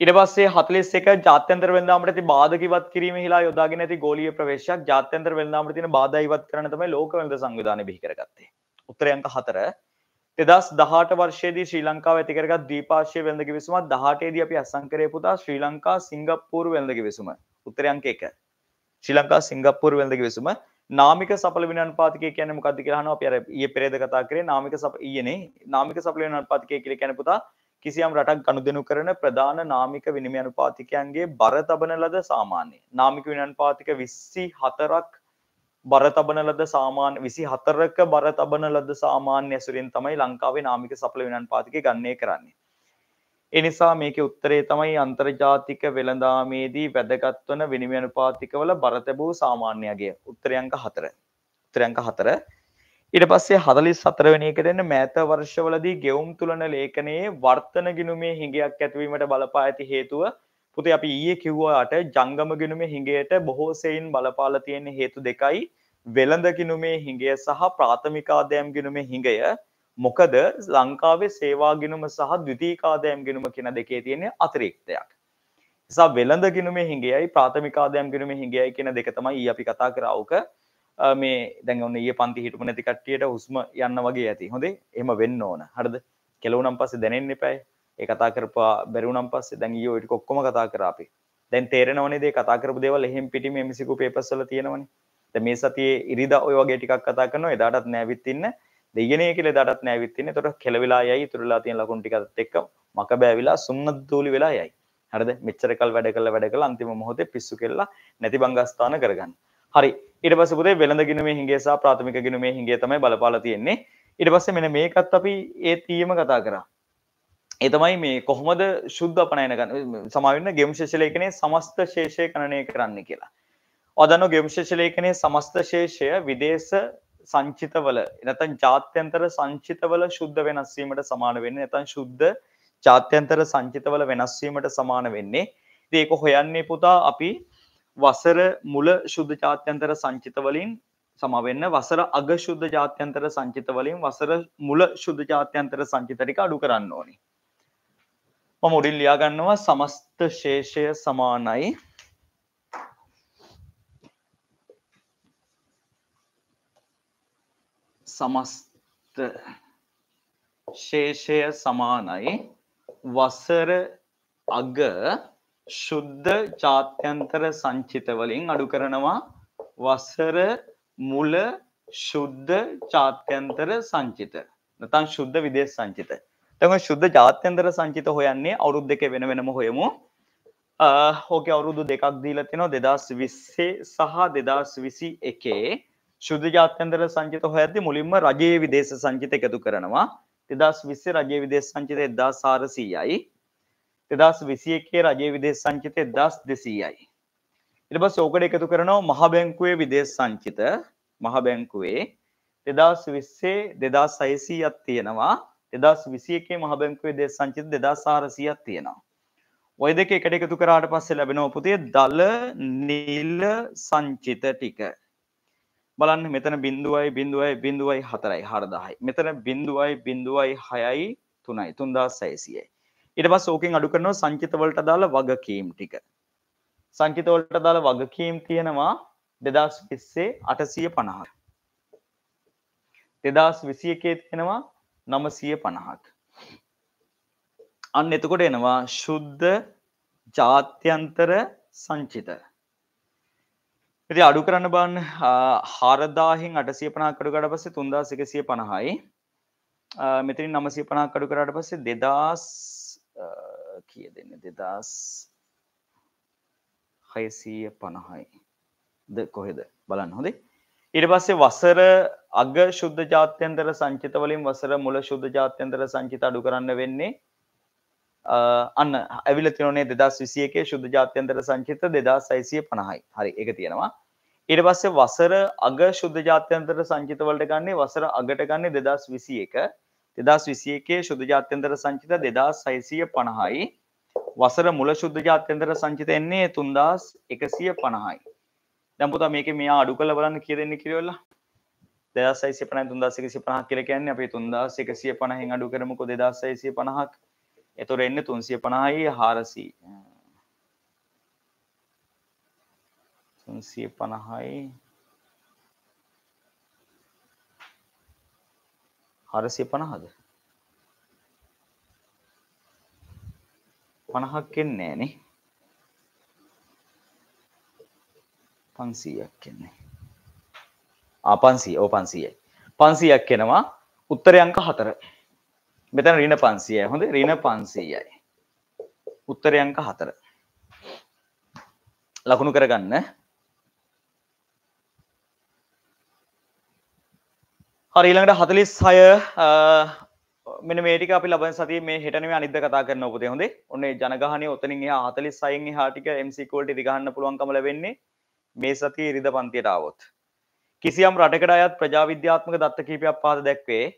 ඊට පස්සේ 41 ජාත්‍යන්තර වෙළඳාමට ඇති බාධක ඉවත් කිරීම හිලා යොදාගෙන ඇති ගෝලීය ප්‍රවේශයක් ජාත්‍යන්තර වෙළඳාමට තියෙන බාධා ඉවත් කරන්න තමයි ලෝක වෙළඳ සංවිධානය බිහි කරගත්තේ. උත්තරයන්ක 4 එදස් දහට වර්ෂයේදී ශ්‍රී ලංකාව ඇතිකරගත් දීපාශය වෙළඳ කිවිසුමත් දහටේදී අපි අසංකරය පුතා ශ්‍රී ලංකා සිංගප්පූර් වෙළඳ කිවිසුම උත්තරයන්ක එක ශ්‍රී ලංකා සිංගප්පූර් වෙළඳ කිවිසුම නාමික සපල විනන් පාතික කියන මොකක්ද කියලාහන අපි අර ඊයේ පෙරේද කතා කරේ නාමික සප ඊයේනේ නාමික සපල විනන් පාතිකය කියලා කියන පුතා කිසියම් රටක් ගනුදෙනු කරන ප්‍රධාන නාමික විනිමය අනුපාතිකයන්ගේ බර තබන ලද සාමාන්‍ය නාමික විනන් පාතික 24ක් බර තබන ලද සාමාන්‍ය 24ක බර තබන ලද සාමාන්‍ය ඇසුරින් තමයි ලංකාවේ නාමික සපල වෙනන් පාතිකය ගන්නේ කරන්නේ. ඒ නිසා මේකේ උත්තරේ තමයි අන්තර්ජාතික වෙළඳාමේදී වැදගත් වන විනිමය අනුපාතිකවල බර තැබූ සාමාන්‍ය අගය. උත්තරේ අංක 4. උත්තරේ අංක 4. ඊට පස්සේ 44 වෙනි එකට එන්න මෑත වර්ෂවලදී ගෙවුම් තුලන ලේඛනයේ වර්තන ගිණුමේ හිඟයක් ඇතිවීමට බලපා ඇති හේතුව පුතේ අපි ඊයේ කිව්වාට ජංගම ගිණුමේ හිඟයට බොහෝ සෙයින් බලපාලා තියෙන හේතු දෙකයි වෙළඳ ගිනුමේ හිඟය සහ ප්‍රාථමිකාදයම් ගිනුමේ හිඟය මොකද ලංකාවේ සේවා ගිනුම සහ ද්විතීකාදයම් ගිනුම කියන දෙකේ තියෙන අතිරික්තයක්. නිසා වෙළඳ ගිනුමේ හිඟයයි ප්‍රාථමිකාදයම් ගිනුමේ හිඟයයි කියන දෙක තමයි ඊ අපි කතා කරවුක මේ දැන් ඔන්න ඊයේ පන්ති හිටපු නැති කට්ටියට හුස්ම යන්න වගේ ඇති. හොඳේ? එහෙම වෙන්න ඕන. හරිද? කෙලවුනම් පස්සේ දැනෙන්න එපායි. ඒ කතා කරපුවා බැරිුනම් පස්සේ දැන් ඊයෝ ටික ඔක්කොම කතා කරා අපි. දැන් තේරෙනවනේ දේ කතා කරපු දේවල් එහෙම් පිටින් මේ මිසිකු පේපර්ස් වල තියෙනවනේ. මේ සතිය ඉරිද ඔය වගේ ටිකක් කතා කරනවා එදාටත් නෑවිත් ඉන්න දෙයනේ කියලා එදාටත් නෑවිත් ඉන්න එතකොට කෙලවිලා යයි ඉතුරුලා තියෙන ලකුණු ටිකත් එක්ක මක බෑවිලා සුන්නත් දූලි වෙලා යයි හරිද මෙච්චර කල් වැඩ කළා වැඩ කළා අන්තිම මොහොතේ පිස්සු කෙල්ලා නැති බංගස්ථාන කරගන්න හරි ඊට පස්සේ පුතේ වෙළඳ ගිණුමේ හිඟේ සහ ප්‍රාථමික ගිණුමේ හිඟේ තමයි බලපාලා තියෙන්නේ ඊට පස්සේ මෙන්න මේකත් අපි ඒ තීම කතා කරා. ඒ තමයි මේ කොහොමද ශුද්ධ අපනයන සමාවෙන්න ගෙම් ශේෂලේඛනයේ සමස්ත ශේෂය ගණනය කරන්න කියලා. අදන ගෙම්ශේෂලේඛනය සමස්ත ශේෂය විදේශ සංචිතවල එනතන් ජාත්‍යන්තර සංචිතවල ශුද්ධ වෙනස්වීමට සමාන වෙන්න ඇතන් ශුද්ධ ජාත්‍යන්තර සංචිතවල වෙනස්වීමට සමාන වෙන්නේ ඒක හොයන්නේ පුතා අපි වසර මුල ශුද්ධ ජාත්‍යන්තර සංචිතවලින් සමවෙන්න වසර අග ශුද්ධ ජාත්‍යන්තර සංචිතවලින් වසර මුල ශුද්ධ ජාත්‍යන්තර සංචිතරික අඩු කරන්න ඕනි. මම උඩින් ලියාගන්නවා සමස්ත ශේෂය සමානයි සමස්ත ශේෂය සමානයි වසර අග ශුද්ධ ජාත්‍යන්තර සංචිතවලින් අඩු කරනවා වසර මුල ශුද්ධ ජාත්‍යන්තර සංචිත නතන් ශුද්ධ විදේශ සංචිත තම ශුද්ධ ජාත්‍යන්තර සංචිත හොයන්නේ අවුරුද් දෙක වෙන වෙනම හොයමු හෝක අවුරුදු දෙකක් දීලතිනවා දෙදස් විස්සේ සහ දෙදස් විසි එකේ ශුද්ධජාත්‍යන්තර සංචිත හොයද්දි මුලින්ම රජයේ විදේශ සංචිත එකතු කරනවා 2020 රජයේ විදේශ සංචිත 1400යි 2021 රජයේ විදේශ සංචිත 1200යි ඊට පස්සේ ඕකට එකතු කරනවා මහ බැංකුවේ විදේශ සංචිත මහ බැංකුවේ 2020 2600ක් තියෙනවා 2021 මහ බැංකුවේ විදේශ සංචිත 2400ක් තියෙනවා ওই දෙක එකට එකතු කරාට පස්සේ ලැබෙනවා පුතේ දල නිල සංචිත ටික බලන්න මෙතන බිඳුවයි බිඳුවයි බිඳුවයි හතරයි හරදාහයි මෙතන බිඳුවයි බිඳුවයි හයයි තුනයි තුන්දා සැසියයි ඉට පස් ෝකින් අඩු කරනවා සංචිතවලට දාල වගකීම් ටික සංචිතවලට දාල වගකීම් තියෙනවා දෙදස් විස්සේ අටසිය පණහක් දෙදස් විසිය එකේ තියෙනවා නමසිය පණහක් අන්න එතකොට එනවා ශුද්ධ ජාත්‍යන්තර සංචිතර ඇති අඩු කරන්න බන් හාරදාහින් අටසිය පනාකඩුකට පස්සේ තුන්දා සිකසිය පණහයි මෙතිරි නමසය පනාකඩු කරට පස්සේ දෙදස් කිය දෙන්න දෙදස් හයසීය පණහයි ද කොහෙද බලන්න හොදේ ඉට පස්සේ වසර අග ශුද්ධ ජාත්‍යන්තර සංචිත වලින් වසර මුල ශුද්ධ ජාත්‍යන්තර සංචිත අඩු කරන්න වෙන්නේ අන්න ඇවිල තිනේ දෙදස් විසියකේ ශුද්ධ ජාත්‍යන්තර සංචිත දෙදා සයිසිය පණහයි හරි එක තියෙනවා ඊට පස්සේ වසර අග ශුද්ධ ජාත්‍යන්තර සංචිතවලට ගන්නේ වසර අගට ගන්නේ දෙදස් විසි එක දෙදස් විසියකේ ශුද්ධ ජාත්‍යන්තර සංචිත දෙදා සයිසිය පණහයි වසර මුල ශුද්ධ ජාත්‍යන්තර සංචිත එන්නේ තුන්දස් එකසිය පණහයි දැම්පුත මේක මේ අඩු කල බලන්න කියදෙන්න කිරවෙල්ලා දෙදස් සයිසි පන තුන්දස් එකසි පනහ කියර කියන්නේ අපේ තුන්දස් එකසිය පණහෙන් අඩු කරමකො දෙදස් සයිසිය පණහක් එතුර එන්න තුන්සිය පණහායි හාරසී තුන්සිය පණහායි හරසිය පණහද පණහක්ෙන් නෑනේ පන්සීයක් කියන්නේ ආපන්සී ඕ පන්සීය පන්සීයක් කෙනවා උත්තරයංක හතර මෙතන රින පන්සියයි හොඳ රින පන්සීයයි උත්තරයංක හතර ලකුණු කරගන්න හරිළඟට හතලිස් හය මෙන මේටික අපි ලබ සති මේ හිටනේ අනිද කතා කරන උපතේ හොඳේ ඔන්නේ ජනගහන ඔතනින් හතලිස් සයින් හාටික MCකෝල්ට දිගහන්න පුළුවන්කම ලැබෙන්නේ මේ සති ඉරිද පන්තියට ආවොත් කිසියම් රටකට අයත් ප්‍රජාවිද්‍යාත්මක දත්ත කීපයක් පාද දැක්වේ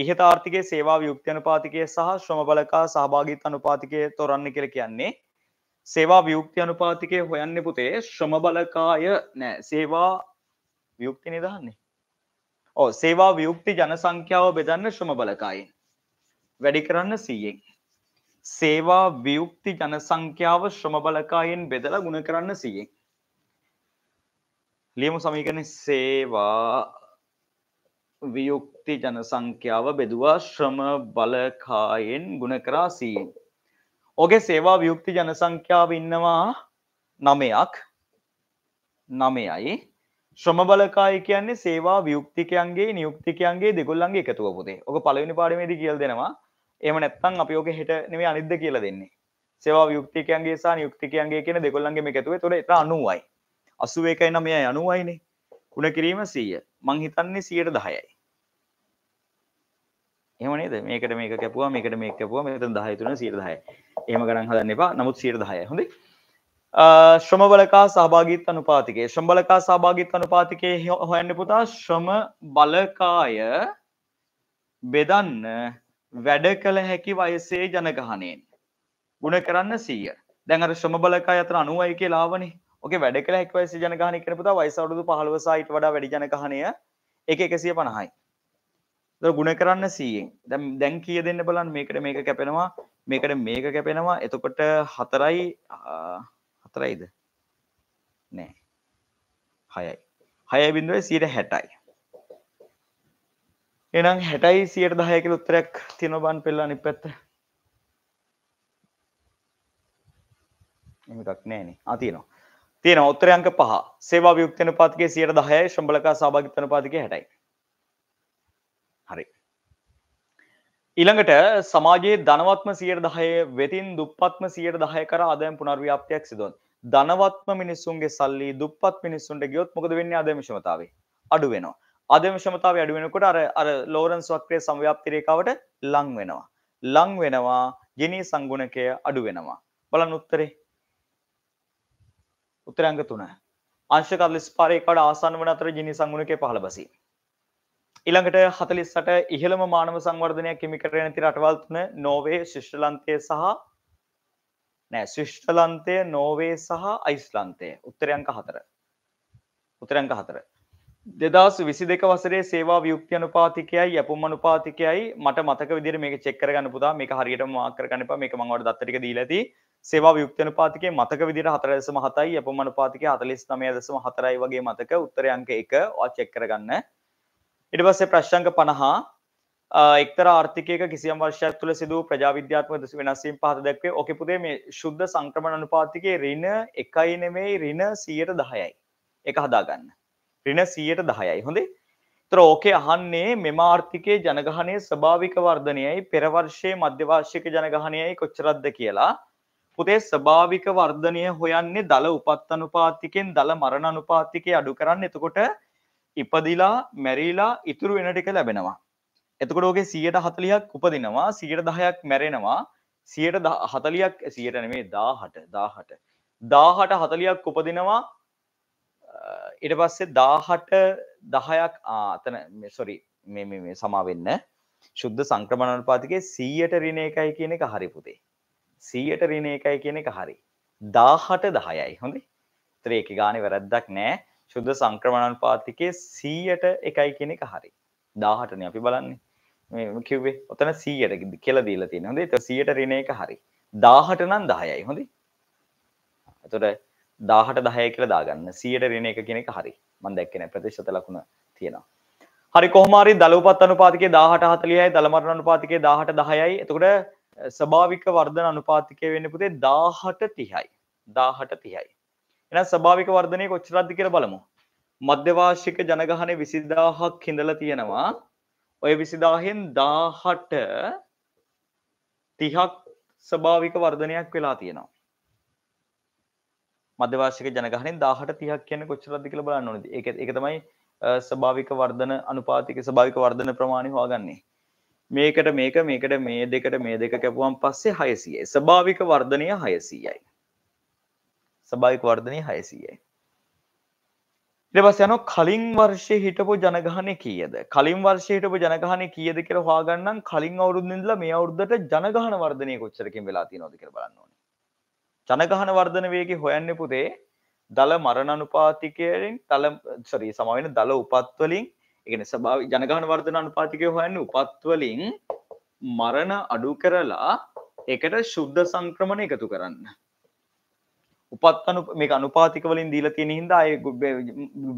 ඉහත ආර්ථිකයේ සේවා වියුක්ති අනුපාතිකය සහ ශ්‍රම බලකා සහභාගීත්ව අනුපාතිකය තොරන්න කියලා කියන්නේ සේවා වියුක්ති අනුපාතිකය හොයන්න පුතේ ශ්‍රම බලකාය නෑ සේවා වියුක්ති නිදහන්නේ ඕ සේවා වියුක්ති ජනසංඛ්‍යාව බෙදන්න ශ්‍රම බලකායින් වැඩි කරන්න සීයෙන් සේවා වියුක්ති ජනසංඛ්‍යාව ශ්‍රම බලකායෙන් බෙදලා ගුණ කරන්න සීයෙන් ලියමු සමීකරණ සේවා වියුක්ති ජනසංඛ්‍යාව බෙදවා ශ්‍රම බලකායෙන් ගුණ කරා සීයෙන්. ඔගේ සේවා වියුක්ති ජනසංඛ්‍යාව ඉන්නවා නමයක් නමයයි ශ්‍රම බලකාය කියන්නේ සේවා වියුක්තිකයන්ගේ නියුක්තිකයන්ගේ දෙගොල්ලන්ගේ එකතුව පුතේ ඔක පළවෙනි පාඩමේදී කියලා දෙනවා එහෙම නැත්නම් අපි ඔක හෙට නෙමෙයි අනිද්ද කියලා දෙන්නේ සේවා වියුක්තිකයන්ගේ සහ නියුක්තිකයන්ගේ කියන දෙගොල්ලන්ගේ මේ එකතුවේ ඒතකොට ඒතර 90යි 81යි 9යි 90යිනේ ගුණ කිරීම 100 මං හිතන්නේ 110යි එහෙම නේද? මේකට මේක කැපුවා, මේකට මේක කැපුවා, මෙතන 10 3 110. එහෙම ගණන් හදන්න එපා. නමුත් 110යි. හොඳයි. ශ්‍රම බලකා සහභාගීත්ව අනුපාතිකය. ශ්‍රම බලකා සහභාගීත්ව අනුපාතිකයේ හොයන්න පුතා ශ්‍රම බලකාය බෙදන්න වැඩ කළ හැකි වයසේ ජනගහණයෙන්. ගුණ කරන්න 100. දැන් අර ශ්‍රම බලකාය අතර 90යි කියලා ආවනේ. ඕකේ වැඩ කළ හැකි වයසේ ජනගහණය කරපුවා වයස අවුරුදු 15 සහ ඊට වඩා වැඩි ජනගහණය ඒක 150යි. ගුණ කරන්න සීයෙන් දැම් දැන් කිය දෙන්න බලන් මේකට මේක කැපෙනවා මේකට මේක කැපෙනවා එතකොට හතරයි හතරයිද නෑ හයයි හය බිඳුව සීට හැටයි එනම් හැටයි සියට දහයකල උත්තරයක් තින බන් පෙල්ලා නි පැත්ත එකක් නෑන අතිනවා තියෙන ඔත්තරයංක පහ සේවා යුක්තන පාතිගේ සියට දහය ශම්බලකා සභාගිතන පාතික හැටයි හරි. ඉළඟට සමාජයේ ධනවත්ම සියයට දහය වෙතින් දුප්පත්ම සියයට දහය කර අදයම් පුනර්ව්‍යාප්තියක් සිදුවන් ධනවත්ම මිනිස්සුන්ගේ සල්ලි දුප්පත් මිනිස්සුන්ට ගියොත් මොකද වෙන්නේ අදමිශමතාවේ අඩු වෙනවා. අදමිශමතාව අඩු වෙනකොට අර අර ලෝරන්ස් වක්‍රේ සමව්‍යාප්තිරේකාවට ලං වෙනවා. ලං වෙනවා ජනී සංගුණකය අඩු වෙනවා. බලන් උත්තරේ උත්තරංග තුන අංශකල්ලස් පාරයකට ආසන් වන අතර ජිනි සංගුණකය පහළ බසී ඉළඟට හතලිස්සට ඉහළම මානව සංවර්ධනයක් කෙමිකර නැති රටවල්න නොවේ ශිෂ්ටලන්තය සහ නෑ ශිෂ්ටලන්තය නෝවේ සහ අයිස්ලන්තය උත්තරයංක හතර උතරංක හතර දෙදස් විසි දෙක වසරේ සේවා වියුක්ති අනුපාතිකයයි යපුම් අනුපාතිකයයි මට මතක විදිර මේ චෙක්කර ගන්න පුදා මේ හරියට මාකර කනප මේ මඟවට දත්තරික දී ලති සේවා වියුක්තියන පාතිකේ මතක විදිර හතරදසම හතයි යපමන පාතික හතලිස් නමය දසම හතරයි වගේ මතක උත්තරයංක එක චෙක්කර ගන්න ඉට පස්සේ ප්‍රශ්ංක පණහා එක්තර ආර්ථිකයක කිසියම් වර්ෂයක් තුළ සිදු ප්‍රජාවිද්‍යාත්ම දස වෙනස්සීම් පහත දැක්වේ ඕකපුදේ මේ ශුද්ධ සංක්‍රමණ අනුපාතිකයේ රින එකයි නෙමෙයි රින සියයට දහයයි එක හදාගන්න රින සියයට දහයයි හොඳේ තර ඕකේ අහන්නේ මෙම ආර්ථිකයේ ජනගහනය ස්භාවික වර්ධනයයි පෙරවර්ෂයේ මධ්‍යවාර්ශික ජනගහනයයි කොච්චරද්ද කියලා පුතේ ස්භාවික වර්ධනය හොයන්නේ දළ උපත් අනුපාතිකෙන් දළ මරණ අනුපාතිකය අඩු කරන්න එතකොට ඉපදිලා මැරීලා ඉතුරු වෙන ටික ලැබෙනවා. එතකොට ඕකේ 140ක් උපදිනවා 110ක් මැරෙනවා 140ක් 100ට නෙමෙයි 1000ට 1000ට 1000ට 40ක් උපදිනවා ඊට පස්සේ 1000ට 10ක් අතන සොරි මේ මේ මේ සමා වෙන්න සුද්ධ සංක්‍රමණ අනුපාතිකයේ 100ට ඍණ 1යි කියන එක හරි පුතේ 100ට ඍණ 1යි කියන එක හරි 1000ට 10යි හොඳයි ඒතර ඒකේ ගානේ වැරද්දක් නැහැ ශුද්ධ සංක්‍රමණන් පාතිකේ සීයට එකයි කෙනෙක හරි දාහටන අපි බලන්නේ කිවේ ඔතන සීයට කියල දීල තියෙන හොඳේ ත සියට රණ එක හරි දාහට නම් දායයි හොඳේ ඇතුට දාහට දහය කියල දාගන්න සියට රණ එක කෙනෙක හරි මන් දැක්කෙන ප්‍රතිශත ලකුණ තියෙනවා හරි කොහමරි දලපත් අනුපාතිකේ දාහට හතලියයි දළමරණ අනුපාතිකේ දාහට දහයයි එතකට ස්භාවික වර්ධන අනුපාතිකය වෙන්න පුතේ දාහට තිහයි දාහට තිහයි එන ස්භාවික වර්ධනය කොච්චරද්දි කියර බලමු. මධ්‍යවාශික ජනගහනය විසිදාහක් හිඳල තියෙනවා ඔය විසිදාහෙන් දාහට තිහක් ස්භාවික වර්ධනයක් වෙලා තියෙනවා. මධ්‍යවාශික ජනගහනෙන් දාහට තිහක් කියන කොච්චරද්දි කියල බලන්න නොද එක එක තමයි ස්භාවික වර්ධන අනුපාතික ස්භාවික වර්ධන ප්‍රමාණි හවාගන්නේ මේකට මේක මේකට මේ දෙකට මේ දෙක කැපුවන් පස්සේ හයසිය ස්භාවික වර්ධනය හයසීයයි සභායික වර්ධනය හයසීයයි ඉටපස් යන කලින් වර්ෂය හිටපු ජනගහනය කියද කලින් වර්ෂයටපු ජනගහනය කියද කර හවාගන්නම් කලින් අවුරුද්දල මේ අවුද්ධට ජනගහන වර්ධනය කොච්චරකින් වෙලාති නොද කර බලන්න ඕන ජනගහන වර්ධන වේගේ හොයන්න පුදේ දළ මරණ අනුපාතිකයෙන් තල සරී සමවෙන දළ උපත්වලින් එකන සභාව ජනගහන වර්ධන අනුපාතිකය හොයන්න උපත්වලින් මරණ අඩු කරලා එකට ශුද්ධ සංක්‍රමණ එකතු කරන්න උපත් අනු මේ අනුපාතික වලින් දීලා තියෙන හින්දා ඒ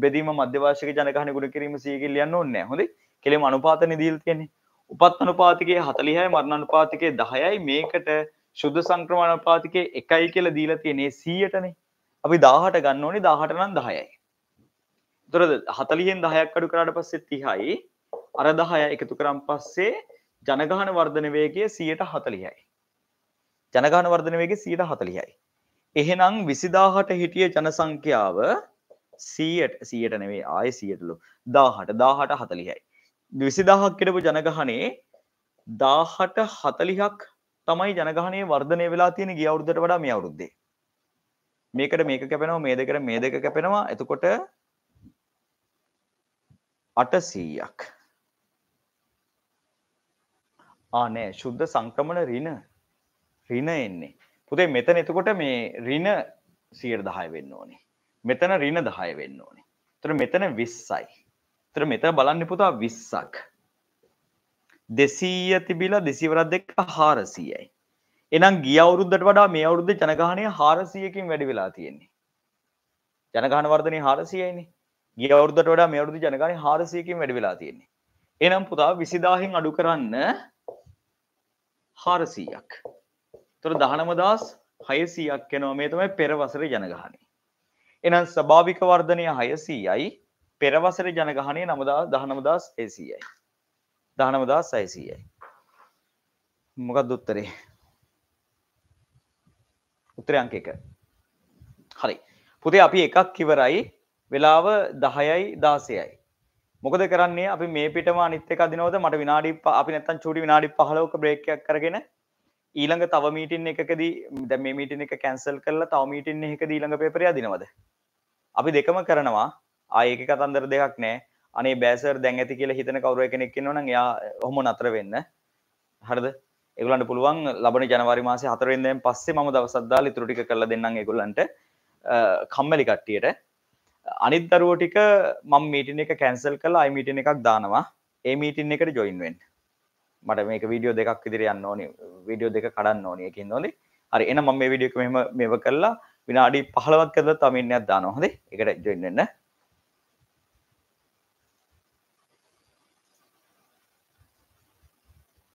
බෙදීම මධ්‍යවාර්ෂික ජනගහනය ගුණ කිරීම 100 කියලා ලියන්න ඕනේ නැහැ. හොඳයි. කෙලෙම අනුපාතනේ දීලා තියෙන්නේ. උපත් අනුපාතිකයේ 40යි මරණ අනුපාතිකයේ 10යි මේකට ශුද්ධ සංක්‍රමණ අනුපාතිකයේ 1යි කියලා දීලා තියෙන්නේ 100ටනේ. අපි 18 ගන්න ඕනේ 18 නම් 10යි. එතකොට 40න් 10ක් අඩු කරාට පස්සේ 30යි. අර 10 එකතු කරන් පස්සේ ජනගහන වර්ධන වේගය 140යි. ජනගහන වර්ධන වේගය 140යි. එහෙනම් විසිදාහට හිටිය ජනසංඛ්‍යාව සීයට සීයට නෙවේ ආය සියටලු දාහට දාහට හතලිහයි. විසිදාහක් කෙටපු ජනගහනේ දාහට හතලිහක් තමයි ජනගහනේ වර්ධනය වෙලා තියෙන ගිය අවුරුද්දට වඩා මේ අවුරුද්දේ. මේකට මේක කැපෙනවා මේ දෙකට මේ දෙක කැපෙනවා එතකොට 800ක්. ආ නෑ සුද්ධ සංක්‍රමණ ඍණ ඍණ එන්නේ. පුතේ මෙතන එතකොට මේ රින සියයට දහය වෙන්න ඕනේ මෙතන රින දහය වෙන්න ඕනේ තර මෙතන විස්සයි තර මෙත බලන්න පුතා විස්සක් දෙසීය තිබිලා දෙසිවරත් දෙක හාරසීයයි එනම් ගිය අවුරුද්දට වඩා මේ අවුරුද්ද ජනගහනය හාරසියකින් වැඩි වෙලා තියෙන්නේ ජනගහන වර්ධනය හාරසියයිනේ ගිය අවුරුද්දට වඩා මේ අවුරුද්ද ජනගහනය හාරසියකින් වැඩි වෙලා තියෙන්නේ එනම් පුතා විසිදාහෙන් අඩු කරන්න හාරසීයක් තොර දහනමදස් හයසීයක් එනවා මේ තමයි පෙරවසර ජනගහනය. එනම් ස්භාවික වර්ධනය හයසීයයි පෙරවසර ජනගහනය නමදා දහනමදස් ඒසීයයි. දහනමදස් සයිසීයයි. මොකක් දුත්තරේ උත්තරයංක එක හරි පුතේ අපි එකක් කිවරයි වෙලාව දහයයි දාසයයි මොකද කරන්නේ අපි මේ පිටම අනිත් එක අදිනවද මට විනාඩි අපි නැත්තම් චූටි විනාඩි 15ක බ්‍රේක් එකක් කරගෙන ඊළඟ තව මීටින් එකකදී දැ මේ මීටින් එක කැන්සල් කරලා තව මීටින් එකක ඊළඟ පේපරය දිනවද අපි දෙකම කරනවා ආයක කතන්දර දෙකක් නෑ අනේ බෑසර් දැන් ඇති කියලා හිතන කවරුව කෙනෙක් නොන යා හොම නතර වෙන්න හරද එගලන්ට පුළුවන් ලබන ජනවාරි මාස හතරෙන්දෙන් පස්සේ ම දවසද්දාල තුරටික කරලා දෙන්නම් එගොල්ලන්ට කම්මලි කට්ටියට අනිත් දරුවටික මම් මීටින් එක කැන්සල් කලා අයිමීටින් එකක් දානවා ඒ මීටින් එකට ජොයින්වෙන්ට මට මේක වීඩියෝ දෙකක් ඉදිරි යන්න ඕනි වීඩියෝ දෙක කඩන්න ඕනි එකින් නොලි හරි එන මම මේ වීඩියෝ එක මෙහෙම මේව කරලා විනාඩි 15ක් කරලා තව ඉන්නයක් දානවා හරි ඒකට ජොයින් වෙන්න